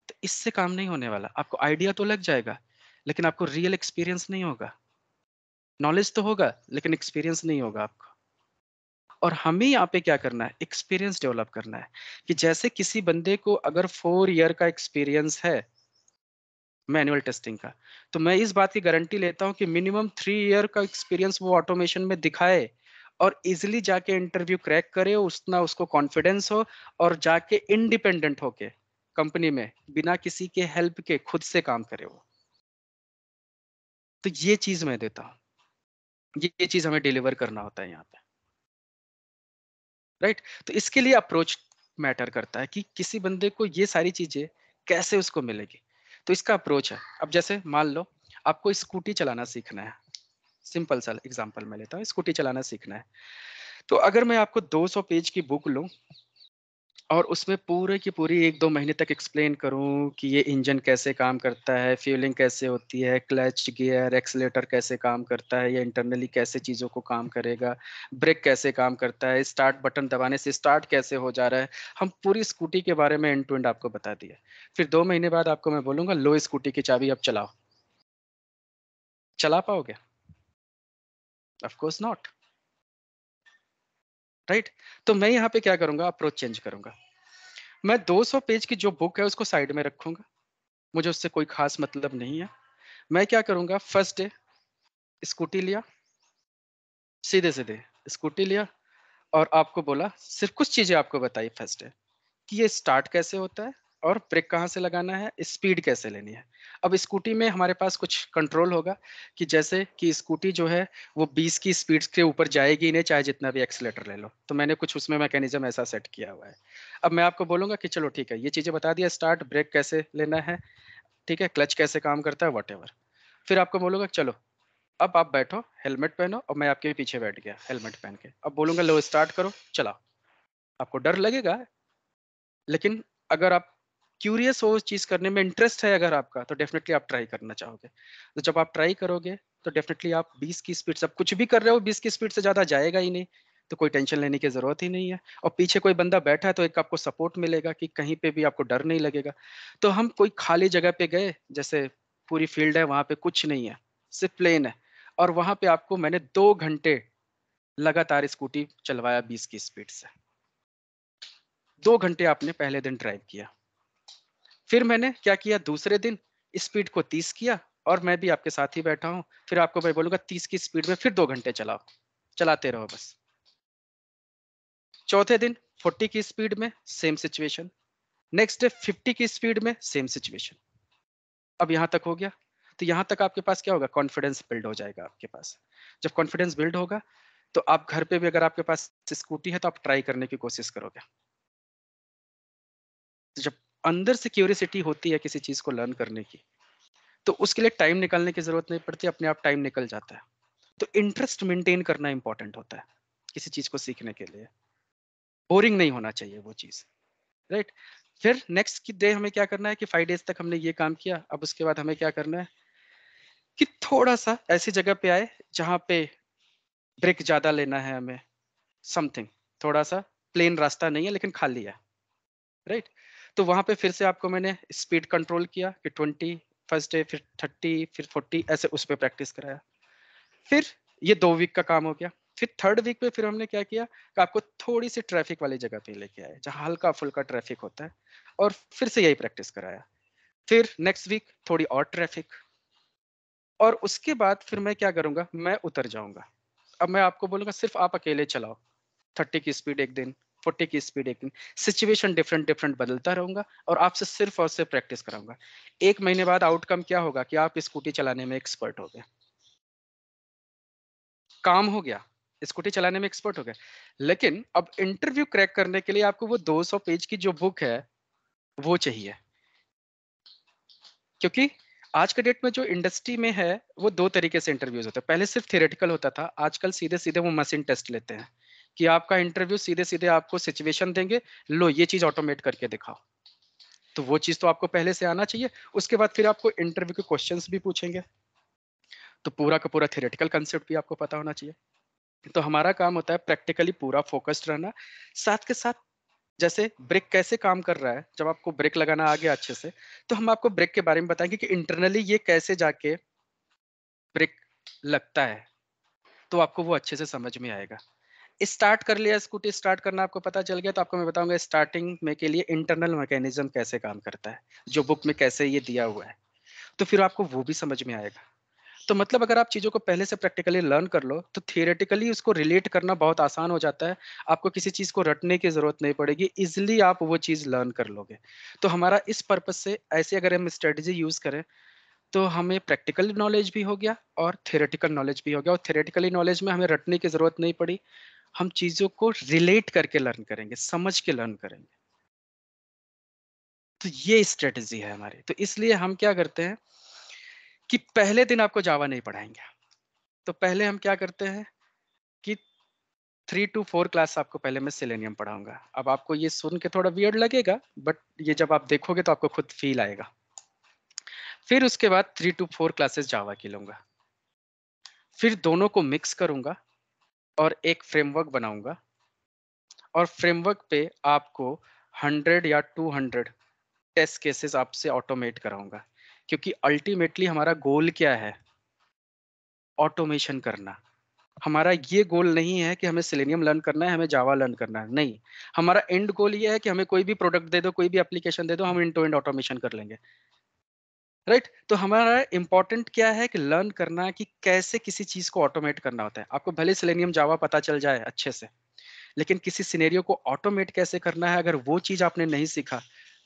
तो इससे काम नहीं होने वाला आपको आइडिया तो लग जाएगा लेकिन आपको रियल एक्सपीरियंस नहीं होगा नॉलेज तो होगा लेकिन एक्सपीरियंस नहीं होगा आपको और हमें यहाँ पे क्या करना है एक्सपीरियंस डेवलप करना है कि जैसे किसी बंदे को अगर फोर ईयर का एक्सपीरियंस है मैनुअल टेस्टिंग का तो मैं इस बात की गारंटी लेता हूँ कि मिनिमम थ्री ईयर का एक्सपीरियंस वो ऑटोमेशन में दिखाए और इजिली जाके इंटरव्यू क्रैक करे उतना उसको कॉन्फिडेंस हो और जाके इंडिपेंडेंट होके कंपनी में बिना किसी के हेल्प के खुद से काम करे वो तो ये चीज मैं देता हूँ ये चीज हमें डिलीवर करना होता है यहाँ पे राइट right? तो इसके लिए अप्रोच मैटर करता है कि किसी बंदे को ये सारी चीजें कैसे उसको मिलेगी तो इसका अप्रोच है अब जैसे मान लो आपको स्कूटी चलाना सीखना है सिंपल सा एग्जाम्पल मैं लेता हूँ स्कूटी चलाना सीखना है तो अगर मैं आपको 200 पेज की बुक लूँ और उसमें पूरे की पूरी एक दो महीने तक एक्सप्लेन करूं कि ये इंजन कैसे काम करता है फ्यूलिंग कैसे होती है क्लच गियर एक्सलेटर कैसे काम करता है या इंटरनली कैसे चीज़ों को काम करेगा ब्रेक कैसे काम करता है स्टार्ट बटन दबाने से स्टार्ट कैसे हो जा रहा है हम पूरी स्कूटी के बारे में एंड टू एंड आपको बता दिया फिर दो महीने बाद आपको मैं बोलूँगा लो स्कूटी की चाबी अब चलाओ चला पाओगे ऑफकोर्स नॉट राइट तो मैं यहाँ पे क्या करूंगा अप्रोच चेंज करूंगा मैं 200 पेज की जो बुक है उसको साइड में रखूंगा मुझे उससे कोई खास मतलब नहीं है मैं क्या करूंगा फर्स्ट डे स्कूटी लिया सीधे सीधे स्कूटी लिया और आपको बोला सिर्फ कुछ चीजें आपको बताई फर्स्ट डे कि ये स्टार्ट कैसे होता है और ब्रेक कहाँ से लगाना है स्पीड कैसे लेनी है अब स्कूटी में हमारे पास कुछ कंट्रोल होगा कि जैसे कि स्कूटी जो है वो 20 की स्पीड के ऊपर जाएगी नहीं चाहे जितना भी एक्सीटर ले लो तो मैंने कुछ उसमें मैकेनिज्म ऐसा सेट किया हुआ है अब मैं आपको बोलूँगा कि चलो ठीक है ये चीज़ें बता दिया स्टार्ट ब्रेक कैसे लेना है ठीक है क्लच कैसे काम करता है वट फिर आपको बोलूँगा चलो अब आप बैठो हेलमेट पहनो और मैं आपके पीछे बैठ गया हेलमेट पहन के अब बोलूँगा लो स्टार्ट करो चलाओ आपको डर लगेगा लेकिन अगर आप क्यूरियस हो उस चीज़ करने में इंटरेस्ट है अगर आपका तो डेफिनेटली आप ट्राई करना चाहोगे तो जब आप ट्राई करोगे तो डेफिनेटली आप 20 की स्पीड से आप कुछ भी कर रहे हो 20 की स्पीड से ज़्यादा जाएगा ही नहीं तो कोई टेंशन लेने की ज़रूरत ही नहीं है और पीछे कोई बंदा बैठा है तो एक आपको सपोर्ट मिलेगा कि कहीं पे भी आपको डर नहीं लगेगा तो हम कोई खाली जगह पे गए जैसे पूरी फील्ड है वहाँ पे कुछ नहीं है सिर्फ प्लेन है और वहाँ पे आपको मैंने दो घंटे लगातार स्कूटी चलवाया बीस की स्पीड से दो घंटे आपने पहले दिन ड्राइव किया फिर मैंने क्या किया दूसरे दिन स्पीड को तीस किया और मैं भी आपके साथ ही बैठा हूँ फिर आपको मैं बोलूंगा तीस की स्पीड में फिर दो घंटे चलाओ चलाते रहो बस चौथे दिन फोर्टी की स्पीड में same situation next day fifty की स्पीड में सेम सिचुएशन अब यहाँ तक हो गया तो यहाँ तक आपके पास क्या होगा कॉन्फिडेंस बिल्ड हो जाएगा आपके पास जब कॉन्फिडेंस बिल्ड होगा तो आप घर पे भी अगर आपके पास स्कूटी है तो आप ट्राई करने की कोशिश करोगे तो जब अंदर से क्यूरियसिटी होती है किसी चीज़ को लर्न करने की तो उसके लिए टाइम निकालने की ज़रूरत नहीं पड़ती अपने आप टाइम निकल जाता है तो इंटरेस्ट मेंटेन करना इंपॉर्टेंट होता है किसी चीज़ को सीखने के लिए बोरिंग नहीं होना चाहिए वो चीज़ राइट right? फिर नेक्स्ट की डे हमें क्या करना है कि फाइव डेज तक हमने ये काम किया अब उसके बाद हमें क्या करना है कि थोड़ा सा ऐसी जगह पे आए जहां पे ब्रेक ज़्यादा लेना है हमें समथिंग थोड़ा सा प्लेन रास्ता नहीं है लेकिन खाली है राइट right? तो वहां पे फिर से आपको मैंने स्पीड कंट्रोल किया कि ट्वेंटी फर्स्ट डे फिर थर्टी फिर फोर्टी ऐसे उस पर प्रैक्टिस कराया फिर ये दो वीक का काम हो गया फिर थर्ड वीक पे फिर हमने क्या किया कि आपको थोड़ी सी ट्रैफिक वाली जगह पे लेके आए जहाँ हल्का फुल्का ट्रैफिक होता है और फिर से यही प्रैक्टिस कराया फिर नेक्स्ट वीक थोड़ी और ट्रैफिक और उसके बाद फिर मैं क्या करूँगा मैं उतर जाऊँगा अब मैं आपको बोलूँगा सिर्फ आप अकेले चलाओ थर्टी की स्पीड एक दिन फोर्टी की स्पीड एक दिन सिचुएशन डिफरेंट डिफरेंट बदलता रहूंगा और आपसे सिर्फ और सिर्फ प्रैक्टिस कराऊंगा एक महीने बाद आउटकम क्या होगा कि आप स्कूटी चलाने में एक्सपर्ट हो गए काम हो गया स्कूटी चलाने में एक्सपर्ट हो गया लेकिन अब इंटरव्यू क्रैक करने के लिए आपको वो 200 पेज की जो बुक है वो चाहिए क्योंकि आज के डेट में जो इंडस्ट्री में है वो दो तरीके से इंटरव्यूज होते हैं पहले सिर्फ थियोरेटिकल होता था आजकल सीधे सीधे वो मशीन टेस्ट लेते हैं कि आपका इंटरव्यू सीधे सीधे आपको सिचुएशन देंगे लो ये चीज ऑटोमेट करके दिखाओ तो वो चीज तो आपको पहले से आना चाहिए उसके बाद फिर आपको इंटरव्यू के क्वेश्चन भी पूछेंगे तो पूरा का पूरा थियरेटिकल कंसेप्ट भी आपको पता होना चाहिए तो हमारा काम होता है प्रैक्टिकली पूरा फोकस्ड रहना साथ के साथ जैसे ब्रेक कैसे काम कर रहा है जब आपको ब्रेक लगाना आ गया अच्छे से तो हम आपको ब्रेक के बारे में बताएंगे कि इंटरनली ये कैसे जाके ब्रेक लगता है तो आपको वो अच्छे से समझ में आएगा स्टार्ट कर लिया स्कूटी स्टार्ट करना आपको पता चल गया तो आपको मैं बताऊंगा स्टार्टिंग में के लिए इंटरनल मैकेनिज्म कैसे काम करता है जो बुक में कैसे ये दिया हुआ है तो फिर आपको वो भी समझ में आएगा तो मतलब अगर आप चीज़ों को पहले से प्रैक्टिकली लर्न कर लो तो थियोरेटिकली उसको रिलेट करना बहुत आसान हो जाता है आपको किसी चीज़ को रटने की ज़रूरत नहीं पड़ेगी इजिली आप वो चीज़ लर्न कर लोगे तो हमारा इस पर्पज़ से ऐसे अगर हम स्ट्रेटजी यूज़ करें तो हमें प्रैक्टिकल नॉलेज भी हो गया और थियोरेटिकल नॉलेज भी हो गया और थियोरेटिकली नॉलेज में हमें रटने की ज़रूरत नहीं पड़ी हम चीजों को रिलेट करके लर्न करेंगे समझ के लर्न करेंगे तो ये स्ट्रेटेजी है हमारी तो इसलिए हम क्या करते हैं कि पहले दिन आपको जावा नहीं पढ़ाएंगे तो पहले हम क्या करते हैं कि थ्री टू फोर क्लास आपको पहले मैं सिलेनियम पढ़ाऊंगा अब आपको ये सुन के थोड़ा वियर्ड लगेगा बट ये जब आप देखोगे तो आपको खुद फील आएगा फिर उसके बाद three to four classes Java की लूंगा फिर दोनों को मिक्स करूंगा और एक फ्रेमवर्क बनाऊंगा और फ्रेमवर्क पे आपको 100 या 200 टेस्ट केसेस आपसे ऑटोमेट कराऊंगा क्योंकि अल्टीमेटली हमारा गोल क्या है ऑटोमेशन करना हमारा ये गोल नहीं है कि हमें सिलेनियम लर्न करना है हमें जावा लर्न करना है नहीं हमारा एंड गोल ये है कि हमें कोई भी प्रोडक्ट दे दो कोई भी एप्लीकेशन दे दो हम इंड टू एंड ऑटोमेशन कर लेंगे राइट right? तो हमारा इंपॉर्टेंट क्या है कि लर्न करना कि कैसे किसी चीज को ऑटोमेट करना होता है आपको भले सिलेनियम जावा पता चल जाए अच्छे से लेकिन किसी सिनेरियो को ऑटोमेट कैसे करना है अगर वो चीज आपने नहीं सीखा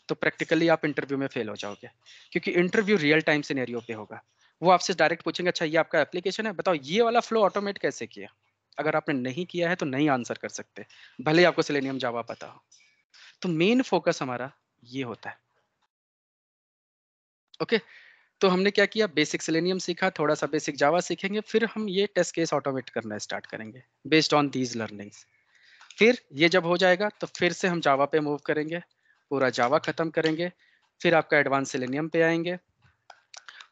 तो प्रैक्टिकली आप इंटरव्यू में फेल हो जाओगे क्योंकि इंटरव्यू रियल टाइम सिनेरियो पे होगा वो आपसे डायरेक्ट पूछेंगे अच्छा ये आपका एप्लीकेशन है बताओ ये वाला फ्लो ऑटोमेट कैसे किया अगर आपने नहीं किया है तो नहीं आंसर कर सकते भले आपको सिलेनियम जावा पता हो तो मेन फोकस हमारा ये होता है ओके तो हमने क्या किया बेसिक सिलेनियम सीखा थोड़ा सा बेसिक जावा सीखेंगे फिर हम ये टेस्ट केस ऑटोमेट करना स्टार्ट करेंगे बेस्ड ऑन दीज लर्निंग्स फिर ये जब हो जाएगा तो फिर से हम जावा पे मूव करेंगे पूरा जावा खत्म करेंगे फिर आपका एडवांस सिलेनियम पे आएंगे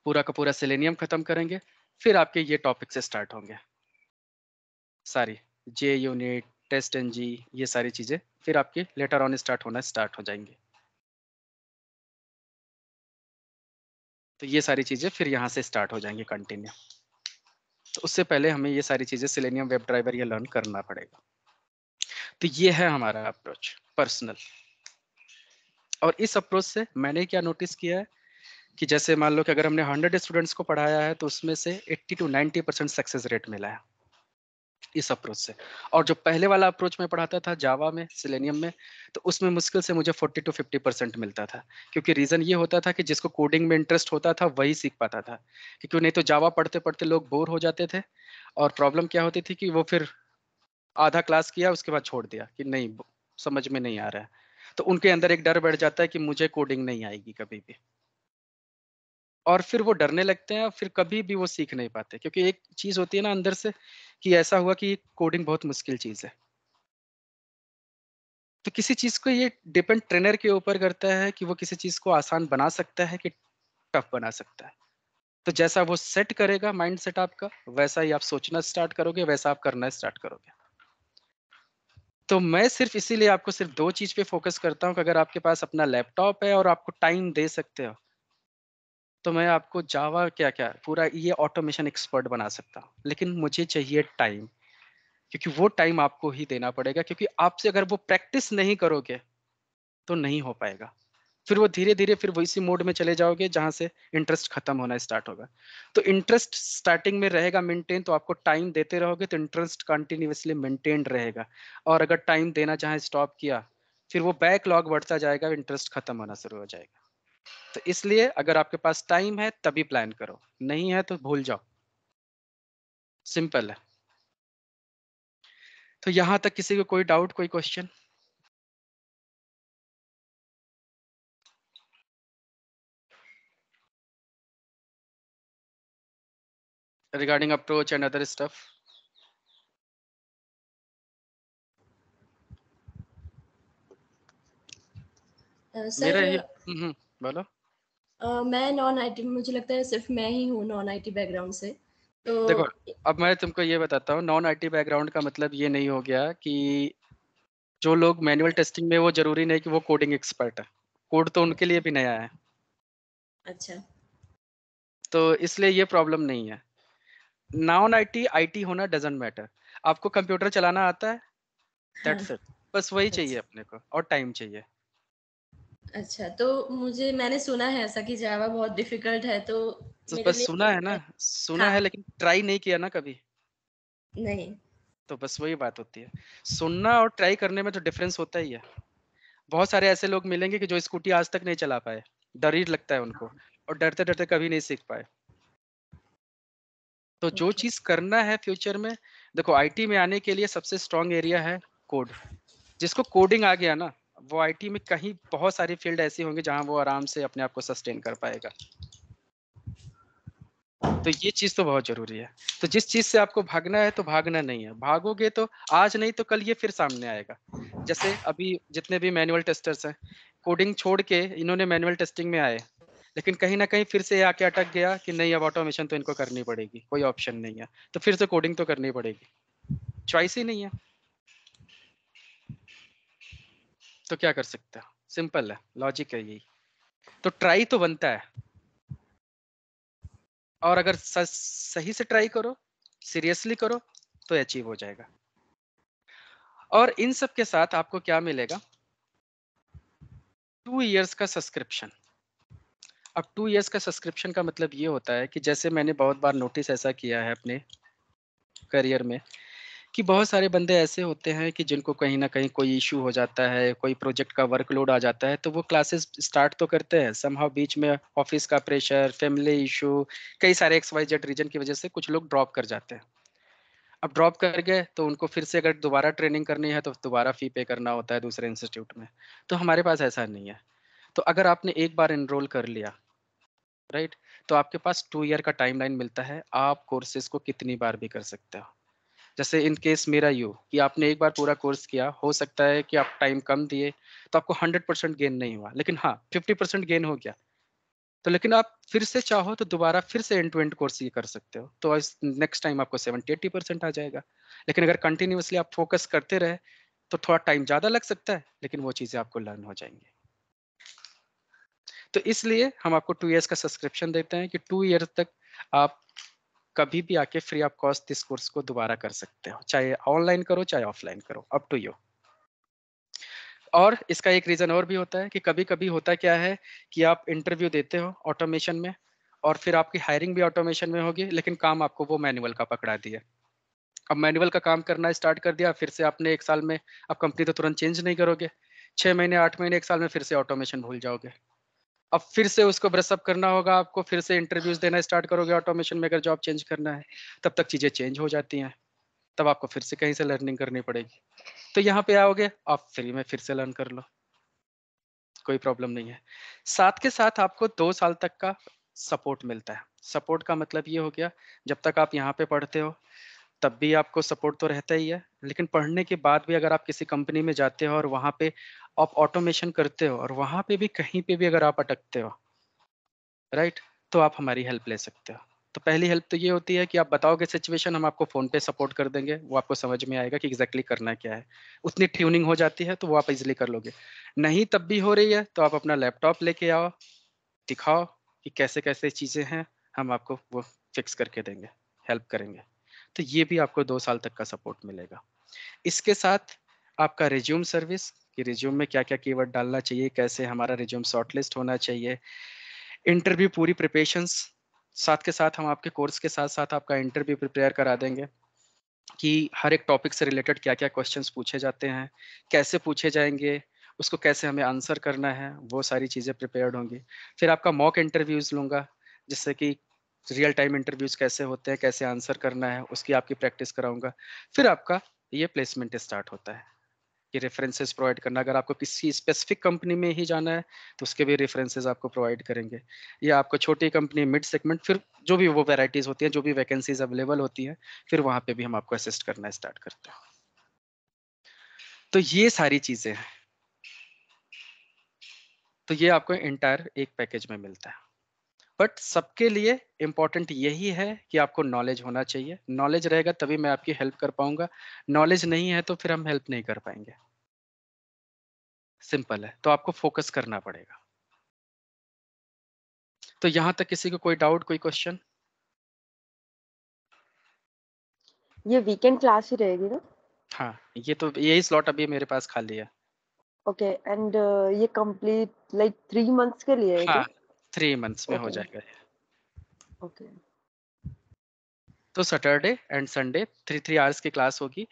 पूरा का पूरा सिलेनियम खत्म करेंगे फिर आपके ये टॉपिक से स्टार्ट होंगे सारी JUnit TestNG ये सारी चीज़ें फिर आपके लेटर ऑन स्टार्ट होना स्टार्ट हो जाएंगे तो ये सारी चीज़ें फिर यहाँ से स्टार्ट हो जाएंगी कंटिन्यू तो उससे पहले हमें ये सारी चीज़ें सिलेनियम वेब ड्राइवर ये लर्न करना पड़ेगा तो ये है हमारा अप्रोच पर्सनल और इस अप्रोच से मैंने क्या नोटिस किया है कि जैसे मान लो कि अगर हमने 100 स्टूडेंट्स को पढ़ाया है तो उसमें से 80 टू 90 परसेंट सक्सेस रेट मिला है इस अप्रोच से और जो पहले वाला अप्रोच मैं पढ़ाता था जावा में सिलेनियम में तो उसमें मुश्किल से मुझे 40 टू 50 परसेंट मिलता था क्योंकि रीज़न ये होता था कि जिसको कोडिंग में इंटरेस्ट होता था वही सीख पाता था क्योंकि नहीं तो जावा पढ़ते पढ़ते लोग बोर हो जाते थे और प्रॉब्लम क्या होती थी कि वो फिर आधा क्लास किया उसके बाद छोड़ दिया कि नहीं समझ में नहीं आ रहा है तो उनके अंदर एक डर बैठ जाता है कि मुझे कोडिंग नहीं आएगी कभी भी और फिर वो डरने लगते हैं और फिर कभी भी वो सीख नहीं पाते क्योंकि एक चीज होती है ना अंदर से कि ऐसा हुआ कि कोडिंग बहुत मुश्किल चीज है तो किसी चीज को ये डिपेंड ट्रेनर के ऊपर करता है कि वो किसी चीज को आसान बना सकता है कि टफ बना सकता है तो जैसा वो सेट करेगा माइंड सेट आपका वैसा ही आप सोचना स्टार्ट करोगे वैसा आप करना स्टार्ट करोगे तो मैं सिर्फ इसीलिए आपको सिर्फ दो चीज पे फोकस करता हूँ कि अगर आपके पास अपना लैपटॉप है और आपको टाइम दे सकते हो तो मैं आपको जावा क्या क्या पूरा ये ऑटोमेशन एक्सपर्ट बना सकता लेकिन मुझे चाहिए टाइम क्योंकि वो टाइम आपको ही देना पड़ेगा क्योंकि आपसे अगर वो प्रैक्टिस नहीं करोगे तो नहीं हो पाएगा फिर वो धीरे धीरे फिर इसी मोड में चले जाओगे जहाँ से इंटरेस्ट खत्म होना स्टार्ट होगा तो इंटरेस्ट स्टार्टिंग में रहेगा मेंटेन तो आपको टाइम देते रहोगे तो इंटरेस्ट कंटिन्यूसली मेंटेन रहेगा और अगर टाइम देना जहाँ स्टॉप किया फिर वो बैकलॉग बढ़ता जाएगा इंटरेस्ट खत्म होना शुरू हो जाएगा तो इसलिए अगर आपके पास टाइम है तभी प्लान करो नहीं है तो भूल जाओ सिंपल है तो यहां तक किसी को कोई डाउट कोई question regarding approach and other stuff sir मेरा माना मैं नॉन आईटी मुझे लगता है सिर्फ मैं ही हूँ नॉन आईटी बैकग्राउंड से तो देखो अब मैं तुमको ये बताता हूँ नॉन आईटी बैकग्राउंड का मतलब ये नहीं हो गया कि जो लोग मैनुअल टेस्टिंग में वो जरूरी नहीं कि वो कोडिंग एक्सपर्ट है कोड तो उनके लिए भी नया है अच्छा तो इसलिए ये प्रॉब्लम नहीं है नॉन आईटी आईटी होना डजंट मैटर आपको कंप्यूटर चलाना आता है दैट्स हाँ। इट बस वही चाहिए अपने को और टाइम चाहिए अच्छा तो मुझे मैंने सुना है ऐसा कि जावा बहुत डिफिकल्ट है तो तो बस सुना है ना सुना हाँ है लेकिन ट्राई नहीं किया ना कभी नहीं तो बस वही बात होती है सुनना और ट्राई करने में तो डिफरेंस होता ही है बहुत सारे ऐसे लोग मिलेंगे कि जो स्कूटी आज तक नहीं चला पाए डर ही लगता है उनको हाँ। और डरते डरते कभी नहीं सीख पाए तो जो अच्छा। चीज करना है फ्यूचर में देखो आईटी में आने के लिए सबसे स्ट्रांग एरिया है कोड जिसको कोडिंग आ गया ना वो आईटी में कहीं बहुत सारी फील्ड ऐसी होंगे जहां वो आराम से अपने आप को सस्टेन कर पाएगा तो ये चीज तो बहुत जरूरी है तो जिस चीज से आपको भागना है तो भागना नहीं है भागोगे तो आज नहीं तो कल ये फिर सामने आएगा जैसे अभी जितने भी मैनुअल टेस्टर्स हैं कोडिंग छोड़ के इन्होंने मैनुअल टेस्टिंग में आए लेकिन कहीं ना कहीं फिर से आके अटक गया कि नहीं अब ऑटोमेशन तो इनको करनी पड़ेगी कोई ऑप्शन नहीं है तो फिर से कोडिंग तो करनी पड़ेगी चॉइस ही नहीं है तो क्या कर सकते हो सिंपल है लॉजिक है यही तो ट्राई तो बनता है और अगर सही से ट्राई करो सीरियसली करो तो अचीव हो जाएगा और इन सब के साथ आपको क्या मिलेगा टू इयर्स का सब्सक्रिप्शन अब टू इयर्स का सब्सक्रिप्शन का मतलब ये होता है कि जैसे मैंने बहुत बार नोटिस ऐसा किया है अपने करियर में कि बहुत सारे बंदे ऐसे होते हैं कि जिनको कहीं ना कहीं कोई इशू हो जाता है कोई प्रोजेक्ट का वर्कलोड आ जाता है तो वो क्लासेस स्टार्ट तो करते हैं समहाउ बीच में ऑफिस का प्रेशर फैमिली इशू कई सारे एक्स वाई जेड रीजन की वजह से कुछ लोग ड्रॉप कर जाते हैं अब ड्रॉप कर गए तो उनको फिर से अगर दोबारा ट्रेनिंग करनी है तो दोबारा फ़ी पे करना होता है दूसरे इंस्टीट्यूट में तो हमारे पास ऐसा नहीं है तो अगर आपने एक बार इनरोल कर लिया राइट तो आपके पास टू ईयर का टाइमलाइन मिलता है आप कोर्सेज को कितनी बार भी कर सकते हो जैसे इन केस मेरा यू कि आपने एक बार पूरा कोर्स किया हो सकता है कि आप टाइम कम दिए तो आपको हंड्रेड परसेंट गेन नहीं हुआ लेकिन हाँ 50 परसेंट गेन हो गया तो लेकिन आप फिर से चाहो तो दोबारा फिर से एंड टू एंड कोर्स ये कर सकते हो तो नेक्स्ट टाइम आपको सेवेंटी एट्टी परसेंट आ जाएगा लेकिन अगर कंटिन्यूसली आप फोकस करते रहे तो थोड़ा टाइम ज़्यादा लग सकता है लेकिन वो चीज़ें आपको लर्न हो जाएंगी तो इसलिए हम आपको टू ईयर्स का सब्सक्रिप्शन देते हैं कि टू ईयर तक आप कभी भी आके फ्री ऑफ कॉस्ट इस कोर्स को दोबारा कर सकते हो चाहे ऑनलाइन करो चाहे ऑफलाइन करो अप टू यू और इसका एक रीज़न और भी होता है कि कभी कभी होता क्या है कि आप इंटरव्यू देते हो ऑटोमेशन में और फिर आपकी हायरिंग भी ऑटोमेशन में होगी लेकिन काम आपको वो मैनुअल का पकड़ा दिया अब मैनुअल का काम करना स्टार्ट कर दिया फिर से आपने एक साल में आप कंपनी तो तुरंत चेंज नहीं करोगे छः महीने आठ महीने एक साल में फिर से ऑटोमेशन भूल जाओगे अब फिर से उसको ब्रशअप करना होगा आपको फिर से इंटरव्यूज देना स्टार्ट करोगे ऑटोमेशन में अगर जॉब चेंज करना है तब तक चीज़ें चेंज हो जाती हैं तब आपको फिर से कहीं से लर्निंग करनी पड़ेगी तो यहाँ पे आओगे आप फ्री में फिर से लर्न कर लो कोई प्रॉब्लम नहीं है साथ के साथ आपको दो साल तक का सपोर्ट मिलता है सपोर्ट का मतलब ये हो गया जब तक आप यहाँ पे पढ़ते हो तब भी आपको सपोर्ट तो रहता ही है लेकिन पढ़ने के बाद भी अगर आप किसी कंपनी में जाते हो और वहाँ पे आप ऑटोमेशन करते हो और वहाँ पे भी कहीं पे भी अगर आप अटकते हो राइट तो आप हमारी हेल्प ले सकते हो तो पहली हेल्प तो ये होती है कि आप बताओगे सिचुएशन हम आपको फ़ोन पे सपोर्ट कर देंगे वो आपको समझ में आएगा कि एग्जैक्टली exactly करना क्या है उतनी ट्यूनिंग हो जाती है तो वो आप इजिली कर लोगे नहीं तब भी हो रही है तो आप अपना लैपटॉप लेके आओ दिखाओ कि कैसे कैसे चीज़ें हैं हम आपको वो फिक्स करके देंगे हेल्प करेंगे तो ये भी आपको दो साल तक का सपोर्ट मिलेगा इसके साथ आपका रिज्यूम सर्विस कि रिज्यूम में क्या क्या कीवर्ड डालना चाहिए कैसे हमारा रिज्यूम शॉर्टलिस्ट होना चाहिए इंटरव्यू पूरी प्रिपेशन साथ के साथ हम आपके कोर्स के साथ साथ आपका इंटरव्यू प्रिपेयर करा देंगे कि हर एक टॉपिक से रिलेटेड क्या क्या क्वेश्चंस पूछे जाते हैं कैसे पूछे जाएंगे उसको कैसे हमें आंसर करना है वो सारी चीज़ें प्रिपेयर्ड होंगी फिर आपका मॉक इंटरव्यूज़ लूँगा जिससे कि रियल टाइम इंटरव्यूज कैसे होते हैं कैसे आंसर करना है उसकी आपकी प्रैक्टिस कराऊंगा फिर आपका ये प्लेसमेंट स्टार्ट होता है कि रेफरेंसेस प्रोवाइड करना अगर आपको किसी स्पेसिफिक कंपनी में ही जाना है तो उसके भी रेफरेंसेज आपको प्रोवाइड करेंगे या आपको छोटी कंपनी मिड सेगमेंट फिर जो भी वो वेराइटीज़ होती हैं जो भी वैकेंसीज अवेलेबल होती हैं फिर वहाँ पर भी हम आपको असिस्ट करना स्टार्ट करते हैं तो ये सारी चीज़ें हैं तो ये आपको इंटायर एक पैकेज में मिलता है बट सबके लिए इम्पॉर्टेंट यही है कि आपको नॉलेज होना चाहिए नॉलेज रहेगा तभी मैं आपकी हेल्प कर पाऊंगा नॉलेज नहीं है तो फिर हम हेल्प नहीं कर पाएंगे सिंपल है तो आपको फोकस करना पड़ेगा तो यहां तक किसी को कोई डाउट कोई क्वेश्चन ये वीकेंड क्लास ही रहेगी ना हाँ ये तो यही स्लॉट अभी मेरे पास खाली है ओके okay, एंड uh, ये कंप्लीट लाइक थ्री मंथ्स के लिए है हाँ, थ्री मंथ्स में हो जाएगा ये ओके तो Saturday and Sunday three three hours की क्लास होगी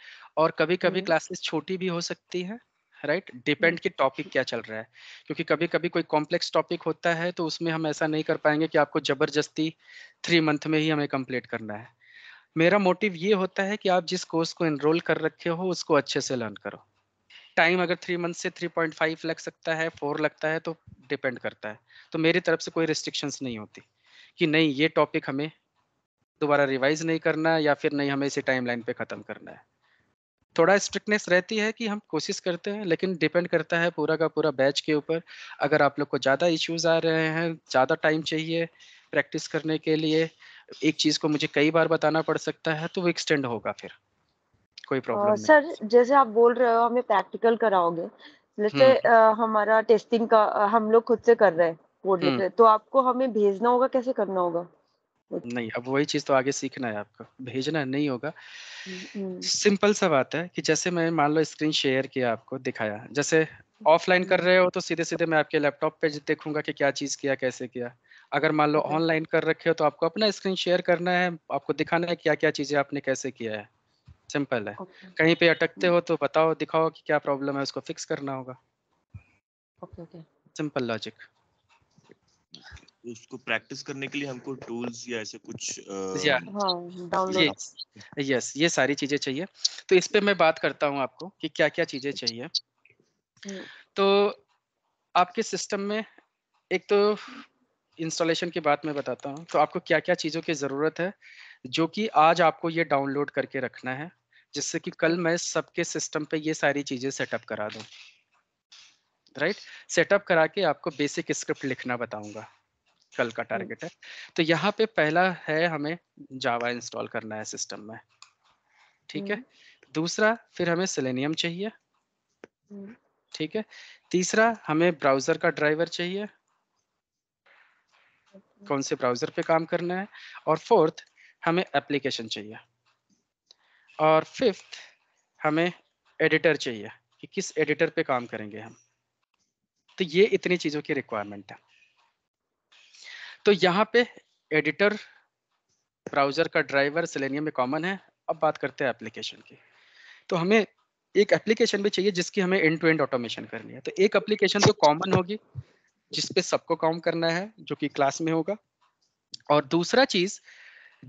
और कभी कभी क्लासेस छोटी भी हो सकती है राइट right? डिपेंड कि टॉपिक क्या चल रहा है क्योंकि कभी कभी कोई कॉम्प्लेक्स टॉपिक होता है तो उसमें हम ऐसा नहीं कर पाएंगे कि आपको जबरदस्ती थ्री मंथ में ही हमें कंप्लीट करना है मेरा मोटिव ये होता है कि आप जिस कोर्स को एनरोल कर रखे हो उसको अच्छे से लर्न करो टाइम अगर थ्री मंथ से थ्री पॉइंट फाइव लग सकता है फोर लगता है तो डिपेंड करता है तो मेरी तरफ से कोई रिस्ट्रिक्शंस नहीं होती कि नहीं ये टॉपिक हमें दोबारा रिवाइज नहीं करना है या फिर नहीं हमें इसी टाइम लाइन ख़त्म करना है थोड़ा स्ट्रिक्टनेस रहती है कि हम कोशिश करते हैं लेकिन डिपेंड करता है पूरा का पूरा बैच के ऊपर अगर आप लोग को ज़्यादा इश्यूज आ रहे हैं ज़्यादा टाइम चाहिए प्रैक्टिस करने के लिए एक चीज़ को मुझे कई बार बताना पड़ सकता है तो वो एक्सटेंड होगा फिर कोई प्रॉब्लम uh, सर जैसे आप बोल रहे हो हमें प्रैक्टिकल कराओगे जैसे uh, हमारा टेस्टिंग का uh, हम लोग खुद से कर रहे हैं कोड लिख रहे तो आपको हमें भेजना होगा कैसे करना होगा नहीं अब वही चीज तो आगे सीखना है आपको भेजना नहीं होगा सिंपल सा बात है कि जैसे मैं मान लो स्क्रीन शेयर किया आपको दिखाया जैसे ऑफलाइन कर रहे हो तो सीधे सीधे मैं आपके लैपटॉप पे देखूंगा कि क्या चीज किया कैसे किया अगर मान लो ऑनलाइन कर रखे हो तो आपको अपना स्क्रीन शेयर करना है आपको दिखाना है क्या क्या चीजें आपने कैसे किया है सिंपल है कहीं पे अटकते हो तो बताओ दिखाओ कि क्या प्रॉब्लम है उसको फिक्स करना होगा सिंपल लॉजिक उसको प्रैक्टिस करने के लिए हमको टूल्स या ऐसे कुछ या हाँ, यस yes, ये सारी चीजें चाहिए तो इस पे मैं बात करता हूँ आपको कि क्या क्या चीजें अच्छा। चाहिए हम्म। तो आपके सिस्टम में एक तो इंस्टॉलेशन की बात मैं बताता हूँ तो आपको क्या क्या चीज़ों की ज़रूरत है जो कि आज आपको ये डाउनलोड करके रखना है जिससे कि कल मैं सबके सिस्टम पे ये सारी चीज़ें सेटअप करा दूँ राइट सेटअप करा के आपको बेसिक स्क्रिप्ट लिखना बताऊंगा कल का हम्म। टारगेट है तो यहाँ पे पहला है हमें जावा इंस्टॉल करना है सिस्टम में ठीक है हम्म। दूसरा फिर हमें सिलेनियम चाहिए हम्म। ठीक है तीसरा हमें ब्राउजर का ड्राइवर चाहिए कौन से ब्राउजर पे काम करना है और फोर्थ हमें एप्लीकेशन चाहिए और फिफ्थ हमें एडिटर चाहिए कि किस एडिटर पे काम करेंगे हम तो ये इतनी चीज़ों की रिक्वायरमेंट है तो यहाँ पे एडिटर ब्राउजर का ड्राइवर सिलेनियम में कॉमन है अब बात करते हैं एप्लीकेशन की तो हमें एक एप्लीकेशन भी चाहिए जिसकी हमें एंड टू एंड ऑटोमेशन करनी है तो एक एप्लीकेशन तो कॉमन होगी जिस पे सबको काम करना है जो कि क्लास में होगा और दूसरा चीज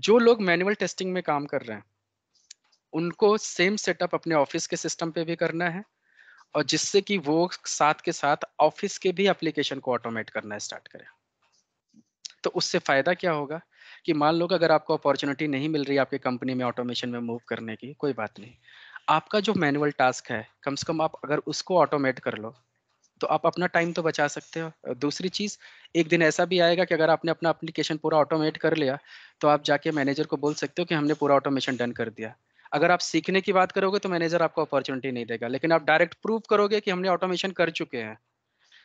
जो लोग मैनुअल टेस्टिंग में काम कर रहे हैं उनको सेम सेटअप अपने ऑफिस के सिस्टम पे भी करना है और जिससे कि वो साथ के साथ ऑफिस के भी एप्लीकेशन को ऑटोमेट करना स्टार्ट करें तो उससे फायदा क्या होगा कि मान लो कि अगर आपको अपॉर्चुनिटी नहीं मिल रही आपकी कंपनी में ऑटोमेशन में मूव करने की कोई बात नहीं आपका जो मैनुअल टास्क है कम से कम आप अगर उसको ऑटोमेट कर लो तो आप अपना टाइम तो बचा सकते हो दूसरी चीज़ एक दिन ऐसा भी आएगा कि अगर आपने अपना एप्लीकेशन पूरा ऑटोमेट कर लिया तो आप जाके मैनेजर को बोल सकते हो कि हमने पूरा ऑटोमेशन डन कर दिया अगर आप सीखने की बात करोगे तो मैनेजर आपको अपॉर्चुनिटी नहीं देगा लेकिन आप डायरेक्ट प्रूव करोगे कि हमने ऑटोमेशन कर चुके हैं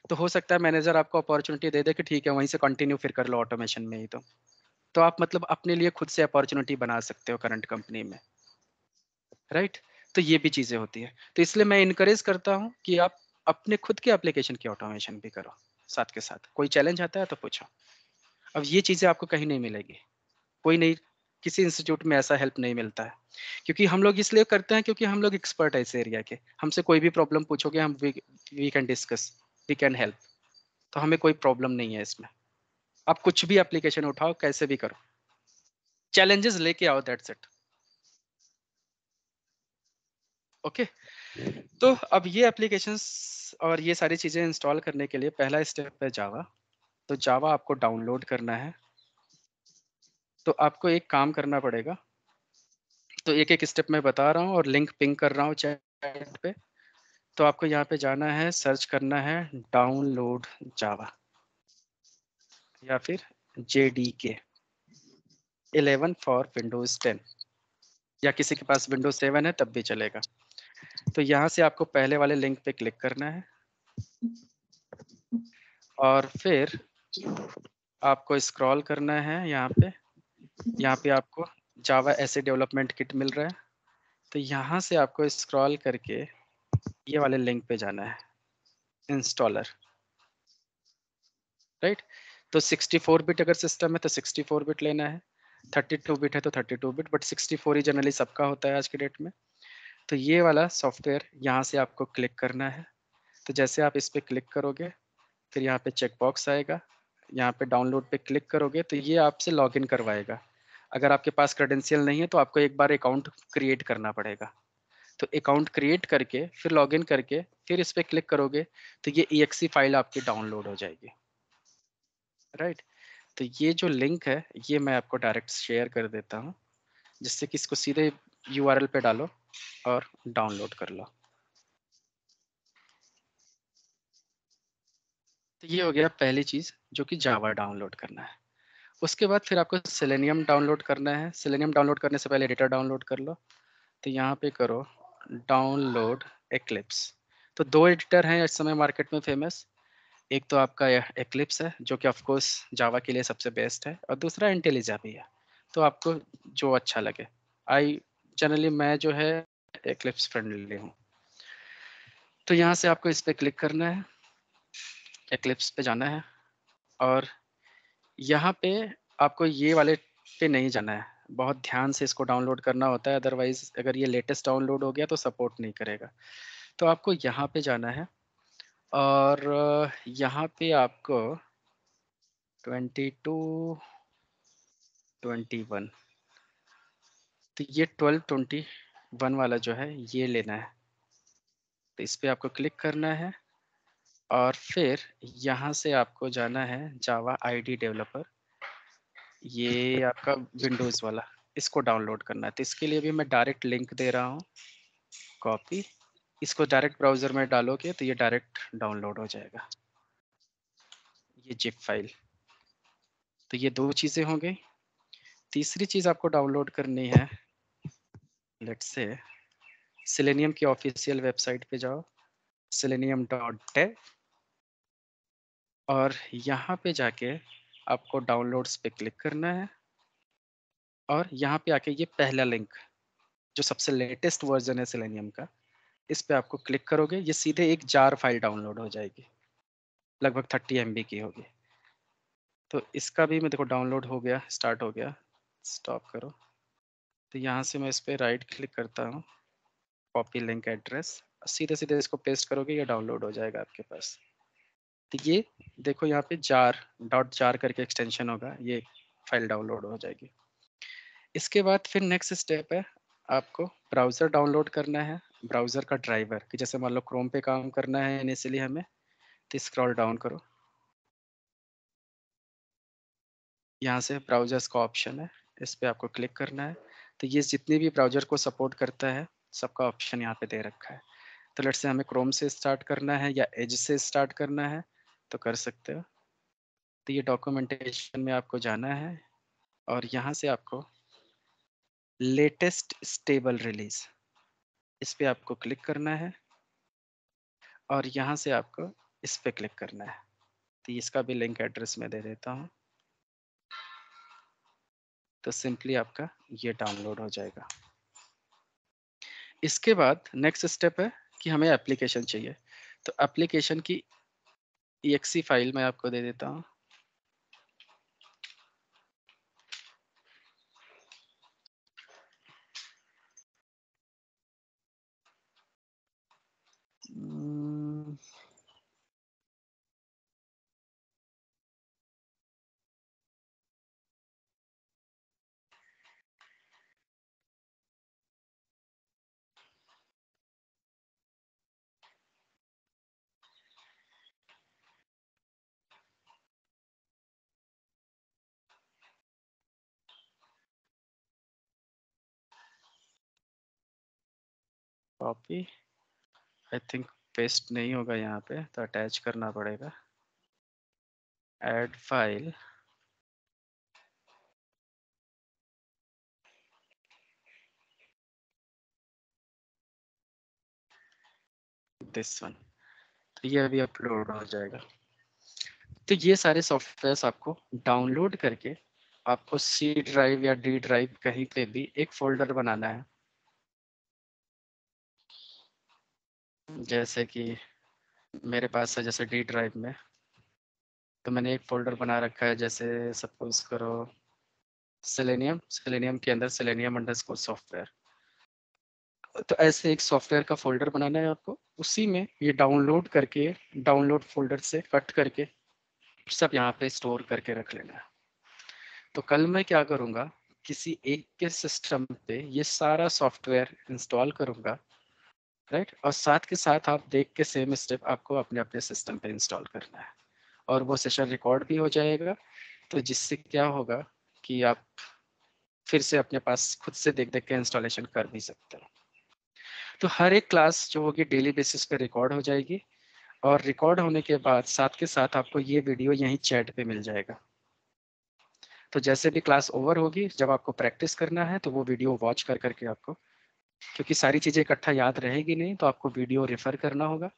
तो हो सकता है मैनेजर आपको अपॉर्चुनिटी दे दे कि ठीक है वहीं से कंटिन्यू फिर कर लो ऑटोमेशन में ही तो तो आप मतलब अपने लिए खुद से अपॉर्चुनिटी बना सकते हो करंट कंपनी में राइट right? तो ये भी चीज़ें होती है तो इसलिए मैं इनक्रेज करता हूँ कि आप अपने खुद के एप्लीकेशन की ऑटोमेशन भी करो साथ के साथ कोई चैलेंज आता है तो पूछो अब ये चीज़ें आपको कहीं नहीं मिलेगी कोई नहीं किसी इंस्टीट्यूट में ऐसा हेल्प नहीं मिलता है क्योंकि हम लोग इसलिए करते हैं क्योंकि हम लोग एक्सपर्ट है इस एरिया के हमसे कोई भी प्रॉब्लम पूछोगे हम we can discuss we can help तो हमें कोई प्रॉब्लम नहीं है इसमें आप कुछ भी एप्लीकेशन उठाओ कैसे भी करो चैलेंजेस लेके आओ दैट्स इट ओके तो अब ये एप्लीकेशंस और ये सारी चीज़ें इंस्टॉल करने के लिए पहला स्टेप है जावा तो जावा आपको डाउनलोड करना है तो आपको एक काम करना पड़ेगा तो एक एक स्टेप में बता रहा हूँ और लिंक पिंग कर रहा हूँ चैट पे तो आपको यहाँ पे जाना है सर्च करना है डाउनलोड जावा या फिर J D K eleven for Windows ten या किसी के पास विंडोज सेवन है तब भी चलेगा तो यहाँ से आपको पहले वाले लिंक पे क्लिक करना है और फिर आपको स्क्रॉल करना है यहाँ पे यहाँ पे आपको जावा ऐसे डेवलपमेंट किट मिल रहा है तो यहाँ से आपको स्क्रॉल करके ये वाले लिंक पे जाना है इंस्टॉलर राइट तो 64 बिट अगर सिस्टम है तो 64 बिट लेना है 32 बिट है तो 32 बिट बट 64 ही जनरली सबका होता है आज के डेट में तो ये वाला सॉफ्टवेयर यहाँ से आपको क्लिक करना है तो जैसे आप इस पर क्लिक करोगे फिर यहाँ पे चेकबॉक्स आएगा यहाँ पे डाउनलोड पे क्लिक करोगे तो ये आपसे लॉगिन करवाएगा अगर आपके पास क्रेडेंशियल नहीं है तो आपको एक बार अकाउंट क्रिएट करना पड़ेगा तो अकाउंट क्रिएट करके फिर लॉगिन करके फिर इस पर क्लिक करोगे तो ये ई फाइल आपकी डाउनलोड हो जाएगी राइट तो ये जो लिंक है ये मैं आपको डायरेक्ट शेयर कर देता हूँ जिससे कि इसको सीधे यू पे डालो और डाउनलोड कर लो तो ये हो गया पहली चीज़ जो कि जावा डाउनलोड करना है उसके बाद फिर आपको सेलेनियम डाउनलोड करना है सेलेनियम डाउनलोड करने से पहले डेटा डाउनलोड कर लो तो यहाँ पे करो डाउनलोड एक्लिप्स तो दो एडिटर हैं इस समय मार्केट में फेमस एक तो आपका एक्लिप्स है जो कि ऑफकोर्स जावा के लिए सबसे बेस्ट है और दूसरा इंटेलिजा भी है तो आपको जो अच्छा लगे आई जनरली मैं जो है एक्लिप्स फ्रेंडली हूँ तो यहाँ से आपको इस पर क्लिक करना है एक्लिप्स पे जाना है और यहाँ पे आपको ये वाले पे नहीं जाना है बहुत ध्यान से इसको डाउनलोड करना होता है अदरवाइज अगर ये लेटेस्ट डाउनलोड हो गया तो सपोर्ट नहीं करेगा तो आपको यहाँ पे जाना है और यहाँ पे आपको 22 21 तो ये ट्वेंटी वन वाला जो है ये लेना है तो इस पर आपको क्लिक करना है और फिर यहाँ से आपको जाना है जावा आईडी डेवलपर ये आपका विंडोज़ वाला इसको डाउनलोड करना है तो इसके लिए भी मैं डायरेक्ट लिंक दे रहा हूँ कॉपी इसको डायरेक्ट ब्राउज़र में डालोगे तो ये डायरेक्ट डाउनलोड हो जाएगा ये जिप फाइल तो ये दो चीज़ें हो गई तीसरी चीज़ आपको डाउनलोड करनी है लेट से सिलेनियम की ऑफिशियल वेबसाइट पे जाओ सिलेनियम डॉट टेक और यहाँ पे जाके आपको डाउनलोड्स पे क्लिक करना है और यहाँ पे आके ये पहला लिंक जो सबसे लेटेस्ट वर्जन है सिलेनियम का इस पे आपको क्लिक करोगे ये सीधे एक जार फाइल डाउनलोड हो जाएगी लगभग थर्टी एम की होगी तो इसका भी मैं देखो डाउनलोड हो गया स्टार्ट हो गया स्टॉप करो तो यहाँ से मैं इस पर राइट क्लिक करता हूँ कॉपी लिंक एड्रेस सीधे सीधे इसको पेस्ट करोगे या डाउनलोड हो जाएगा आपके पास तो ये देखो यहाँ पे जार डॉट जार करके एक्सटेंशन होगा ये फाइल डाउनलोड हो जाएगी इसके बाद फिर नेक्स्ट स्टेप है आपको ब्राउज़र डाउनलोड करना है ब्राउज़र का ड्राइवर कि जैसे मान लो क्रोम पे काम करना है इनिशियली हमें तो स्क्रॉल डाउन करो यहाँ से ब्राउजर्स का ऑप्शन है इस पर आपको क्लिक करना है तो ये जितने भी ब्राउजर को सपोर्ट करता है सबका ऑप्शन यहाँ पे दे रखा है तो लेट से हमें क्रोम से स्टार्ट करना है या एज से स्टार्ट करना है तो कर सकते हो तो ये डॉक्यूमेंटेशन में आपको जाना है और यहाँ से आपको लेटेस्ट स्टेबल रिलीज इस पर आपको क्लिक करना है और यहाँ से आपको इस पर क्लिक करना है तो इसका भी लिंक एड्रेस में दे देता हूँ तो सिंपली आपका ये डाउनलोड हो जाएगा इसके बाद नेक्स्ट स्टेप है कि हमें एप्लीकेशन चाहिए तो एप्लीकेशन की एक्सी फाइल मैं आपको दे देता हूँ Hmm. Copy I think paste नहीं होगा यहाँ पे तो अटैच करना पड़ेगा एड फाइल दिस वन तो ये अभी अपलोड हो जाएगा तो ये सारे सॉफ्टवेयर आपको डाउनलोड करके आपको सी ड्राइव या डी ड्राइव कहीं पे भी एक फोल्डर बनाना है जैसे कि मेरे पास है जैसे डी ड्राइव में तो मैंने एक फोल्डर बना रखा है जैसे सपोज करो सेलेनियम सेलेनियम के अंदर सेलेनियम अंडरस्कोर सॉफ्टवेयर तो ऐसे एक सॉफ्टवेयर का फोल्डर बनाना है आपको उसी में ये डाउनलोड करके डाउनलोड फोल्डर से कट करके सब यहाँ पे स्टोर करके रख लेना है तो कल मैं क्या करूँगा किसी एक के सिस्टम पे ये सारा सॉफ्टवेयर इंस्टॉल करूँगा राइट और साथ के साथ आप देख के सेम स्टेप आपको अपने अपने सिस्टम पे इंस्टॉल करना है और वो सेशन रिकॉर्ड भी हो जाएगा तो जिससे क्या होगा कि आप फिर से अपने पास खुद से देख देख के इंस्टॉलेशन कर भी सकते हो तो हर एक क्लास जो होगी डेली बेसिस पे रिकॉर्ड हो जाएगी और रिकॉर्ड होने के बाद साथ के साथ आपको ये वीडियो यहीं चैट पे मिल जाएगा तो जैसे भी क्लास ओवर होगी जब आपको प्रैक्टिस करना है तो वो वीडियो वॉच कर करके आपको क्योंकि सारी चीज़ें इकट्ठा याद रहेगी नहीं तो आपको वीडियो रेफ़र करना होगा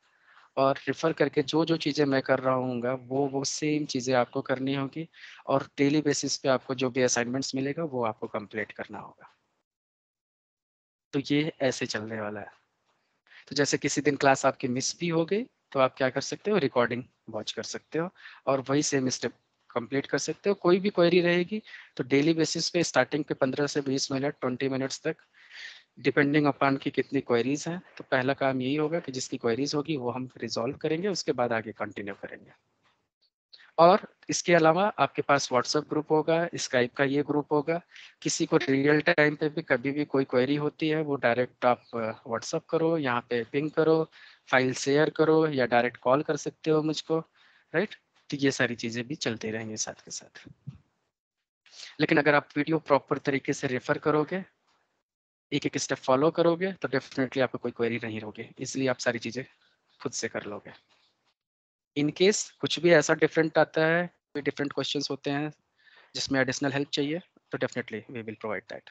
और रेफ़र करके जो जो चीज़ें मैं कर रहा हूँ वो वो सेम चीज़ें आपको करनी होगी और डेली बेसिस पे आपको जो भी असाइनमेंट्स मिलेगा वो आपको कंप्लीट करना होगा तो ये ऐसे चलने वाला है तो जैसे किसी दिन क्लास आपकी मिस भी हो गई तो आप क्या कर सकते हो रिकॉर्डिंग वॉच कर सकते हो और वही सेम स्टेप कंप्लीट कर सकते हो कोई भी क्वेरी रहेगी तो डेली बेसिस पे स्टार्टिंग पे 15 से 20 मिनट 20 मिनट्स तक डिपेंडिंग अपॉन की कितनी क्वेरीज हैं तो पहला काम यही होगा कि जिसकी क्वेरीज होगी वो हम रिजॉल्व करेंगे उसके बाद आगे कंटिन्यू करेंगे और इसके अलावा आपके पास व्हाट्सएप ग्रुप होगा स्काइप का ये ग्रुप होगा किसी को रियल टाइम पे भी कभी भी कोई क्वेरी होती है वो डायरेक्ट आप व्हाट्सएप करो यहाँ पे पिंग करो फाइल शेयर करो या डायरेक्ट कॉल कर सकते हो मुझको राइट तो ये सारी चीज़ें भी चलती रहेंगे साथ के साथ लेकिन अगर आप वीडियो प्रॉपर तरीके से रेफर करोगे एक एक स्टेप फॉलो करोगे तो डेफिनेटली आपको कोई क्वेरी नहीं होगी इसलिए आप सारी चीज़ें खुद से कर लोगे इन केस कुछ भी ऐसा डिफरेंट आता है कोई डिफरेंट क्वेश्चंस होते हैं जिसमें एडिशनल हेल्प चाहिए तो definitely we will provide that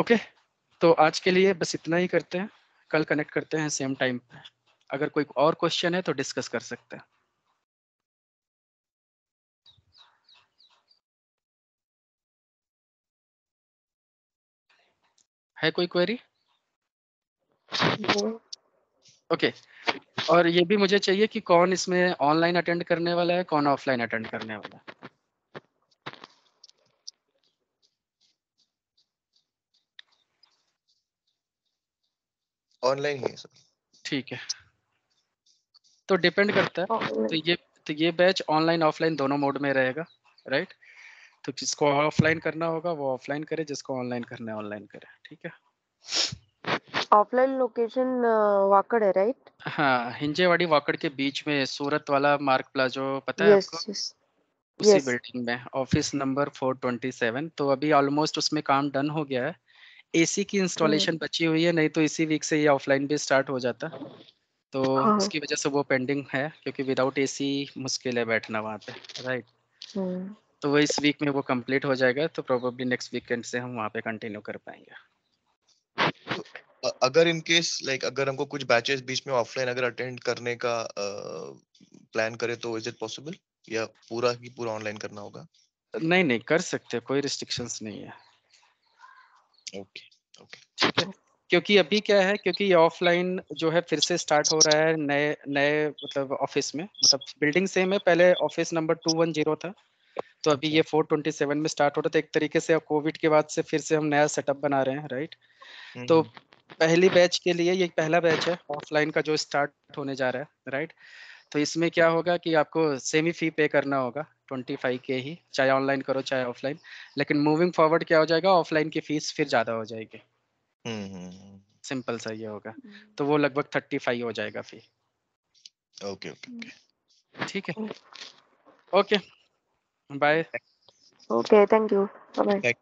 okay तो आज के लिए बस इतना ही करते हैं कल कनेक्ट करते हैं सेम टाइम पर अगर कोई और क्वेश्चन है तो डिस्कस कर सकते हैं है कोई क्वेरी ओके okay. और ये भी मुझे चाहिए कि कौन इसमें ऑनलाइन अटेंड करने वाला है कौन ऑफलाइन अटेंड करने वाला है ऑनलाइन ही सर ठीक है तो डिपेंड करता है तो ये तो ये बैच ऑनलाइन ऑफलाइन दोनों मोड में रहेगा राइट right? तो जिसको ऑफलाइन करना होगा वो ऑफलाइन करे जिसको ऑनलाइन करना है ऑनलाइन करे ठीक है ऑफलाइन लोकेशन वाकड़ है राइट हाँ हिंजेवाड़ी वाकड़ के बीच में सूरत वाला मार्क प्लाजो पता है yes, आपको yes. उसी yes. बिल्डिंग में ऑफिस नंबर 427 तो अभी ऑलमोस्ट उसमें काम डन हो गया है एसी की इंस्टॉलेशन हम्म। बची हुई है नहीं तो इसी वीक से ये ऑफलाइन भी स्टार्ट हो जाता तो हाँ। उसकी वजह से वो पेंडिंग है क्योंकि विदाउट एसी मुश्किल है बैठना वहाँ पे राइट right. हम्म। तो वो इस वीक में वो कंप्लीट हो जाएगा तो प्रोबेबली नेक्स्ट वीकेंड से हम वहाँ पे कंटिन्यू कर पाएंगे अगर इन केस लाइक अगर हमको कुछ बैचेस बीच में ऑफलाइन अगर अटेंड करने का प्लान uh, करें तो इज इट पॉसिबल या पूरा ही पूरा ऑनलाइन करना होगा नहीं नहीं कर सकते कोई रिस्ट्रिक्शंस नहीं है ओके ओके ठीक है क्योंकि अभी क्या है क्योंकि ये ऑफलाइन जो है फिर से स्टार्ट हो रहा है नए नए मतलब ऑफिस में मतलब बिल्डिंग सेम है पहले ऑफिस नंबर 210 था तो अभी ये 427 में स्टार्ट हो रहा था एक तरीके से अब कोविड के बाद से फिर से हम नया सेटअप बना रहे हैं राइट तो हम्म। पहली बैच के लिए ये पहला बैच है ऑफलाइन का जो स्टार्ट होने जा रहा है राइट तो इसमें क्या होगा कि आपको सेमी फी पे करना होगा ट्वेंटी फाइव के ही चाहे ऑनलाइन करो चाहे ऑफलाइन लेकिन मूविंग फॉरवर्ड क्या हो जाएगा ऑफलाइन की फीस फिर ज़्यादा हो जाएगी सिंपल हम्म, हम्म, सा ये होगा तो वो लगभग थर्टी फाइव हो जाएगा फी ओके ओके ठीक है okay okay. Bye. Okay, thank you. Bye bye.